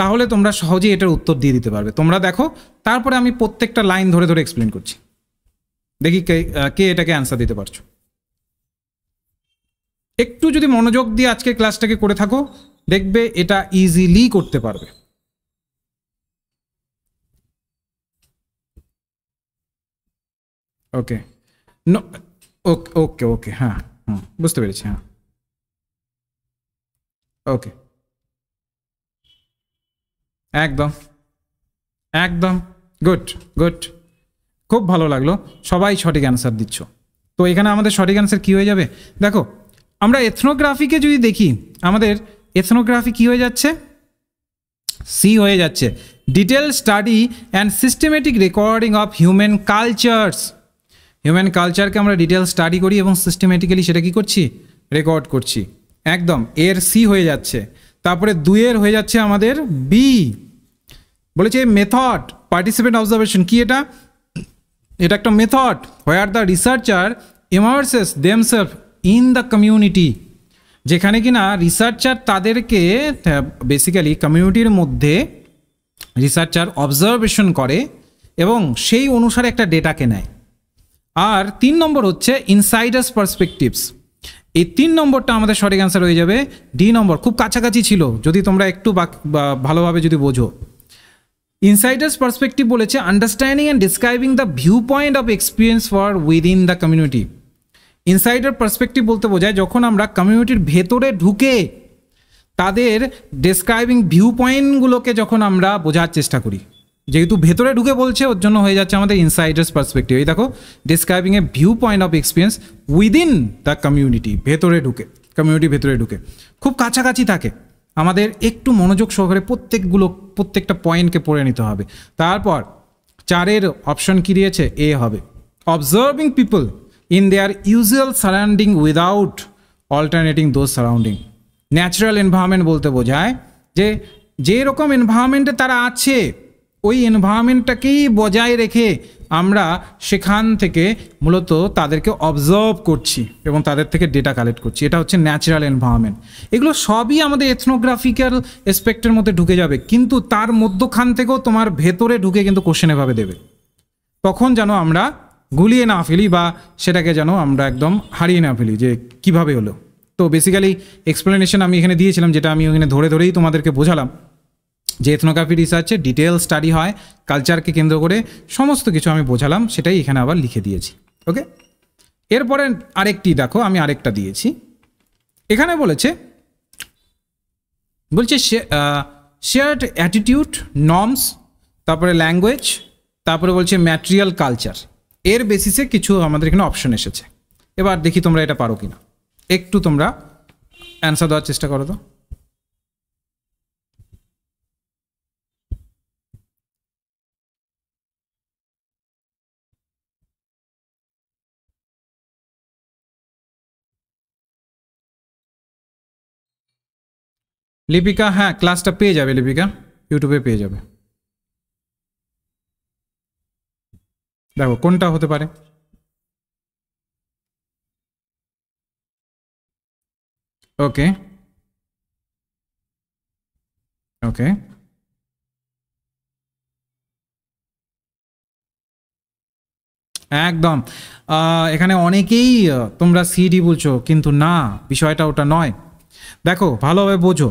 তাহলে তোমরা সহজে এটার উত্তর দিয়ে দিতে পারবে তোমরা দেখো তারপরে আমি প্রত্যেকটা লাইন ধরে ধরে এক্সপ্লেন করছি দেখি কে এটাকে অ্যান্সার দিতে পারছো একটু যদি মনোযোগ দিয়ে আজকের ক্লাসটাকে করে থাকো দেখবে এটা ইজিলি করতে পারবে ওকে ওকে ওকে ওকে হ্যাঁ হ্যাঁ বুঝতে পেরেছি হ্যাঁ ওকে একদম একদম গুড গুড খুব ভালো লাগলো সবাই সঠিক অ্যান্সার দিচ্ছ তো এখানে আমাদের সঠিক অ্যান্সার কী হয়ে যাবে দেখো আমরা এথনোগ্রাফিকে যদি দেখি আমাদের এথনোগ্রাফি কী হয়ে যাচ্ছে সি হয়ে যাচ্ছে detail study and systematic recording of human cultures human কালচারকে আমরা ডিটেলস স্টাডি করি এবং সিস্টেমেটিক্যালি সেটা কী করছি রেকর্ড করছি একদম এর সি হয়ে যাচ্ছে তারপরে দুয়ের হয়ে যাচ্ছে আমাদের বি বলেছে মেথড পার্টিসিপেন্ট অবজারভেশন কি এটা এটা একটা method where the researcher immerses themselves in the community যেখানে কিনা রিসার্চার তাদেরকে বেসিক্যালি কমিউনিটির মধ্যে রিসার্চার অবজারভেশন করে এবং সেই অনুসারে একটা ডেটাকে নেয় আর তিন নম্বর হচ্ছে ইনসাইডার্স পার্সপেকটিভস এই তিন নম্বরটা আমাদের সঠিক অ্যান্সার হয়ে যাবে ডি নম্বর খুব কাছাকাছি ছিল যদি তোমরা একটু ভালোভাবে যদি বোঝো ইনসাইডার্স পার্সপেকটিভ বলেছে understanding and describing the viewpoint of experience for within the community insider perspective বলতে বোঝায় যখন আমরা কমিউনিটির ভেতরে ঢুকে তাদের ডিসক্রাইবিং ভিউ পয়েন্টগুলোকে যখন আমরা বোঝার চেষ্টা করি যেহেতু ভেতরে ঢুকে বলছে ওর জন্য হয়ে যাচ্ছে আমাদের ইনসাইডার্স পার্সপেক্টিভ এই দেখো describing a viewpoint of experience within the community ভেতরে ঢুকে কমিউনিটি ভেতরে ঢুকে খুব কাছাকাছি থাকে আমাদের একটু মনোযোগ সহকারে প্রত্যেকগুলো প্রত্যেকটা পয়েন্টকে পড়ে নিতে হবে তারপর চারের অপশন কী দিয়েছে এ হবে observing people in their usual surrounding without alternating those surrounding natural environment বলতে বোঝায় যে যেরকম এনভায়রনমেন্টে তারা আছে ওই এনভায়রনমেন্টটাকেই বজায় রেখে আমরা সেখান থেকে মূলত তাদেরকে অবজার্ভ করছি এবং তাদের থেকে ডেটা কালেক্ট করছি এটা হচ্ছে ন্যাচারাল এনভায়রনমেন্ট এগুলো সবই আমাদের এথনোগ্রাফিক্যাল এসপেক্টের মধ্যে ঢুকে যাবে কিন্তু তার মধ্যখান থেকেও তোমার ভেতরে ঢুকে কিন্তু কোশ্চেন এভাবে দেবে তখন যেন আমরা গুলিয়ে না ফেলি বা সেটাকে যেন আমরা একদম হারিয়ে না ফেলি যে কিভাবে হলো তো বেসিক্যালি এক্সপ্লেনেশন আমি এখানে দিয়েছিলাম যেটা আমি ওখানে ধরে ধরেই তোমাদেরকে বোঝালাম যে এথনোগ্রাফি রিসার্চে ডিটেল স্টাডি হয় কালচারকে কেন্দ্র করে সমস্ত কিছু আমি বোঝালাম সেটাই এখানে আবার লিখে দিয়েছি ওকে এরপরে আরেকটি দেখো আমি আরেকটা দিয়েছি এখানে বলেছে বলছে শেয়ার্ড অ্যাটিটিউড নর্মস তারপরে ল্যাঙ্গুয়েজ তারপরে বলছে ম্যাটেরিয়াল কালচার এর বেসিসে কিছু আমাদের এখানে অপশন এসেছে এবার দেখি তোমরা এটা পারো কি না একটু তোমরা অ্যান্সার দেওয়ার চেষ্টা করো তো লিপিকা হ্যাঁ ক্লাসটা পেয়ে যাবে লিপিকা ইউটিউবে পেয়ে যাবে দেখো কোনটা হতে পারে ওকে ওকে একদম এখানে অনেকেই তোমরা সিডি বলছো কিন্তু না বিষয়টা ওটা নয় দেখো ভালোভাবে বোঝো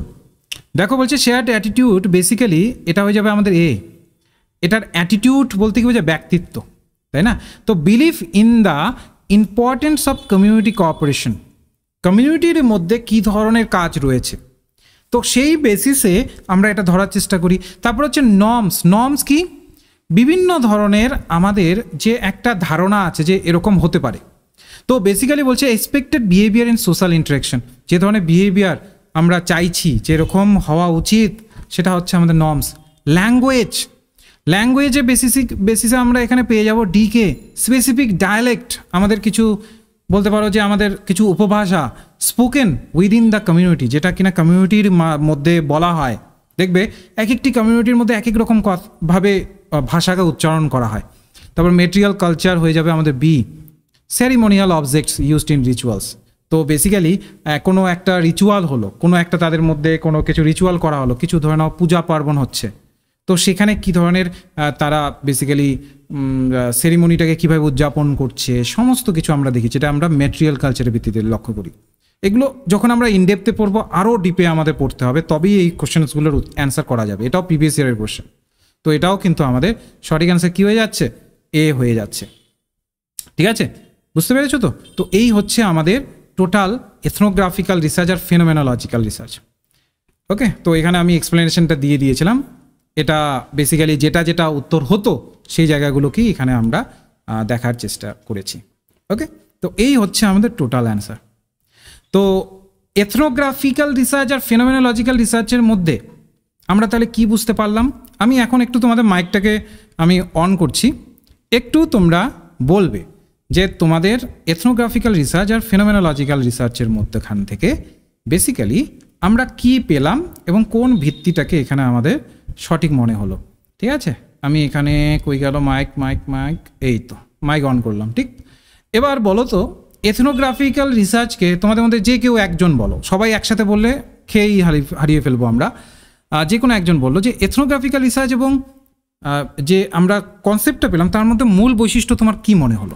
দেখো বলছে শেয়ার্ড অ্যাটিটিউড বেসিক্যালি এটা হয়ে যাবে আমাদের এ এটার অ্যাটিটিউড বলতে কি বোঝায় ব্যক্তিত্ব তাই না তো believe in the importance of community cooperation কমিউনিটির মধ্যে কি ধরনের কাজ রয়েছে তো সেই বেসিসে আমরা এটা ধরার চেষ্টা করি তারপর হচ্ছে নর্মস নর্মস কি বিভিন্ন ধরনের আমাদের যে একটা ধারণা আছে যে এরকম হতে পারে তো বেসিক্যালি বলছে expected behaviour in social interaction যে ধরনের বিহেভিয়ার আমরা চাইছি যেরকম হওয়া উচিত সেটা হচ্ছে আমাদের নর্মস ল্যাঙ্গুয়েজ ল্যাঙ্গুয়েজে বেসিসিক বেসিসে আমরা এখানে পেয়ে যাব ডিকে স্পেসিফিক ডায়ালেক্ট আমাদের কিছু বলতে পারো যে আমাদের কিছু উপভাষা স্পোকেন উইদিন দ্য কমিউনিটি যেটা কিনা কমিউনিটির মধ্যে বলা হয় দেখবে এক একটি কমিউনিটির মধ্যে এক এক রকম ভাবে ভাষাকে উচ্চারণ করা হয় তারপর মেটেরিয়াল কালচার হয়ে যাবে আমাদের B ceremonial objects used in rituals তো বেসিক্যালি কোনো একটা রিচুয়াল হলো কোনো একটা তাদের মধ্যে কোনো কিছু রিচুয়াল করা হলো কিছু ধরে নাও পূজা পার্বণ হচ্ছে তো সেখানে কি ধরনের তারা বেসিক্যালি সেরিমনিটাকে কীভাবে উদযাপন করছে সমস্ত কিছু আমরা দেখি যেটা আমরা ম্যাটেরিয়াল কালচারের ভিত্তিতে লক্ষ্য করি এগুলো যখন আমরা ইনডেপথে পড়বো আরও ডিপে আমাদের পড়তে হবে তবেই এই কোশ্চেনসগুলোর অ্যান্সার করা যাবে এটাও প্রিভিয়াস ইয়ারের কোশ্চেন তো এটাও কিন্তু আমাদের সঠিক অ্যান্সার কী হয়ে যাচ্ছে এ হয়ে যাচ্ছে ঠিক আছে বুঝতে পেরেছো তো তো এই হচ্ছে আমাদের টোটাল এথনোগ্রাফিক্যাল রিসার্চ আর ফেনোমেনোলজিক্যাল রিসার্চ ওকে তো এখানে আমি এক্সপ্লেনেশনটা দিয়ে দিয়েছিলাম এটা বেসিক্যালি যেটা যেটা উত্তর হতো সেই জায়গাগুলোকেই এখানে আমরা দেখার চেষ্টা করেছি ওকে তো এই হচ্ছে আমাদের টোটাল অ্যান্সার তো এথনোগ্রাফিক্যাল রিসার্চ আর ফেনোমেনোলজিক্যাল রিসার্চের মধ্যে আমরা তাহলে কি বুঝতে পারলাম আমি এখন একটু তোমাদের মাইকটাকে আমি অন করছি একটু তোমরা বলবে যে তোমাদের এথনোগ্রাফিক্যাল রিসার্চ আর ফেনোমেনোলজিক্যাল রিসার্চের মধ্যেখান থেকে বেসিক্যালি আমরা কি পেলাম এবং কোন ভিত্তিটাকে এখানে আমাদের সঠিক মনে হলো ঠিক আছে আমি এখানে কই গেল মাইক মাইক মাইক এই তো মাইক অন করলাম ঠিক এবার বলো তো এথনোগ্রাফিক্যাল রিসার্চকে তোমাদের মধ্যে যে কেউ একজন বলো সবাই একসাথে বললে খেয়েই হারিয়ে হারিয়ে ফেলবো আমরা যে কোনো একজন বললো যে এথনোগ্রাফিক্যাল রিসার্চ এবং যে আমরা কনসেপ্টটা পেলাম তার মধ্যে মূল বৈশিষ্ট্য তোমার কি মনে হলো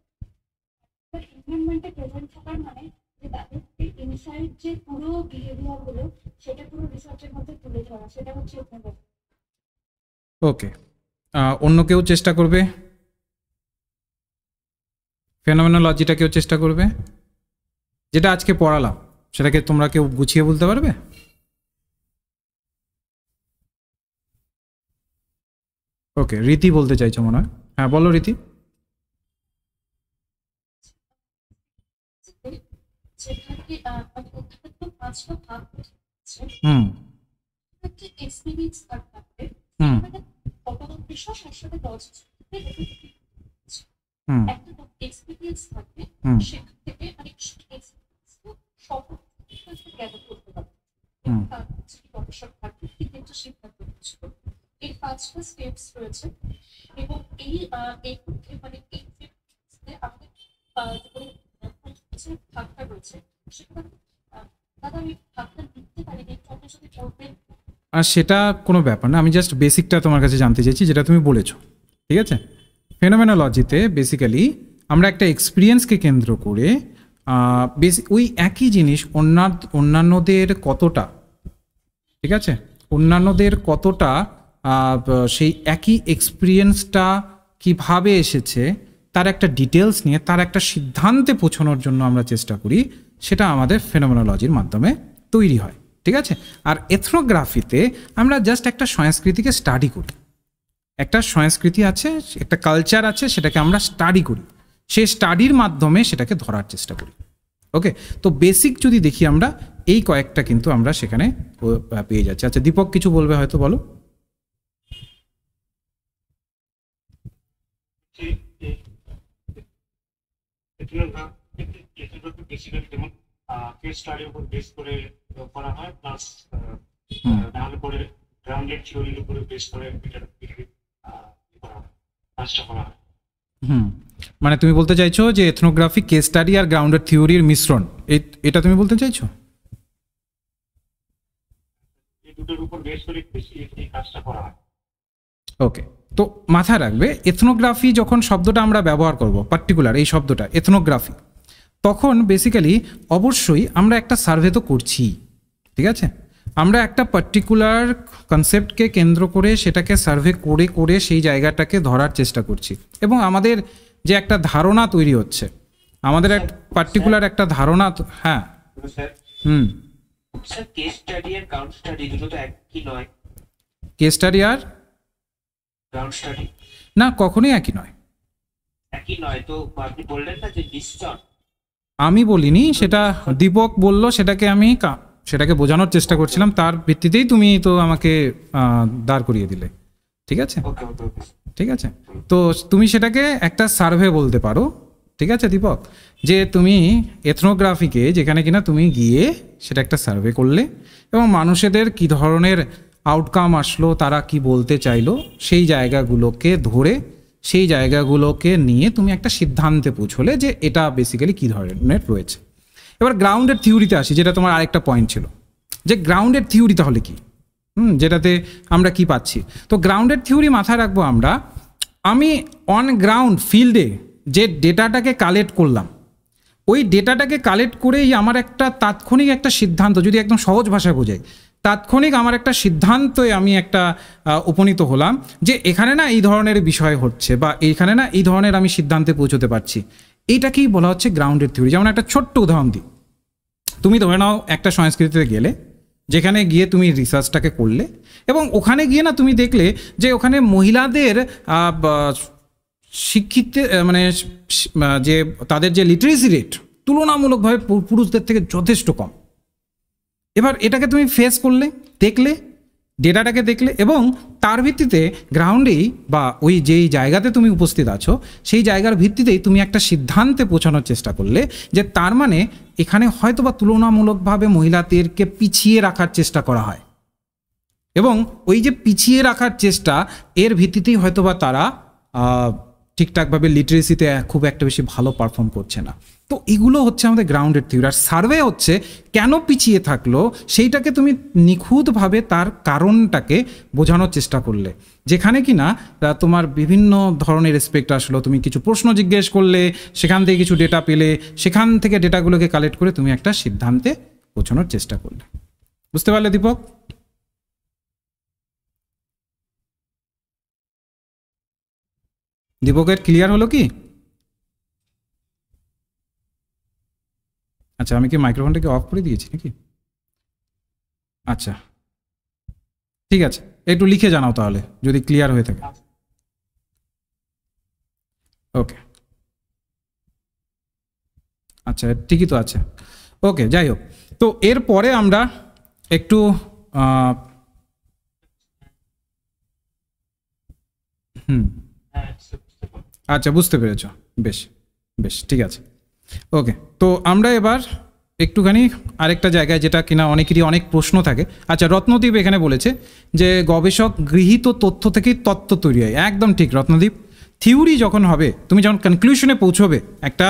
প্রেজেন্ট থাকার মানে যে ইনসাইড যে পুরো বিহেভিয়ার গুলো সেটা পুরো রিসার্চের মধ্যে তুলে ধরা সেটা হচ্ছে ওকে অন্য কেউ চেষ্টা করবে ফেনোমেনোলজিটা কেউ চেষ্টা করবে যেটা আজকে পড়ালাম সেটাকে তোমরা কেউ গুছিয়ে বলতে পারবে ওকে রীতি বলতে চাইছো মনে হয় হ্যাঁ বলো রীতি যেখানে মানে অধ্যাপক পাঁচটা থাকবে হুম অপরাধ দশ একটা সেখান থেকে মানে এক্সপিরিয়েন্স সব করতে পারবে তার গবেষক থাকবে তিনটা সিদ্ধান্ত পাঁচটা স্টেপস রয়েছে এবং এই আর সেটা কোনো ব্যাপার না আমি জাস্ট বেসিকটা তোমার কাছে জানতে চাইছি যেটা তুমি বলেছো ঠিক আছে ফেনোমেনোলজিতে বেসিক্যালি আমরা একটা এক্সপিরিয়েন্সকে কেন্দ্র করে বেসি ওই একই জিনিস অন্যান্য অন্যান্যদের কতটা ঠিক আছে অন্যান্যদের কতটা সেই একই এক্সপিরিয়েন্সটা কিভাবে এসেছে তার একটা ডিটেলস নিয়ে তার একটা সিদ্ধান্তে পৌঁছানোর জন্য আমরা চেষ্টা করি সেটা আমাদের ফেনোমেনোলজির মাধ্যমে তৈরি হয় ঠিক আছে আর এথনোগ্রাফিতে আমরা জাস্ট একটা সংস্কৃতিকে স্টাডি করি একটা সংস্কৃতি আছে একটা কালচার আছে সেটাকে আমরা স্টাডি করি সে স্টাডির মাধ্যমে সেটাকে ধরার চেষ্টা করি ওকে তো বেসিক যদি দেখি আমরা এই কয়েকটা কিন্তু আমরা সেখানে পেয়ে যাচ্ছি আচ্ছা দীপক কিছু বলবে হয়তো বলো বেসিক্যালি যেমন কেস উপর বেস করে করা হয় প্লাস নাহলে গ্রাউন্ডেড থিওরির উপরে বেস করে করা হয় করা হয় হুম মানে তুমি বলতে চাইছো যে এথনোগ্রাফিক কেস স্টাডি আর গ্রাউন্ডেড থিওরির মিশ্রণ এটা তুমি বলতে চাইছো ওকে তো মাথায় রাখবে এথনোগ্রাফি যখন শব্দটা আমরা ব্যবহার করব পার্টিকুলার এই শব্দটা এথনোগ্রাফি তখন বেসিক্যালি অবশ্যই আমরা একটা সার্ভে তো করছি ঠিক আছে আমরা একটা পার্টিকুলার কনসেপ্টকে কেন্দ্র করে সেটাকে সার্ভে করে করে সেই জায়গাটাকে ধরার চেষ্টা করছি এবং আমাদের যে একটা ধারণা তৈরি হচ্ছে আমাদের এক পার্টিকুলার একটা ধারণা হ্যাঁ হুম কেস স্টাডি আর কাউন্ট স্টাডি দুটো তো নয় কেস স্টাডি আর গ্রাউন্ড স্টাডি না কখনোই একই নয় একই নয় তো আপনি বললেন না যে ডিসজন আমি বলিনি সেটা দীপক বলল সেটাকে আমি সেটাকে বোঝানোর চেষ্টা করছিলাম তার ভিত্তিতেই তুমি তো আমাকে দাঁড় করিয়ে দিলে ঠিক আছে ঠিক আছে তো তুমি সেটাকে একটা সার্ভে বলতে পারো ঠিক আছে দীপক যে তুমি এথনোগ্রাফিকে যেখানে কিনা তুমি গিয়ে সেটা একটা সার্ভে করলে এবং মানুষেদের কি ধরনের আউটকাম আসলো তারা কি বলতে চাইলো সেই জায়গাগুলোকে ধরে সেই জায়গাগুলোকে নিয়ে তুমি একটা সিদ্ধান্তে পৌঁছলে যে এটা বেসিক্যালি কী ধরনের রয়েছে এবার গ্রাউন্ডের থিওরিতে আসি যেটা তোমার আরেকটা পয়েন্ট ছিল যে গ্রাউন্ডের থিওরি তাহলে কি হুম যেটাতে আমরা কি পাচ্ছি তো গ্রাউন্ডের থিওরি মাথায় রাখবো আমরা আমি অন গ্রাউন্ড ফিল্ডে যে ডেটাটাকে কালেক্ট করলাম ওই ডেটাটাকে কালেক্ট করেই আমার একটা তাৎক্ষণিক একটা সিদ্ধান্ত যদি একদম সহজ ভাষায় বোঝাই তাৎক্ষণিক আমার একটা সিদ্ধান্তে আমি একটা উপনীত হলাম যে এখানে না এই ধরনের বিষয় হচ্ছে বা এইখানে না এই ধরনের আমি সিদ্ধান্তে পৌঁছতে পারছি এইটাকেই বলা হচ্ছে গ্রাউন্ডের থিওরি যেমন একটা ছোট্ট উদাহরণ দিই তুমি ধরে নাও একটা সংস্কৃতিতে গেলে যেখানে গিয়ে তুমি রিসার্চটাকে করলে এবং ওখানে গিয়ে না তুমি দেখলে যে ওখানে মহিলাদের শিক্ষিত মানে যে তাদের যে লিটারেসি রেট তুলনামূলকভাবে পুরুষদের থেকে যথেষ্ট কম এবার এটাকে তুমি ফেস করলে দেখলে ডেটাটাকে দেখলে এবং তার ভিত্তিতে গ্রাউন্ডেই বা ওই যেই জায়গাতে তুমি উপস্থিত আছো সেই জায়গার ভিত্তিতেই তুমি একটা সিদ্ধান্তে পৌঁছানোর চেষ্টা করলে যে তার মানে এখানে হয়তো বা তুলনামূলকভাবে মহিলাদেরকে পিছিয়ে রাখার চেষ্টা করা হয় এবং ওই যে পিছিয়ে রাখার চেষ্টা এর ভিত্তিতেই হয়তোবা তারা ঠিকঠাকভাবে লিটারেসিতে খুব একটা বেশি ভালো পারফর্ম করছে না তো এগুলো হচ্ছে আমাদের গ্রাউন্ডেড থিওরি আর সার্ভে হচ্ছে কেন পিছিয়ে থাকলো সেইটাকে তুমি নিখুঁতভাবে তার কারণটাকে বোঝানোর চেষ্টা করলে যেখানে কি না তোমার বিভিন্ন ধরনের রেসপেক্ট আসলো তুমি কিছু প্রশ্ন জিজ্ঞেস করলে সেখান থেকে কিছু ডেটা পেলে সেখান থেকে ডেটাগুলোকে কালেক্ট করে তুমি একটা সিদ্ধান্তে পৌঁছানোর চেষ্টা করলে বুঝতে পারলে দীপক দীপকের ক্লিয়ার হলো কি আচ্ছা আমি কি মাইক্রোফোনটাকে অফ করে দিয়েছি নাকি আচ্ছা ঠিক আছে একটু লিখে জানাও তাহলে যদি ক্লিয়ার হয়ে থাকে ওকে আচ্ছা ঠিকই তো আছে ওকে যাই হোক তো এরপরে আমরা একটু হুম আচ্ছা বুঝতে পেরেছ বেশ বেশ ঠিক আছে ওকে তো আমরা এবার একটুখানি আরেকটা জায়গায় যেটা কিনা অনেকেরই অনেক প্রশ্ন থাকে আচ্ছা রত্নদ্বীপ এখানে বলেছে যে গবেষক গৃহীত তথ্য থেকেই তত্ত্ব তৈরি হয় একদম ঠিক রত্নদ্বীপ থিওরি যখন হবে তুমি যখন কনক্লুশনে পৌঁছবে একটা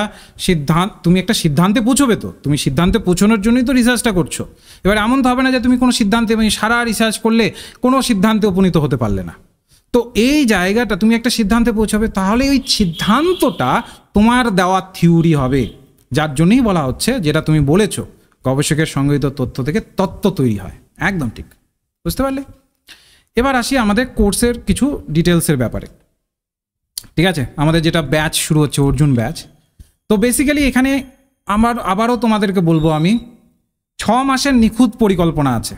সিদ্ধান্ত তুমি একটা সিদ্ধান্তে পৌঁছবে তো তুমি সিদ্ধান্তে পৌঁছানোর জন্যই তো রিসার্চটা করছো এবার এমন তো হবে না যে তুমি কোনো সিদ্ধান্তে মানে সারা রিসার্চ করলে কোনো সিদ্ধান্তে উপনীত হতে পারলে না তো এই জায়গাটা তুমি একটা সিদ্ধান্তে পৌঁছাবে তাহলে ওই সিদ্ধান্তটা তোমার দেওয়া থিওরি হবে যার জন্যই বলা হচ্ছে যেটা তুমি বলেছ গবেষকের সংগৃহীত তথ্য থেকে তত্ত্ব তৈরি হয় একদম ঠিক বুঝতে পারলে এবার আসি আমাদের কোর্সের কিছু ডিটেলসের ব্যাপারে ঠিক আছে আমাদের যেটা ব্যাচ শুরু হচ্ছে অর্জুন ব্যাচ তো বেসিক্যালি এখানে আমার আবারও তোমাদেরকে বলবো আমি ছ মাসের নিখুঁত পরিকল্পনা আছে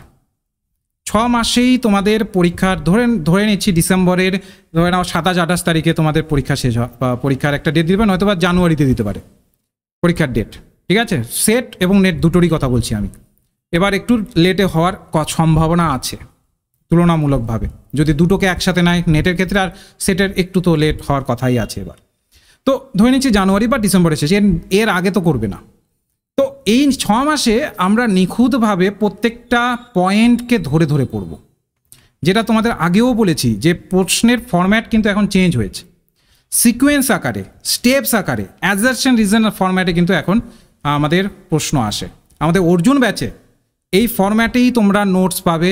মাসেই তোমাদের পরীক্ষার ধরে ধরে নিচ্ছি ডিসেম্বরের ধরে নাও সাতাশ আঠাশ তারিখে তোমাদের পরীক্ষা শেষ হয় বা পরীক্ষার একটা ডেট দিবেন নয়তো বা জানুয়ারিতে দিতে পারে পরীক্ষার ডেট ঠিক আছে সেট এবং নেট দুটোরই কথা বলছি আমি এবার একটু লেটে হওয়ার সম্ভাবনা আছে তুলনামূলকভাবে যদি দুটোকে একসাথে নেয় নেটের ক্ষেত্রে আর সেটের একটু তো লেট হওয়ার কথাই আছে এবার তো ধরে নিচ্ছি জানুয়ারি বা ডিসেম্বরের শেষ এর এর আগে তো করবে না তো এই ছ মাসে আমরা নিখুঁতভাবে প্রত্যেকটা পয়েন্টকে ধরে ধরে পড়ব যেটা তোমাদের আগেও বলেছি যে প্রশ্নের ফরম্যাট কিন্তু এখন চেঞ্জ হয়েছে সিকোয়েন্স আকারে স্টেপস আকারে অ্যাজারশন রিজনাল ফরম্যাটে কিন্তু এখন আমাদের প্রশ্ন আসে আমাদের অর্জুন ব্যাচে এই ফরম্যাটেই তোমরা নোটস পাবে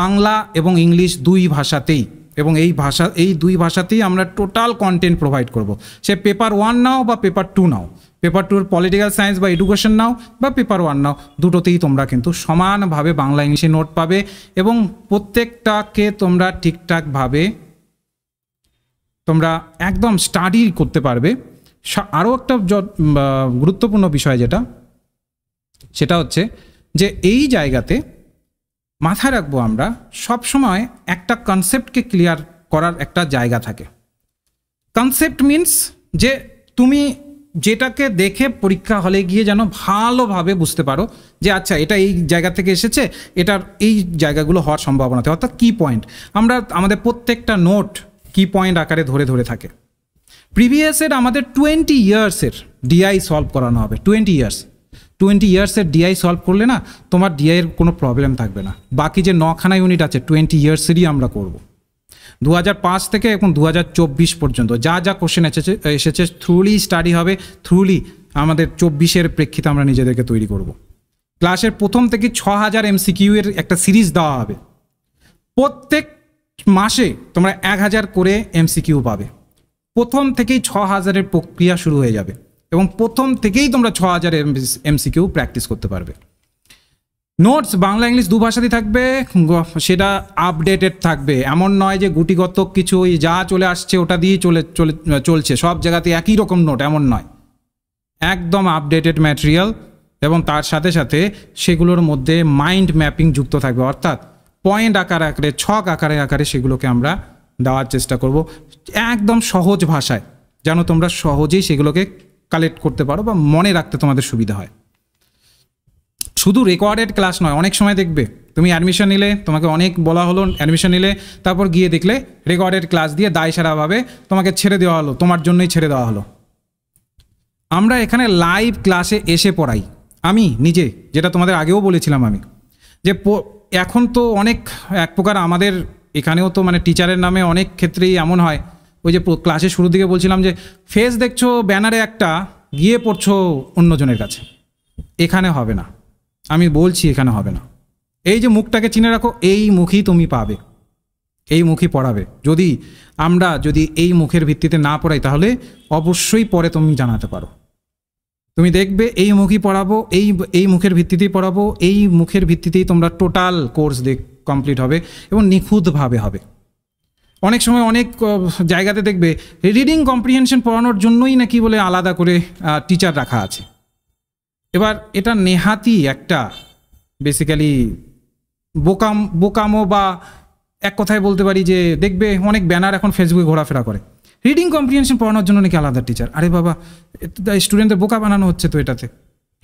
বাংলা এবং ইংলিশ দুই ভাষাতেই এবং এই ভাষা এই দুই ভাষাতেই আমরা টোটাল কন্টেন্ট প্রোভাইড করব সে পেপার ওয়ান নাও বা পেপার টু নাও পেপার টুর পলিটিক্যাল সায়েন্স বা এডুকেশন নাও বা পেপার ওয়ান নাও দুটোতেই তোমরা কিন্তু সমানভাবে বাংলা ইংলিশে নোট পাবে এবং প্রত্যেকটাকে তোমরা ঠিকঠাকভাবে তোমরা একদম স্টাডি করতে পারবে আরও একটা গুরুত্বপূর্ণ বিষয় যেটা সেটা হচ্ছে যে এই জায়গাতে মাথায় রাখবো আমরা সব সময় একটা কনসেপ্টকে ক্লিয়ার করার একটা জায়গা থাকে কনসেপ্ট মিনস যে তুমি যেটাকে দেখে পরীক্ষা হলে গিয়ে যেন ভালোভাবে বুঝতে পারো যে আচ্ছা এটা এই জায়গা থেকে এসেছে এটার এই জায়গাগুলো হওয়ার সম্ভাবনাতে অর্থাৎ কি পয়েন্ট আমরা আমাদের প্রত্যেকটা নোট কি পয়েন্ট আকারে ধরে ধরে থাকে প্রিভিয়াসের আমাদের টোয়েন্টি ইয়ার্সের ডিআই সলভ করানো হবে টোয়েন্টি ইয়ার্স টোয়েন্টি ইয়ার্সের ডিআই সলভ করলে না তোমার ডিআইয়ের কোনো প্রবলেম থাকবে না বাকি যে নখানা ইউনিট আছে টোয়েন্টি ইয়ার্সেরই আমরা করবো দু থেকে এখন দু পর্যন্ত যা যা কোশ্চেন এসেছে এসেছে থ্রুলি স্টাডি হবে থ্রুলি আমাদের চব্বিশের প্রেক্ষিতে আমরা নিজেদেরকে তৈরি করব। ক্লাসের প্রথম থেকে ছ হাজার এমসিকিউ এর একটা সিরিজ দেওয়া হবে প্রত্যেক মাসে তোমরা এক হাজার করে এমসিকিউ পাবে প্রথম থেকেই ছ হাজারের প্রক্রিয়া শুরু হয়ে যাবে এবং প্রথম থেকেই তোমরা ছ হাজার এমসিকিউ প্র্যাকটিস করতে পারবে নোটস বাংলা ইংলিশ দু ভাষাতেই থাকবে সেটা আপডেটেড থাকবে এমন নয় যে গুটিগত কিছু ওই যা চলে আসছে ওটা দিয়েই চলে চলে চলছে সব জায়গাতে একই রকম নোট এমন নয় একদম আপডেটেড ম্যাটেরিয়াল এবং তার সাথে সাথে সেগুলোর মধ্যে মাইন্ড ম্যাপিং যুক্ত থাকবে অর্থাৎ পয়েন্ট আকার আকারে ছক আকারে আকারে সেগুলোকে আমরা দেওয়ার চেষ্টা করব একদম সহজ ভাষায় যেন তোমরা সহজেই সেগুলোকে কালেক্ট করতে পারো বা মনে রাখতে তোমাদের সুবিধা হয় শুধু রেকর্ডেড ক্লাস নয় অনেক সময় দেখবে তুমি অ্যাডমিশন নিলে তোমাকে অনেক বলা হলো অ্যাডমিশন নিলে তারপর গিয়ে দেখলে রেকর্ডেড ক্লাস দিয়ে দায় সারাভাবে তোমাকে ছেড়ে দেওয়া হলো তোমার জন্যই ছেড়ে দেওয়া হলো আমরা এখানে লাইভ ক্লাসে এসে পড়াই আমি নিজে যেটা তোমাদের আগেও বলেছিলাম আমি যে এখন তো অনেক এক প্রকার আমাদের এখানেও তো মানে টিচারের নামে অনেক ক্ষেত্রেই এমন হয় ওই যে ক্লাসের শুরুর দিকে বলছিলাম যে ফেস দেখছো ব্যানারে একটা গিয়ে পড়ছো অন্যজনের কাছে এখানে হবে না আমি বলছি এখানে হবে না এই যে মুখটাকে চিনে রাখো এই মুখই তুমি পাবে এই মুখই পড়াবে যদি আমরা যদি এই মুখের ভিত্তিতে না পড়াই তাহলে অবশ্যই পরে তুমি জানাতে পারো তুমি দেখবে এই মুখই পড়াবো এই এই মুখের ভিত্তিতেই পড়াবো এই মুখের ভিত্তিতেই তোমরা টোটাল কোর্স দেখ কমপ্লিট হবে এবং নিখুঁতভাবে হবে অনেক সময় অনেক জায়গাতে দেখবে রিডিং কম্প্রিহেনশন পড়ানোর জন্যই নাকি বলে আলাদা করে টিচার রাখা আছে এবার এটা নেহাতি একটা বেসিক্যালি বোকাম বোকামো বা এক কথায় বলতে পারি যে দেখবে অনেক ব্যানার এখন ফেসবুকে ঘোরাফেরা করে রিডিং কম্প্রিহেনশন পড়ানোর জন্য নাকি আলাদা টিচার আরে বাবা স্টুডেন্টদের বোকা বানানো হচ্ছে তো এটাতে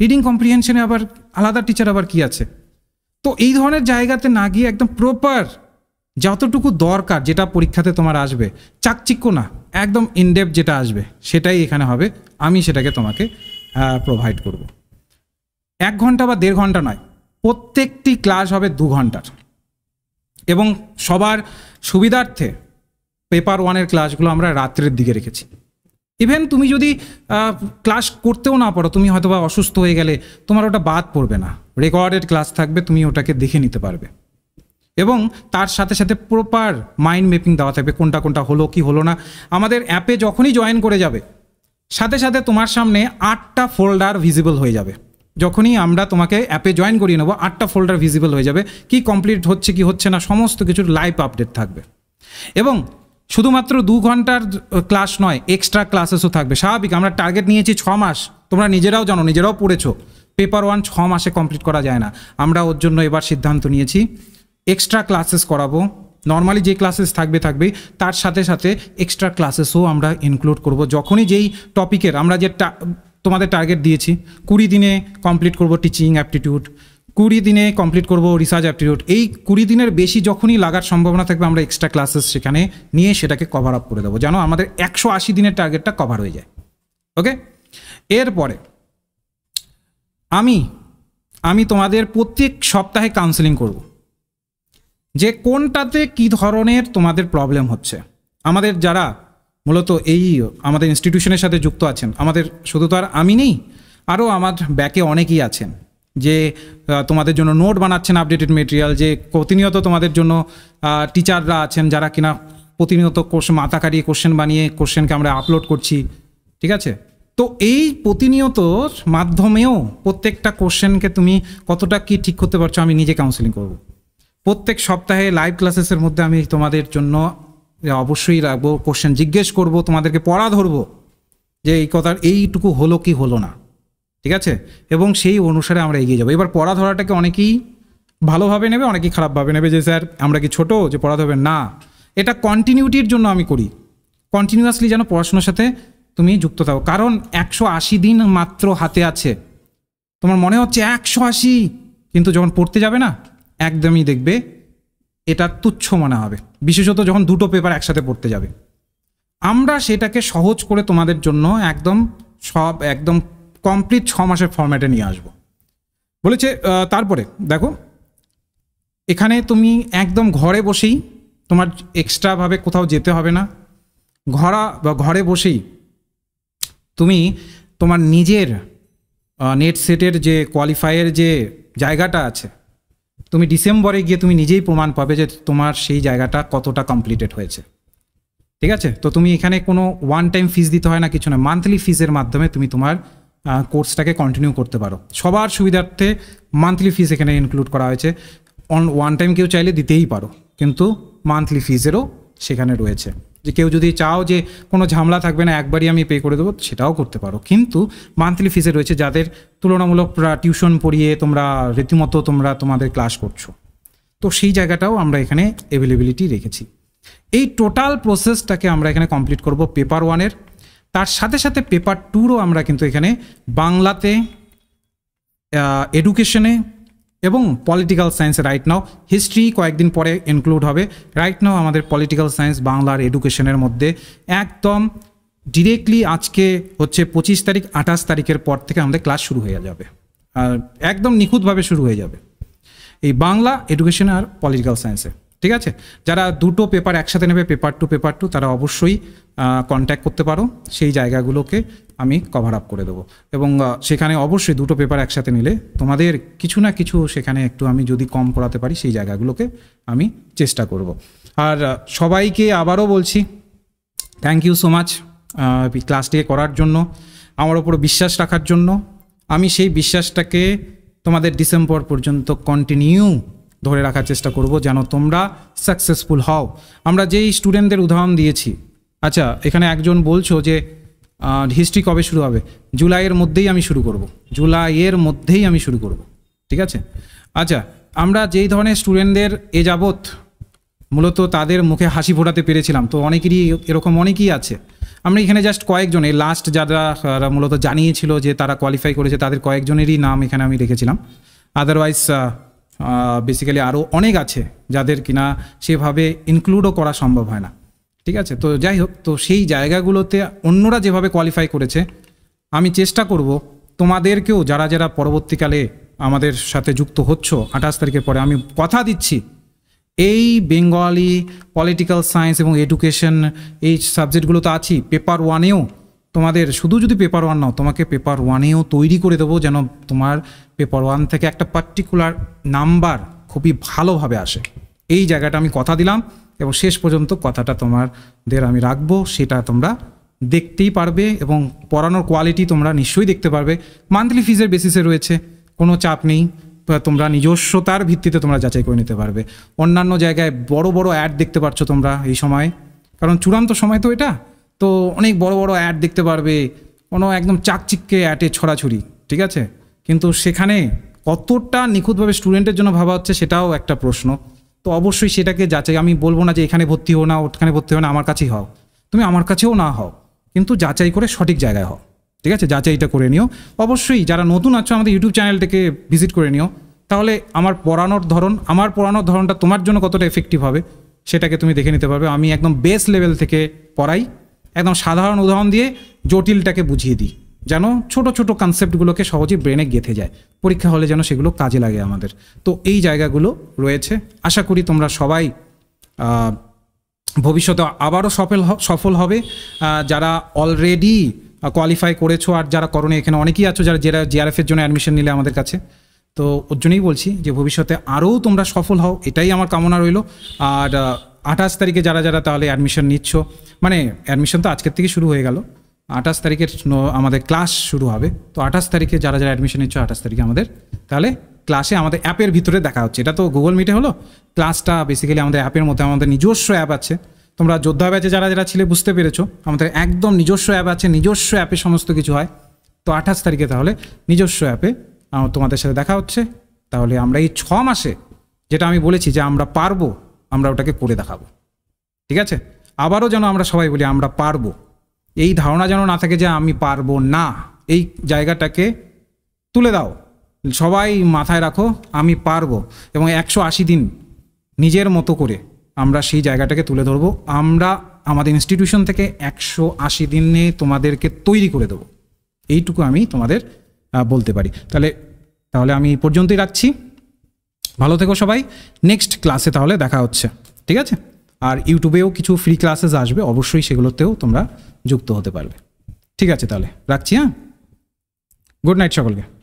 রিডিং কম্প্রিহেনশনে আবার আলাদা টিচার আবার কি আছে তো এই ধরনের জায়গাতে না গিয়ে একদম প্রপার যতটুকু দরকার যেটা পরীক্ষাতে তোমার আসবে চাকচিক্য না একদম ইনডেপ যেটা আসবে সেটাই এখানে হবে আমি সেটাকে তোমাকে প্রোভাইড করবো এক ঘন্টা বা দেড় ঘন্টা নয় প্রত্যেকটি ক্লাস হবে দু ঘন্টার এবং সবার সুবিধার্থে পেপার ওয়ানের ক্লাসগুলো আমরা রাত্রের দিকে রেখেছি ইভেন তুমি যদি ক্লাস করতেও না পারো তুমি হয়তো বা অসুস্থ হয়ে গেলে তোমার ওটা বাদ পড়বে না রেকর্ডেড ক্লাস থাকবে তুমি ওটাকে দেখে নিতে পারবে এবং তার সাথে সাথে প্রপার মাইন্ড ম্যাপিং দেওয়া থাকবে কোনটা কোনটা হলো কি হলো না আমাদের অ্যাপে যখনই জয়েন করে যাবে সাথে সাথে তোমার সামনে আটটা ফোল্ডার ভিজিবল হয়ে যাবে যখনই আমরা তোমাকে অ্যাপে জয়েন করিয়ে নেবো আটটা ফোল্ডার ভিজিবল হয়ে যাবে কি কমপ্লিট হচ্ছে কি হচ্ছে না সমস্ত কিছুর লাইভ আপডেট থাকবে এবং শুধুমাত্র দু ঘন্টার ক্লাস নয় এক্সট্রা ক্লাসেসও থাকবে স্বাভাবিক আমরা টার্গেট নিয়েছি ছ মাস তোমরা নিজেরাও জানো নিজেরাও পড়েছো পেপার ওয়ান ছ মাসে কমপ্লিট করা যায় না আমরা ওর জন্য এবার সিদ্ধান্ত নিয়েছি এক্সট্রা ক্লাসেস করাবো নর্মালি যে ক্লাসেস থাকবে থাকবে তার সাথে সাথে এক্সট্রা ক্লাসেসও আমরা ইনক্লুড করব যখনই যেই টপিকের আমরা যে তোমাদের টার্গেট দিয়েছি কুড়ি দিনে কমপ্লিট করব টিচিং অ্যাপটিটিউড কুড়ি দিনে কমপ্লিট করব রিসার্চ অ্যাপটিটিউড এই কুড়ি দিনের বেশি যখনই লাগার সম্ভাবনা থাকবে আমরা এক্সট্রা ক্লাসেস সেখানে নিয়ে সেটাকে কভার আপ করে দেবো যেন আমাদের একশো আশি দিনের টার্গেটটা কভার হয়ে যায় ওকে এরপরে আমি আমি তোমাদের প্রত্যেক সপ্তাহে কাউন্সেলিং করব যে কোনটাতে কি ধরনের তোমাদের প্রবলেম হচ্ছে আমাদের যারা মূলত এই আমাদের ইনস্টিটিউশনের সাথে যুক্ত আছেন আমাদের শুধু তো আর আমি নেই আরও আমার ব্যাকে অনেকেই আছেন যে তোমাদের জন্য নোট বানাচ্ছেন আপডেটেড মেটেরিয়াল যে প্রতিনিয়ত তোমাদের জন্য টিচাররা আছেন যারা কিনা প্রতিনিয়ত কোশ্চেন মাথা কাটিয়ে কোশ্চেন বানিয়ে কোশ্চেনকে আমরা আপলোড করছি ঠিক আছে তো এই প্রতিনিয়ত মাধ্যমেও প্রত্যেকটা কোশ্চেনকে তুমি কতটা কি ঠিক করতে পারছো আমি নিজে কাউন্সেলিং করব প্রত্যেক সপ্তাহে লাইভ ক্লাসেসের মধ্যে আমি তোমাদের জন্য যে অবশ্যই রাখবো কোশ্চেন জিজ্ঞেস করব তোমাদেরকে পড়া ধরবো যে এই কথার এইটুকু হলো কি হলো না ঠিক আছে এবং সেই অনুসারে আমরা এগিয়ে যাবো এবার পড়া ধরাটাকে অনেকেই ভালোভাবে নেবে অনেকেই খারাপভাবে নেবে যে স্যার আমরা কি ছোট যে পড়া ধরবে না এটা কন্টিনিউটির জন্য আমি করি কন্টিনিউয়াসলি যেন পড়াশোনার সাথে তুমি যুক্ত থাকো কারণ একশো আশি দিন মাত্র হাতে আছে তোমার মনে হচ্ছে একশো আশি কিন্তু যখন পড়তে যাবে না একদমই দেখবে এটা তুচ্ছ মনে হবে বিশেষত যখন দুটো পেপার একসাথে পড়তে যাবে আমরা সেটাকে সহজ করে তোমাদের জন্য একদম সব একদম কমপ্লিট ছ মাসের ফর্ম্যাটে নিয়ে আসব বলেছে তারপরে দেখো এখানে তুমি একদম ঘরে বসেই তোমার এক্সট্রাভাবে কোথাও যেতে হবে না ঘরা বা ঘরে বসেই তুমি তোমার নিজের নেট সেটের যে কোয়ালিফায়ের যে জায়গাটা আছে তুমি ডিসেম্বরে গিয়ে তুমি নিজেই প্রমাণ পাবে যে তোমার সেই জায়গাটা কতটা কমপ্লিটেড হয়েছে ঠিক আছে তো তুমি এখানে কোনো ওয়ান টাইম ফিস দিতে হয় না কিছু না মান্থলি ফিজের মাধ্যমে তুমি তোমার কোর্সটাকে কন্টিনিউ করতে পারো সবার সুবিধার্থে মান্থলি ফিজ এখানে ইনক্লুড করা হয়েছে অন ওয়ান টাইম কেউ চাইলে দিতেই পারো কিন্তু মান্থলি ফিজেরও সেখানে রয়েছে যে কেউ যদি চাও যে কোনো ঝামেলা থাকবে না একবারই আমি পে করে দেবো সেটাও করতে পারো কিন্তু মান্থলি ফিসে রয়েছে যাদের তুলনামূলক টিউশন পড়িয়ে তোমরা রীতিমতো তোমরা তোমাদের ক্লাস করছো তো সেই জায়গাটাও আমরা এখানে অ্যাভেলেবিলিটি রেখেছি এই টোটাল প্রসেসটাকে আমরা এখানে কমপ্লিট করব পেপার ওয়ানের তার সাথে সাথে পেপার টুরও আমরা কিন্তু এখানে বাংলাতে এডুকেশনে এবং political science right now history কয়েকদিন পরে ইনক্লুড হবে রাইট নাও আমাদের পলিটিক্যাল সায়েন্স বাংলার এডুকেশনের মধ্যে একদম ডিরেক্টলি আজকে হচ্ছে পঁচিশ তারিখ আঠাশ তারিখের পর থেকে আমাদের ক্লাস শুরু হয়ে যাবে আর একদম নিখুঁতভাবে শুরু হয়ে যাবে এই বাংলা এডুকেশন আর পলিটিক্যাল সায়েন্সে ঠিক আছে যারা দুটো পেপার একসাথে নেবে পেপার টু পেপার টু তারা অবশ্যই কন্ট্যাক্ট করতে পারো সেই জায়গাগুলোকে আমি কভার আপ করে দেবো এবং সেখানে অবশ্যই দুটো পেপার একসাথে নিলে তোমাদের কিছু না কিছু সেখানে একটু আমি যদি কম করাতে পারি সেই জায়গাগুলোকে আমি চেষ্টা করব। আর সবাইকে আবারও বলছি থ্যাংক ইউ সো মাচ ক্লাসটিকে করার জন্য আমার ওপর বিশ্বাস রাখার জন্য আমি সেই বিশ্বাসটাকে তোমাদের ডিসেম্বর পর্যন্ত কন্টিনিউ ধরে রাখার চেষ্টা করব যেন তোমরা সাকসেসফুল হও আমরা যেই স্টুডেন্টদের উদাহরণ দিয়েছি আচ্ছা এখানে একজন বলছো যে হিস্ট্রি কবে শুরু হবে জুলাইয়ের মধ্যেই আমি শুরু করব। জুলাইয়ের মধ্যেই আমি শুরু করব। ঠিক আছে আচ্ছা আমরা যেই ধরনের স্টুডেন্টদের এ যাবৎ মূলত তাদের মুখে হাসি ফোটাতে পেরেছিলাম তো অনেকেরই এরকম অনেকেই আছে আমরা এখানে জাস্ট কয়েকজন এই লাস্ট যারা মূলত জানিয়েছিল যে তারা কোয়ালিফাই করেছে তাদের কয়েকজনেরই নাম এখানে আমি রেখেছিলাম আদারওয়াইজ বেসিক্যালি আরও অনেক আছে যাদের কিনা সেভাবে ইনক্লুডও করা সম্ভব হয় না ঠিক আছে তো যাই হোক তো সেই জায়গাগুলোতে অন্যরা যেভাবে কোয়ালিফাই করেছে আমি চেষ্টা করব তোমাদেরকেও যারা যারা পরবর্তীকালে আমাদের সাথে যুক্ত হচ্ছ আঠাশ তারিখের পরে আমি কথা দিচ্ছি এই বেঙ্গলি পলিটিক্যাল সায়েন্স এবং এডুকেশন এই সাবজেক্টগুলো তো আছি পেপার ওয়ানেও তোমাদের শুধু যদি পেপার ওয়ান নাও তোমাকে পেপার ওয়ানেও তৈরি করে দেবো যেন তোমার পেপার ওয়ান থেকে একটা পার্টিকুলার নাম্বার খুবই ভালোভাবে আসে এই জায়গাটা আমি কথা দিলাম এবং শেষ পর্যন্ত কথাটা তোমাদের আমি রাখবো সেটা তোমরা দেখতেই পারবে এবং পড়ানোর কোয়ালিটি তোমরা নিশ্চয়ই দেখতে পারবে মান্থলি ফিজের বেসিসে রয়েছে কোনো চাপ নেই তোমরা নিজস্বতার ভিত্তিতে তোমরা যাচাই করে নিতে পারবে অন্যান্য জায়গায় বড় বড় অ্যাড দেখতে পাচ্ছ তোমরা এই সময় কারণ চূড়ান্ত সময় তো এটা তো অনেক বড় বড় অ্যাড দেখতে পারবে কোনো একদম চাকচিককে অ্যাটে ছড়াছড়ি ঠিক আছে কিন্তু সেখানে কতটা নিখুঁতভাবে স্টুডেন্টের জন্য ভাবা হচ্ছে সেটাও একটা প্রশ্ন তো অবশ্যই সেটাকে যাচাই আমি বলবো না যে এখানে ভর্তি হও না ওখানে ভর্তি হও না আমার কাছেই হও তুমি আমার কাছেও না হও কিন্তু যাচাই করে সঠিক জায়গায় হও ঠিক আছে যাচাইটা করে নিও অবশ্যই যারা নতুন আছো আমাদের ইউটিউব চ্যানেলটাকে ভিজিট করে নিও তাহলে আমার পড়ানোর ধরন আমার পড়ানোর ধরনটা তোমার জন্য কতটা এফেক্টিভ হবে সেটাকে তুমি দেখে নিতে পারবে আমি একদম বেস লেভেল থেকে পড়াই একদম সাধারণ উদাহরণ দিয়ে জটিলটাকে বুঝিয়ে দিই যেন ছোট ছোট কনসেপ্টগুলোকে সহজে ব্রেনে গেঁথে যায় পরীক্ষা হলে যেন সেগুলো কাজে লাগে আমাদের তো এই জায়গাগুলো রয়েছে আশা করি তোমরা সবাই ভবিষ্যতে আবারও সফল সফল হবে যারা অলরেডি কোয়ালিফাই করেছো আর যারা করণে এখানে অনেকেই আছো যারা যারা জিআরএফের জন্য অ্যাডমিশন নিলে আমাদের কাছে তো ওর জন্যই বলছি যে ভবিষ্যতে আরও তোমরা সফল হও এটাই আমার কামনা রইল আর আঠাশ তারিখে যারা যারা তাহলে অ্যাডমিশন নিচ্ছ মানে অ্যাডমিশন তো আজকের থেকে শুরু হয়ে গেল আঠাশ তারিখের আমাদের ক্লাস শুরু হবে তো আঠাশ তারিখে যারা যারা অ্যাডমিশন নিচ্ছ আঠাশ তারিখে আমাদের তাহলে ক্লাসে আমাদের অ্যাপের ভিতরে দেখা হচ্ছে এটা তো গুগল মিটে হলো ক্লাসটা বেসিক্যালি আমাদের অ্যাপের মধ্যে আমাদের নিজস্ব অ্যাপ আছে তোমরা যোদ্ধা ব্যাচে যারা যারা ছিলে বুঝতে পেরেছো আমাদের একদম নিজস্ব অ্যাপ আছে নিজস্ব অ্যাপে সমস্ত কিছু হয় তো আঠাশ তারিখে তাহলে নিজস্ব অ্যাপে তোমাদের সাথে দেখা হচ্ছে তাহলে আমরা এই ছ মাসে যেটা আমি বলেছি যে আমরা পারবো আমরা ওটাকে করে দেখাবো ঠিক আছে আবারও যেন আমরা সবাই বলি আমরা পারবো এই ধারণা যেন না থাকে যে আমি পারবো না এই জায়গাটাকে তুলে দাও সবাই মাথায় রাখো আমি পারবো এবং একশো আশি দিন নিজের মতো করে আমরা সেই জায়গাটাকে তুলে ধরবো আমরা আমাদের ইনস্টিটিউশন থেকে একশো আশি দিনে তোমাদেরকে তৈরি করে দেবো এইটুকু আমি তোমাদের বলতে পারি তাহলে তাহলে আমি পর্যন্তই রাখছি ভালো থেকো সবাই নেক্সট ক্লাসে তাহলে দেখা হচ্ছে ঠিক আছে আর ইউটিউবেও কিছু ফ্রি ক্লাসেস আসবে অবশ্যই সেগুলোতেও তোমরা যুক্ত হতে পারবে ঠিক আছে তাহলে রাখছি হ্যাঁ গুড নাইট সকলকে